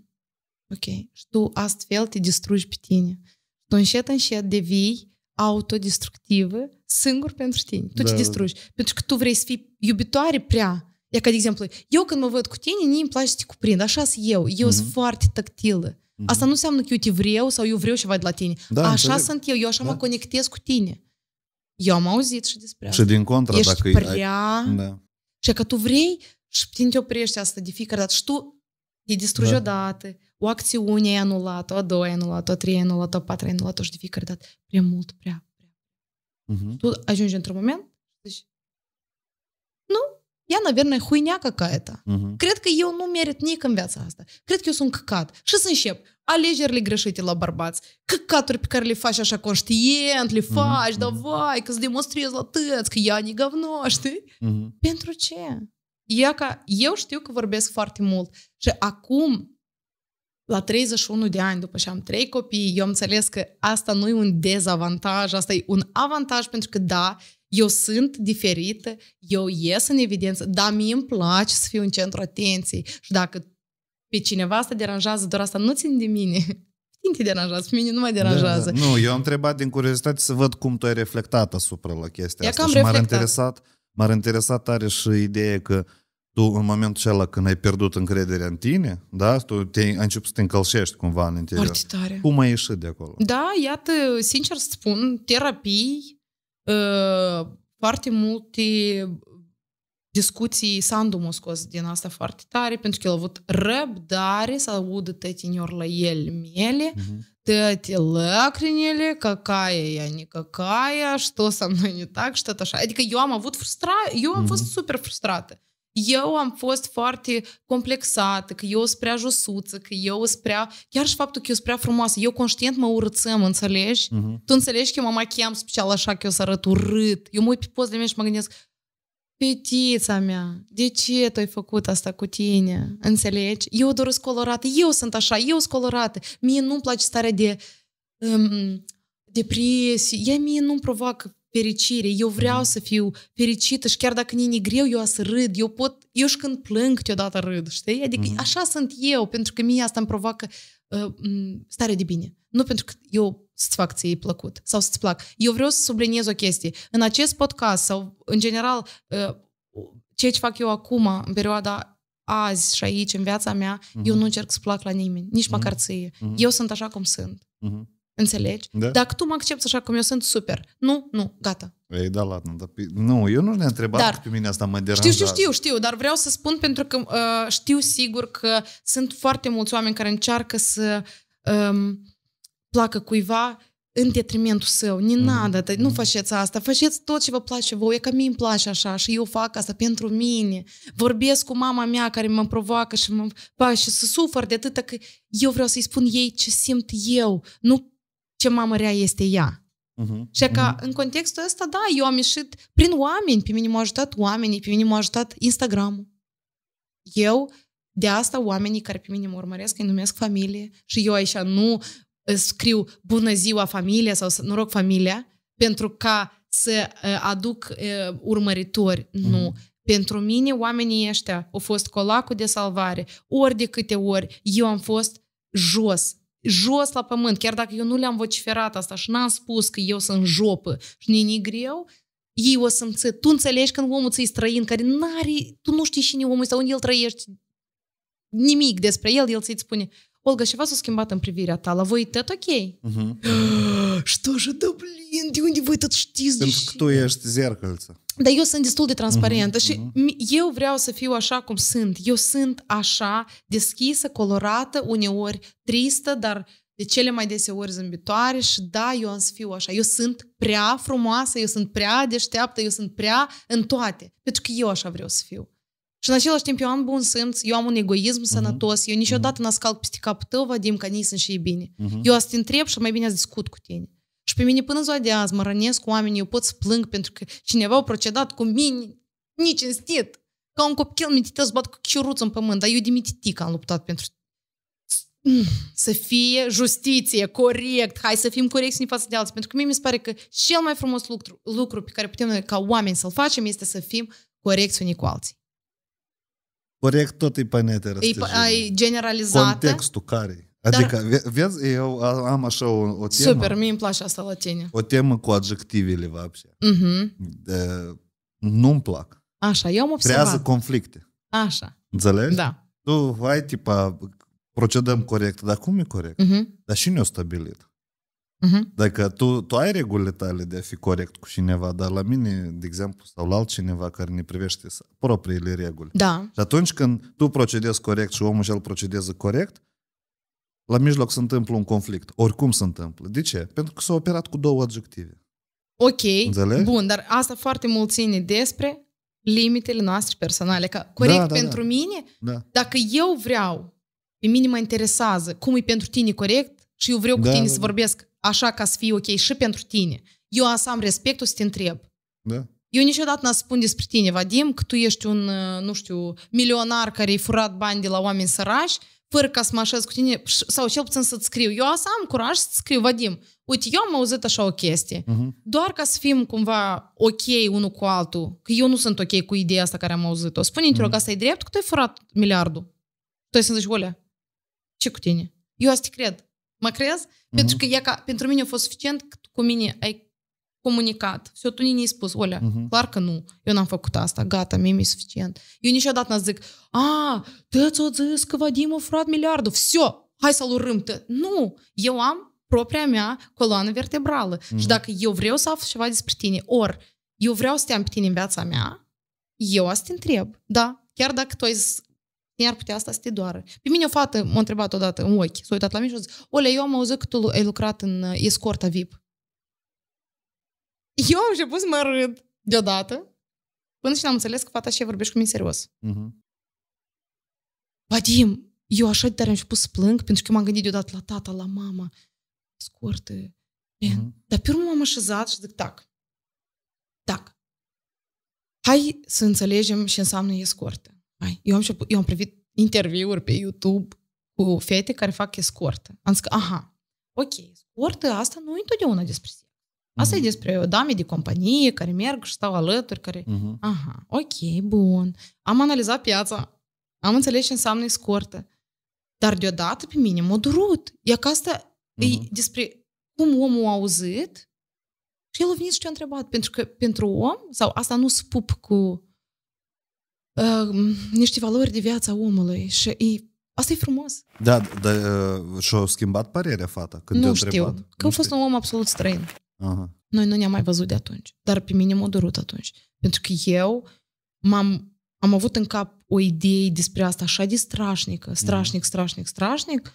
[SPEAKER 2] Ok. Și tu astfel te distrugi pe tine. Tu încet, încet devii autodestructivă singur pentru tine. Tu da. te distrugi. Pentru că tu vrei să fii iubitoare prea. E ca de exemplu, eu când mă văd cu tine, nu îmi place să te cuprind. Așa sunt eu. Eu mm-hmm. sunt mhm. foarte tactilă. Mm-hmm. Asta nu înseamnă că eu te vreau sau eu vreau ceva de la tine.
[SPEAKER 3] Da, așa înțeleg. sunt
[SPEAKER 2] eu. Eu așa da. mă conectez cu tine. Eu am auzit și despre asta.
[SPEAKER 1] Și din contra, Ești dacă prea... Ai... Da.
[SPEAKER 2] Și că tu vrei și tine te oprești asta de fiecare dată. Și tu te distrugi da. odată o acțiune e anulată, a doua e anulată, a treia e anulată, a patra e anulată și de fiecare dată prea mult, prea, prea. Uh-huh. Tu ajungi într-un moment zici, nu, ea, наверное, хуйня какая-то. Uh-huh. Cred că eu nu merit nici în viața asta. Cred că eu sunt căcat. Și să încep alegerile greșite la bărbați, căcaturi pe care le faci așa conștient, le mhm. faci, uh-huh. da, vai, că îți demonstrezi la tăți, că ea ne gavno, știi? Uh-huh. Pentru ce? Ea ca, eu știu că vorbesc foarte mult și acum la 31 de ani, după ce am trei copii, eu am înțeles că asta nu e un dezavantaj, asta e un avantaj pentru că, da, eu sunt diferită, eu ies în evidență, dar mie îmi place să fiu în centru atenției și dacă pe cineva asta deranjează, doar asta nu țin de mine. Cine te deranjează? Pe mine nu mă da, deranjează. Da,
[SPEAKER 1] da. Nu, eu am întrebat din curiozitate să văd cum tu ai reflectat asupra la chestia Ia asta și m-ar interesat, m-ar interesat tare și ideea că uh, tu în momentul acela când ai pierdut încrederea în tine, da, tu te, ai început să te încălșești cumva în interior. Foarte tare. Cum ai ieșit de acolo?
[SPEAKER 2] Da, iată, sincer să spun, terapii, uh, foarte multe discuții, Sandu m-a scos din asta foarte tare, pentru că el a avut răbdare să audă tătinor la el mele, uh-huh. тати лакринили, какая я не какая, что со мной не так, что Adică eu am avut frustrat, eu am mm-hmm. fost super frustrată eu am fost foarte complexată, că eu sunt prea josuță, că eu sunt prea... Chiar și faptul că eu sunt prea frumoasă, eu conștient mă urățăm, înțelegi? Uh-huh. Tu înțelegi că eu mă machiam special așa, că eu să arăt urât. Eu mă uit pe de mine și mă gândesc, petița mea, de ce tu ai făcut asta cu tine? Înțelegi? Eu doar sunt colorată, eu sunt așa, eu sunt colorată. Mie nu-mi place starea de um, depresie, ea mie nu-mi provoacă fericire, eu vreau mhm. să fiu fericită și chiar dacă mie e greu, eu să râd, eu pot, eu și când plâng câteodată râd, știi? Adică mm-hmm. așa sunt eu, pentru că mie asta îmi provoacă uh, stare de bine. Nu pentru că eu să-ți fac ție plăcut sau să-ți plac. Eu vreau să subliniez o chestie. În acest podcast sau, în general, uh, ceea ce fac eu acum, în perioada azi și aici, în viața mea, mm-hmm. eu mhm. nu încerc să plac la nimeni, nici mm-hmm. măcar mhm. ție. Mm-hmm. Eu sunt așa cum sunt. Mm-hmm. Înțelegi? Da. Dacă tu mă accepti așa cum eu sunt, super. Nu, nu, gata.
[SPEAKER 1] Ei, da, latna, dar nu, eu nu ne-am întrebat dar, pe mine asta mă deranjează. Știu, știu, știu,
[SPEAKER 2] știu, dar vreau să spun pentru că uh, știu sigur că sunt foarte mulți oameni care încearcă să um, placă cuiva în detrimentul său. Ni mhm. nada, mm-hmm. nu mhm. faceți asta, faceți tot ce vă place vouă, e că mie îmi place așa și eu fac asta pentru mine. Vorbesc cu mama mea care mă provoacă și mă fac și să sufăr de atât că eu vreau să-i spun ei ce simt eu, nu ce mamă rea este ea.
[SPEAKER 3] Uh-huh. Și că uh-huh. Mm-hmm.
[SPEAKER 2] în contextul ăsta, da, eu am ieșit prin oameni, pe mine m-au ajutat oamenii, pe mine m au ajutat Instagram-ul. Eu, de asta oamenii care pe mine mă urmăresc, îi numesc familie și eu aici nu scriu bună ziua familie sau noroc familia, pentru ca să aduc urmăritori. Uh-huh. Nu. Pentru mine, oamenii ăștia au fost colacul de salvare. Ori de câte ori eu am fost jos jos la pământ, chiar dacă eu nu le-am vociferat asta și n-am spus că eu sunt jopă și ne greu, ei o simți. Tu înțelegi când omul ți-i străin, care n-are, tu nu știi cine omul ăsta, unde el trăiește, nimic despre el, el ți-i spune, Olga, ceva s-a schimbat în privirea ta. La voi tot ok? Что же, да blin, de unde voi tot știți? Pentru
[SPEAKER 1] că tu ești zercălță.
[SPEAKER 2] Dar eu sunt destul de transparentă uh-huh, și uh-huh. eu vreau să fiu așa cum sunt. Eu sunt așa, deschisă, colorată, uneori tristă, dar de cele mai deseori zâmbitoare și da, eu am să fiu așa. Eu sunt prea frumoasă, eu sunt prea deșteaptă, eu sunt prea în toate. Pentru că eu așa vreau să fiu. Și în același timp eu am bun simț, eu am un egoism uh-huh. sănătos, eu niciodată uh-huh. Mhm. n scalc peste capul tău, Vadim, că nici sunt și ei bine. Uh-huh. Eu asta întreb și mai bine azi discut cu tine. Și pe mine până ziua de azi mă rănesc cu oamenii, eu pot să plâng pentru că cineva a procedat cu mine, nici stit. Ca un copil să bat cu chiuruț în pământ, dar eu de mititic am luptat pentru să fie justiție, corect, hai să fim corecți în față de alții. Pentru că mie mi se pare că cel mai frumos lucru, lucru pe care putem noi ca oameni să-l facem este să fim corecți unii cu alții
[SPEAKER 1] corect tot e pe net
[SPEAKER 2] Ai generalizat. Contextul
[SPEAKER 1] care Adică, Dar... vezi, eu am așa o, o temă. Super, mie
[SPEAKER 2] îmi place asta la tine.
[SPEAKER 1] O temă cu adjectivele, вообще.
[SPEAKER 2] Uh-huh.
[SPEAKER 1] Mhm. nu-mi plac.
[SPEAKER 2] Așa, eu am observat. Creează
[SPEAKER 1] conflicte. Așa. Înțelegi? Da. Tu, hai, tipa, procedăm corect. Dar cum e corect? Uh-huh. Dar și ne-a stabilit. Uh-huh. Dacă tu, tu ai regulile tale de a fi corect cu cineva, dar la mine, de exemplu, sau la altcineva care ne privește propriile reguli. Da. Și atunci când tu procedezi corect și omul și el procedează corect, la mijloc se întâmplă un conflict. Oricum se întâmplă. De ce? Pentru că s-a operat cu două adjective.
[SPEAKER 2] Ok, Înțelegi? bun, dar asta foarte mult ține despre limitele noastre personale. Că da, corect da, da, pentru da. mine, da. dacă eu vreau, pe mine mă interesează cum e pentru tine corect și eu vreau cu da, tine da, să da. vorbesc așa ca să fii ok și pentru tine. Eu să am respectul să te întreb. Da. Eu niciodată n-am spun despre tine, Vadim, că tu ești un, uh, nu știu, milionar care ai furat bani de la oameni sărași, fără ca să mă așez cu tine, sau cel puțin să-ți scriu. Eu asta am curaj să-ți scriu, Vadim, uite, eu am auzit așa o chestie. Uh-huh. Doar ca să fim cumva ok unul cu altul, că eu nu sunt ok cu ideea asta care am auzit-o. Spune-mi, uh-huh. rog, mhm. asta e drept că tu ai furat miliardul. Tu ai să zici, olea, ce cu tine? Eu asta te cred. Mă crezi? Mm-hmm. Pentru că ca, pentru mine a fost suficient că cu mine ai comunicat. Și tu ne-ai spus, Olea, mm-hmm. clar că nu, eu n-am făcut asta, gata, mie mi-e suficient. Eu niciodată n-am zic, a, te ți-o zis că Vadim a furat miliardul, все, hai să-l urâm. Te. Nu, eu am propria mea coloană vertebrală. Mm-hmm. Și mhm. dacă eu vreau să aflu ceva despre tine, ori eu vreau să te am pe tine în viața mea, eu asta te întreb. Da, chiar dacă tu ai zis n-ar putea asta să te doară. Pe mine o fată m-a întrebat odată în ochi, s-a uitat la mine și a zis, Ole, eu am auzit că tu ai lucrat în escorta VIP. Eu am început să mă râd deodată, până și n-am înțeles că fata și vorbește cu mine serios. Uh-huh. Vadim, eu așa de tare am început să plâng, pentru că m-am gândit deodată la tata, la mama, escortă. Uh-huh. Mm-hmm. Dar pe urmă m-am așezat și zic, tac, tac, hai să înțelegem ce înseamnă escortă. Hai, eu, am șaput, eu am privit interviuri pe YouTube cu fete care fac escortă. Am zis că, aha, ok, escortă asta nu e întotdeauna despre sex. Asta mm-hmm. e mhm. despre dame de companie care merg și stau alături, care... Mm-hmm. Aha, ok, bun. Am analizat piața, am înțeles ce înseamnă escortă. Dar deodată pe mine m-a durut. E că asta mm-hmm. e mhm. despre cum omul a auzit și el a venit și te-a întrebat. Pentru că pentru om, sau asta nu se pup cu niște valori de viața omului și e, asta e frumos.
[SPEAKER 1] Da, dar și-a schimbat părerea fata când Nu știu,
[SPEAKER 2] că a fost un om absolut străin. Aha. Noi nu ne-am mai văzut de atunci, dar pe mine m-a durut atunci. Pentru că eu m-am, am avut în cap o idee despre asta așa de strașnică, strașnic, strașnic, strașnic.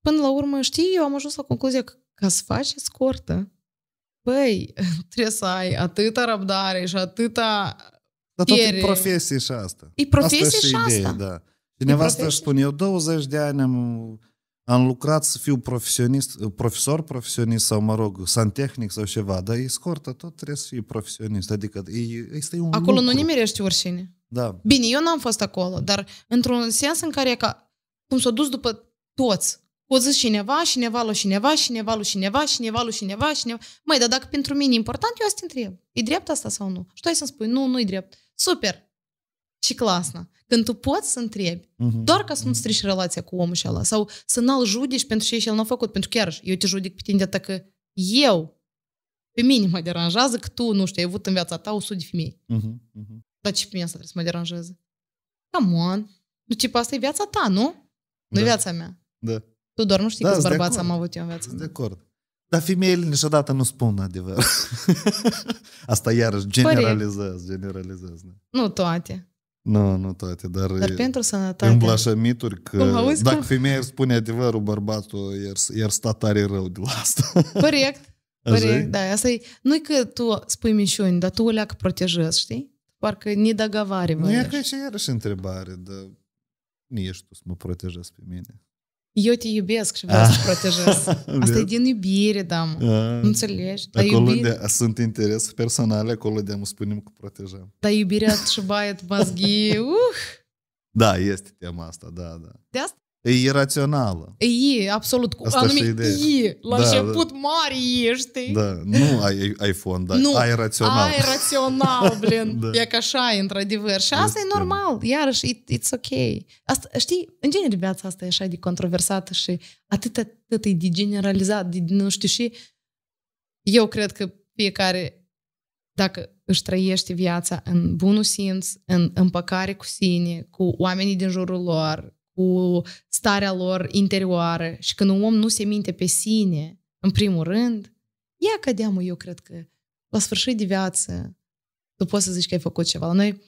[SPEAKER 2] Până la urmă, știi, eu am ajuns la concluzia că ca să faci scurtă, băi, trebuie să ai atâta răbdare și atâta dar tot e profesie
[SPEAKER 1] și asta. E profesie asta și, și ideea, asta. Da. Și să își spune, eu 20 de ani am, am lucrat să fiu profesionist, profesor profesionist sau, mă rog, santehnic sau ceva, dar e scurtă, tot trebuie să fii profesionist. Adică este un Acolo lucru. nu
[SPEAKER 2] nimerești oricine. Da. Bine, eu n-am fost acolo, dar într-un sens în care ca, cum s-a dus după toți, o zis cineva, cineva lui cineva, cineva lui cineva, cineva lui cineva, cineva. Măi, dar dacă pentru mine e important, eu asta întreb. E drept asta sau nu? Și tu ai să-mi spui, nu, nu e drept super și clasă. Când tu poți să întrebi, uh-huh. doar ca să nu strici relația cu omul ăla sau să n-l judici pentru ce el n-a făcut, pentru că chiar eu te judec pe tine de că eu, pe mine mă deranjează că tu, nu știu, ai avut în viața ta 100 de femei.
[SPEAKER 3] Uh-huh.
[SPEAKER 2] Dar ce pe mine asta trebuie să mă deranjeze? Come on! Nu, tip, asta e viața ta, nu?
[SPEAKER 3] Nu
[SPEAKER 1] da. e viața mea. Da.
[SPEAKER 2] Tu doar nu știi da, câți bărbați am avut
[SPEAKER 1] eu în viața mea. de acord. Dar femeile niciodată nu spun adevăr. Asta iarăși generalizează, generalizează.
[SPEAKER 2] Nu toate.
[SPEAKER 1] Nu, nu toate, dar... Dar pentru
[SPEAKER 2] sănătate. Îmblă
[SPEAKER 1] că auzi, dacă că... femeia spune adevărul, bărbatul iar sta tare rău de la asta.
[SPEAKER 2] Corect. Corect, da. Asta e... Nu-i că tu spui mișuni, dar tu leac protejezi, știi? Parcă ni gavare. Nu, e că
[SPEAKER 1] și iarăși întrebare, dar nu ești tu să mă protejezi pe mine
[SPEAKER 2] eu te iubesc și vreau să protejez. Asta e din iubire, da, Nu înțelegi? Dar acolo iubire...
[SPEAKER 1] de, sunt interese personale, acolo de am spunem că protejăm.
[SPEAKER 2] Dar iubirea și baie măzghii, uh!
[SPEAKER 1] Da, este tema asta, da, da. De asta E irațională.
[SPEAKER 2] E, absolut. Asta anumit și ideea. E. La da, început da. mari ești. Da,
[SPEAKER 1] nu ai, iPhone, dar nu, ai rațional. Ai
[SPEAKER 2] rațional, blin. da. E ca așa, într-adevăr. Și asta este e normal. Iarăși, it, it's ok. Asta, știi, în genere viața asta e așa de controversată și atât, atât e de generalizat, de, nu știu, și eu cred că fiecare, dacă își trăiește viața în bunul simț, în împăcare cu sine, cu oamenii din jurul lor, cu starea lor interioară și când un om nu se minte pe sine, în primul rând, ia cădeamă, eu cred că la sfârșit de viață tu poți să zici că ai făcut ceva. noi,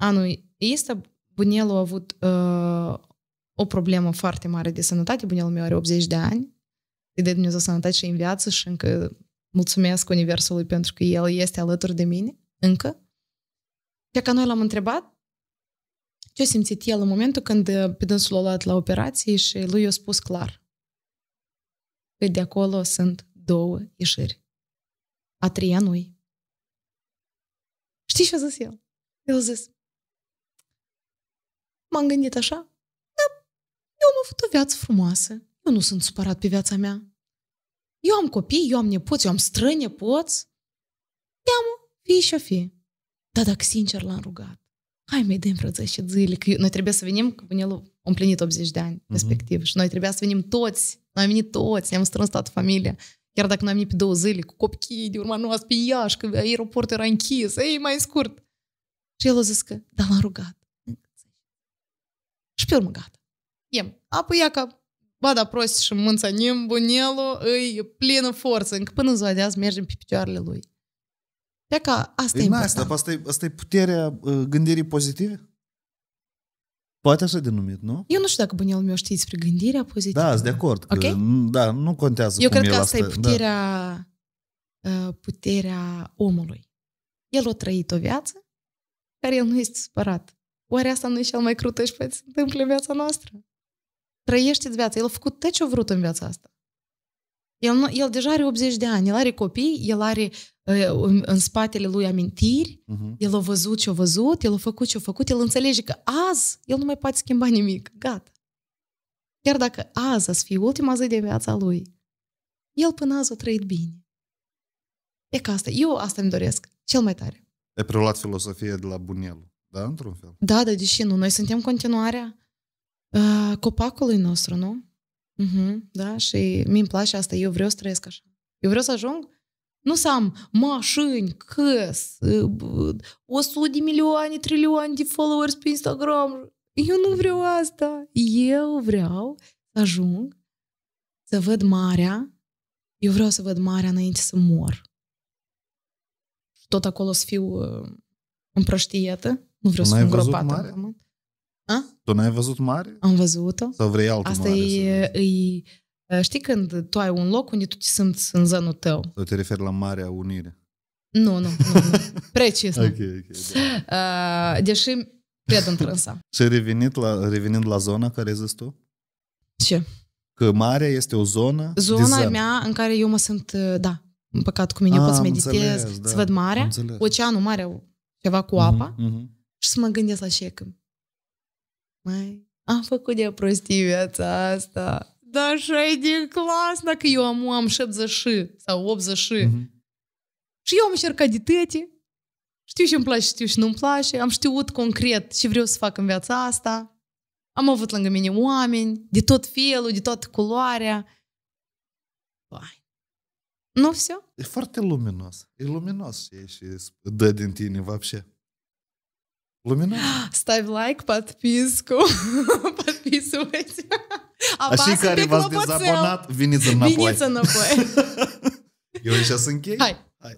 [SPEAKER 2] anul este bunelul a avut uh, o problemă foarte mare de sănătate. Bunelul meu are 80 de ani. Îi dă Dumnezeu sănătate și în viață și încă mulțumesc Universului pentru că el este alături de mine, încă. Pe că noi l-am întrebat ce a simțit el în momentul când pe dânsul l-a luat la operație și lui i-a spus clar. că de acolo sunt două ieșiri. A treia nu-i. Știi ce a zis el? El a zis. M-am gândit așa. Da, eu am avut o viață frumoasă. Eu nu sunt supărat pe viața mea. Eu am copii, eu am nepoți, eu am strănepoți. Teamă, fi și fi. Dar dacă sincer l-am rugat hai mai dăm vreo 10 zile, că noi trebuie să venim, că Bunelu a împlinit 80 de ani, mhm. respectiv, uh-huh. și noi trebuia să venim toți, noi am venit toți, ne-am strâns toată familia. Chiar dacă noi am venit pe două zile, cu copii de urma noastră, pe Iași, că aeroportul era închis, ei, mai scurt. Și el a zis că, da, l-am rugat. Și pe urmă, gata. Iem. Apoi ea ca bada prost și mânța nimbunelu, îi plină forță, încă până ziua de azi mergem pe picioarele lui. Pe că
[SPEAKER 1] asta păi e, e important. Asta, asta, e, asta e puterea uh, gândirii pozitive? Poate așa denumit, nu?
[SPEAKER 2] Eu nu știu dacă bunelul meu știți despre gândirea pozitivă. Da, sunt de acord. Că, okay?
[SPEAKER 1] Da, nu contează Eu cum cred că asta, asta e da. puterea,
[SPEAKER 2] da. puterea omului. El a trăit o viață care el nu este supărat. Oare asta nu e cel mai crută și poate se întâmple în viața noastră? Trăiește-ți viața. El a făcut tot ce a vrut în viața asta. El, nu, el deja are 80 de ani, el are copii, el are în, în spatele lui amintiri, uh-huh. el a văzut ce a văzut, el a făcut ce a făcut, el înțelege că azi el nu mai poate schimba nimic, gata. Chiar dacă azi ați fi ultima zi de viața lui, el până azi a trăit bine. E ca asta. Eu asta îmi doresc. Cel mai tare.
[SPEAKER 1] E preluat filosofia de la Bunelu, da? Într-un fel.
[SPEAKER 2] Da, dar deși nu. Noi suntem continuarea uh, copacului nostru, nu? Uh-huh, da? Și mi-mi place asta. Eu vreau să trăiesc așa. Eu vreau să ajung nu să am mașini, căs, 100 de milioane, trilioane de followers pe Instagram. Eu nu vreau asta. Eu vreau să ajung să văd marea. Eu vreau să văd marea înainte să mor. Tot acolo să fiu împrăștietă. Nu vreau să fiu îngropată.
[SPEAKER 1] Tu n-ai văzut mare?
[SPEAKER 2] Am văzut-o. Sau vrei altă Asta mare? Asta e, e Ă, știi când tu ai un loc unde tu te simți în zonul tău?
[SPEAKER 1] Sau te referi la Marea Unire?
[SPEAKER 2] Nu, nu, nu. nu. Precis. ok, ok. da. Ă, deși cred în trânsa.
[SPEAKER 1] Și revenit la, revenind la zona care ai zis tu? Ce? Că marea este o zonă Zona mea
[SPEAKER 2] în care eu mă sunt, ă, da, În păcat cu mine, A, eu pot să ah, meditez, înțeles, da. să văd marea, oceanul, marea, ceva cu mhm, apa uh-huh, uh-huh. și să mă gândesc la ce mai am făcut de prostii viața asta da, așa e de clas dacă eu am, am 70 și sau 80 și. Mm-hmm. Și eu am încercat de tăte. Știu ce îmi place, știu ce nu-mi place. Am știut concret ce vreau să fac în viața asta. Am avut lângă mine oameni de tot felul, de toată culoarea.
[SPEAKER 1] Pai. Nu все. E foarte luminos. E luminos și, și dă din tine, вообще. Luminos. Ставь лайк, подписку, подписывайся. Apasă Așa care v-ați clopoțel. dezabonat, veniți înapoi. Veniți înapoi. Eu aici să închei? Hai. Hai.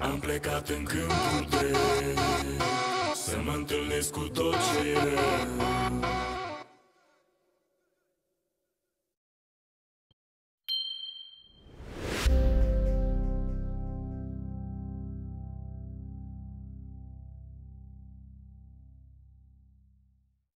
[SPEAKER 3] Am plecat în câmpul drept Să mă întâlnesc cu tot ce e rău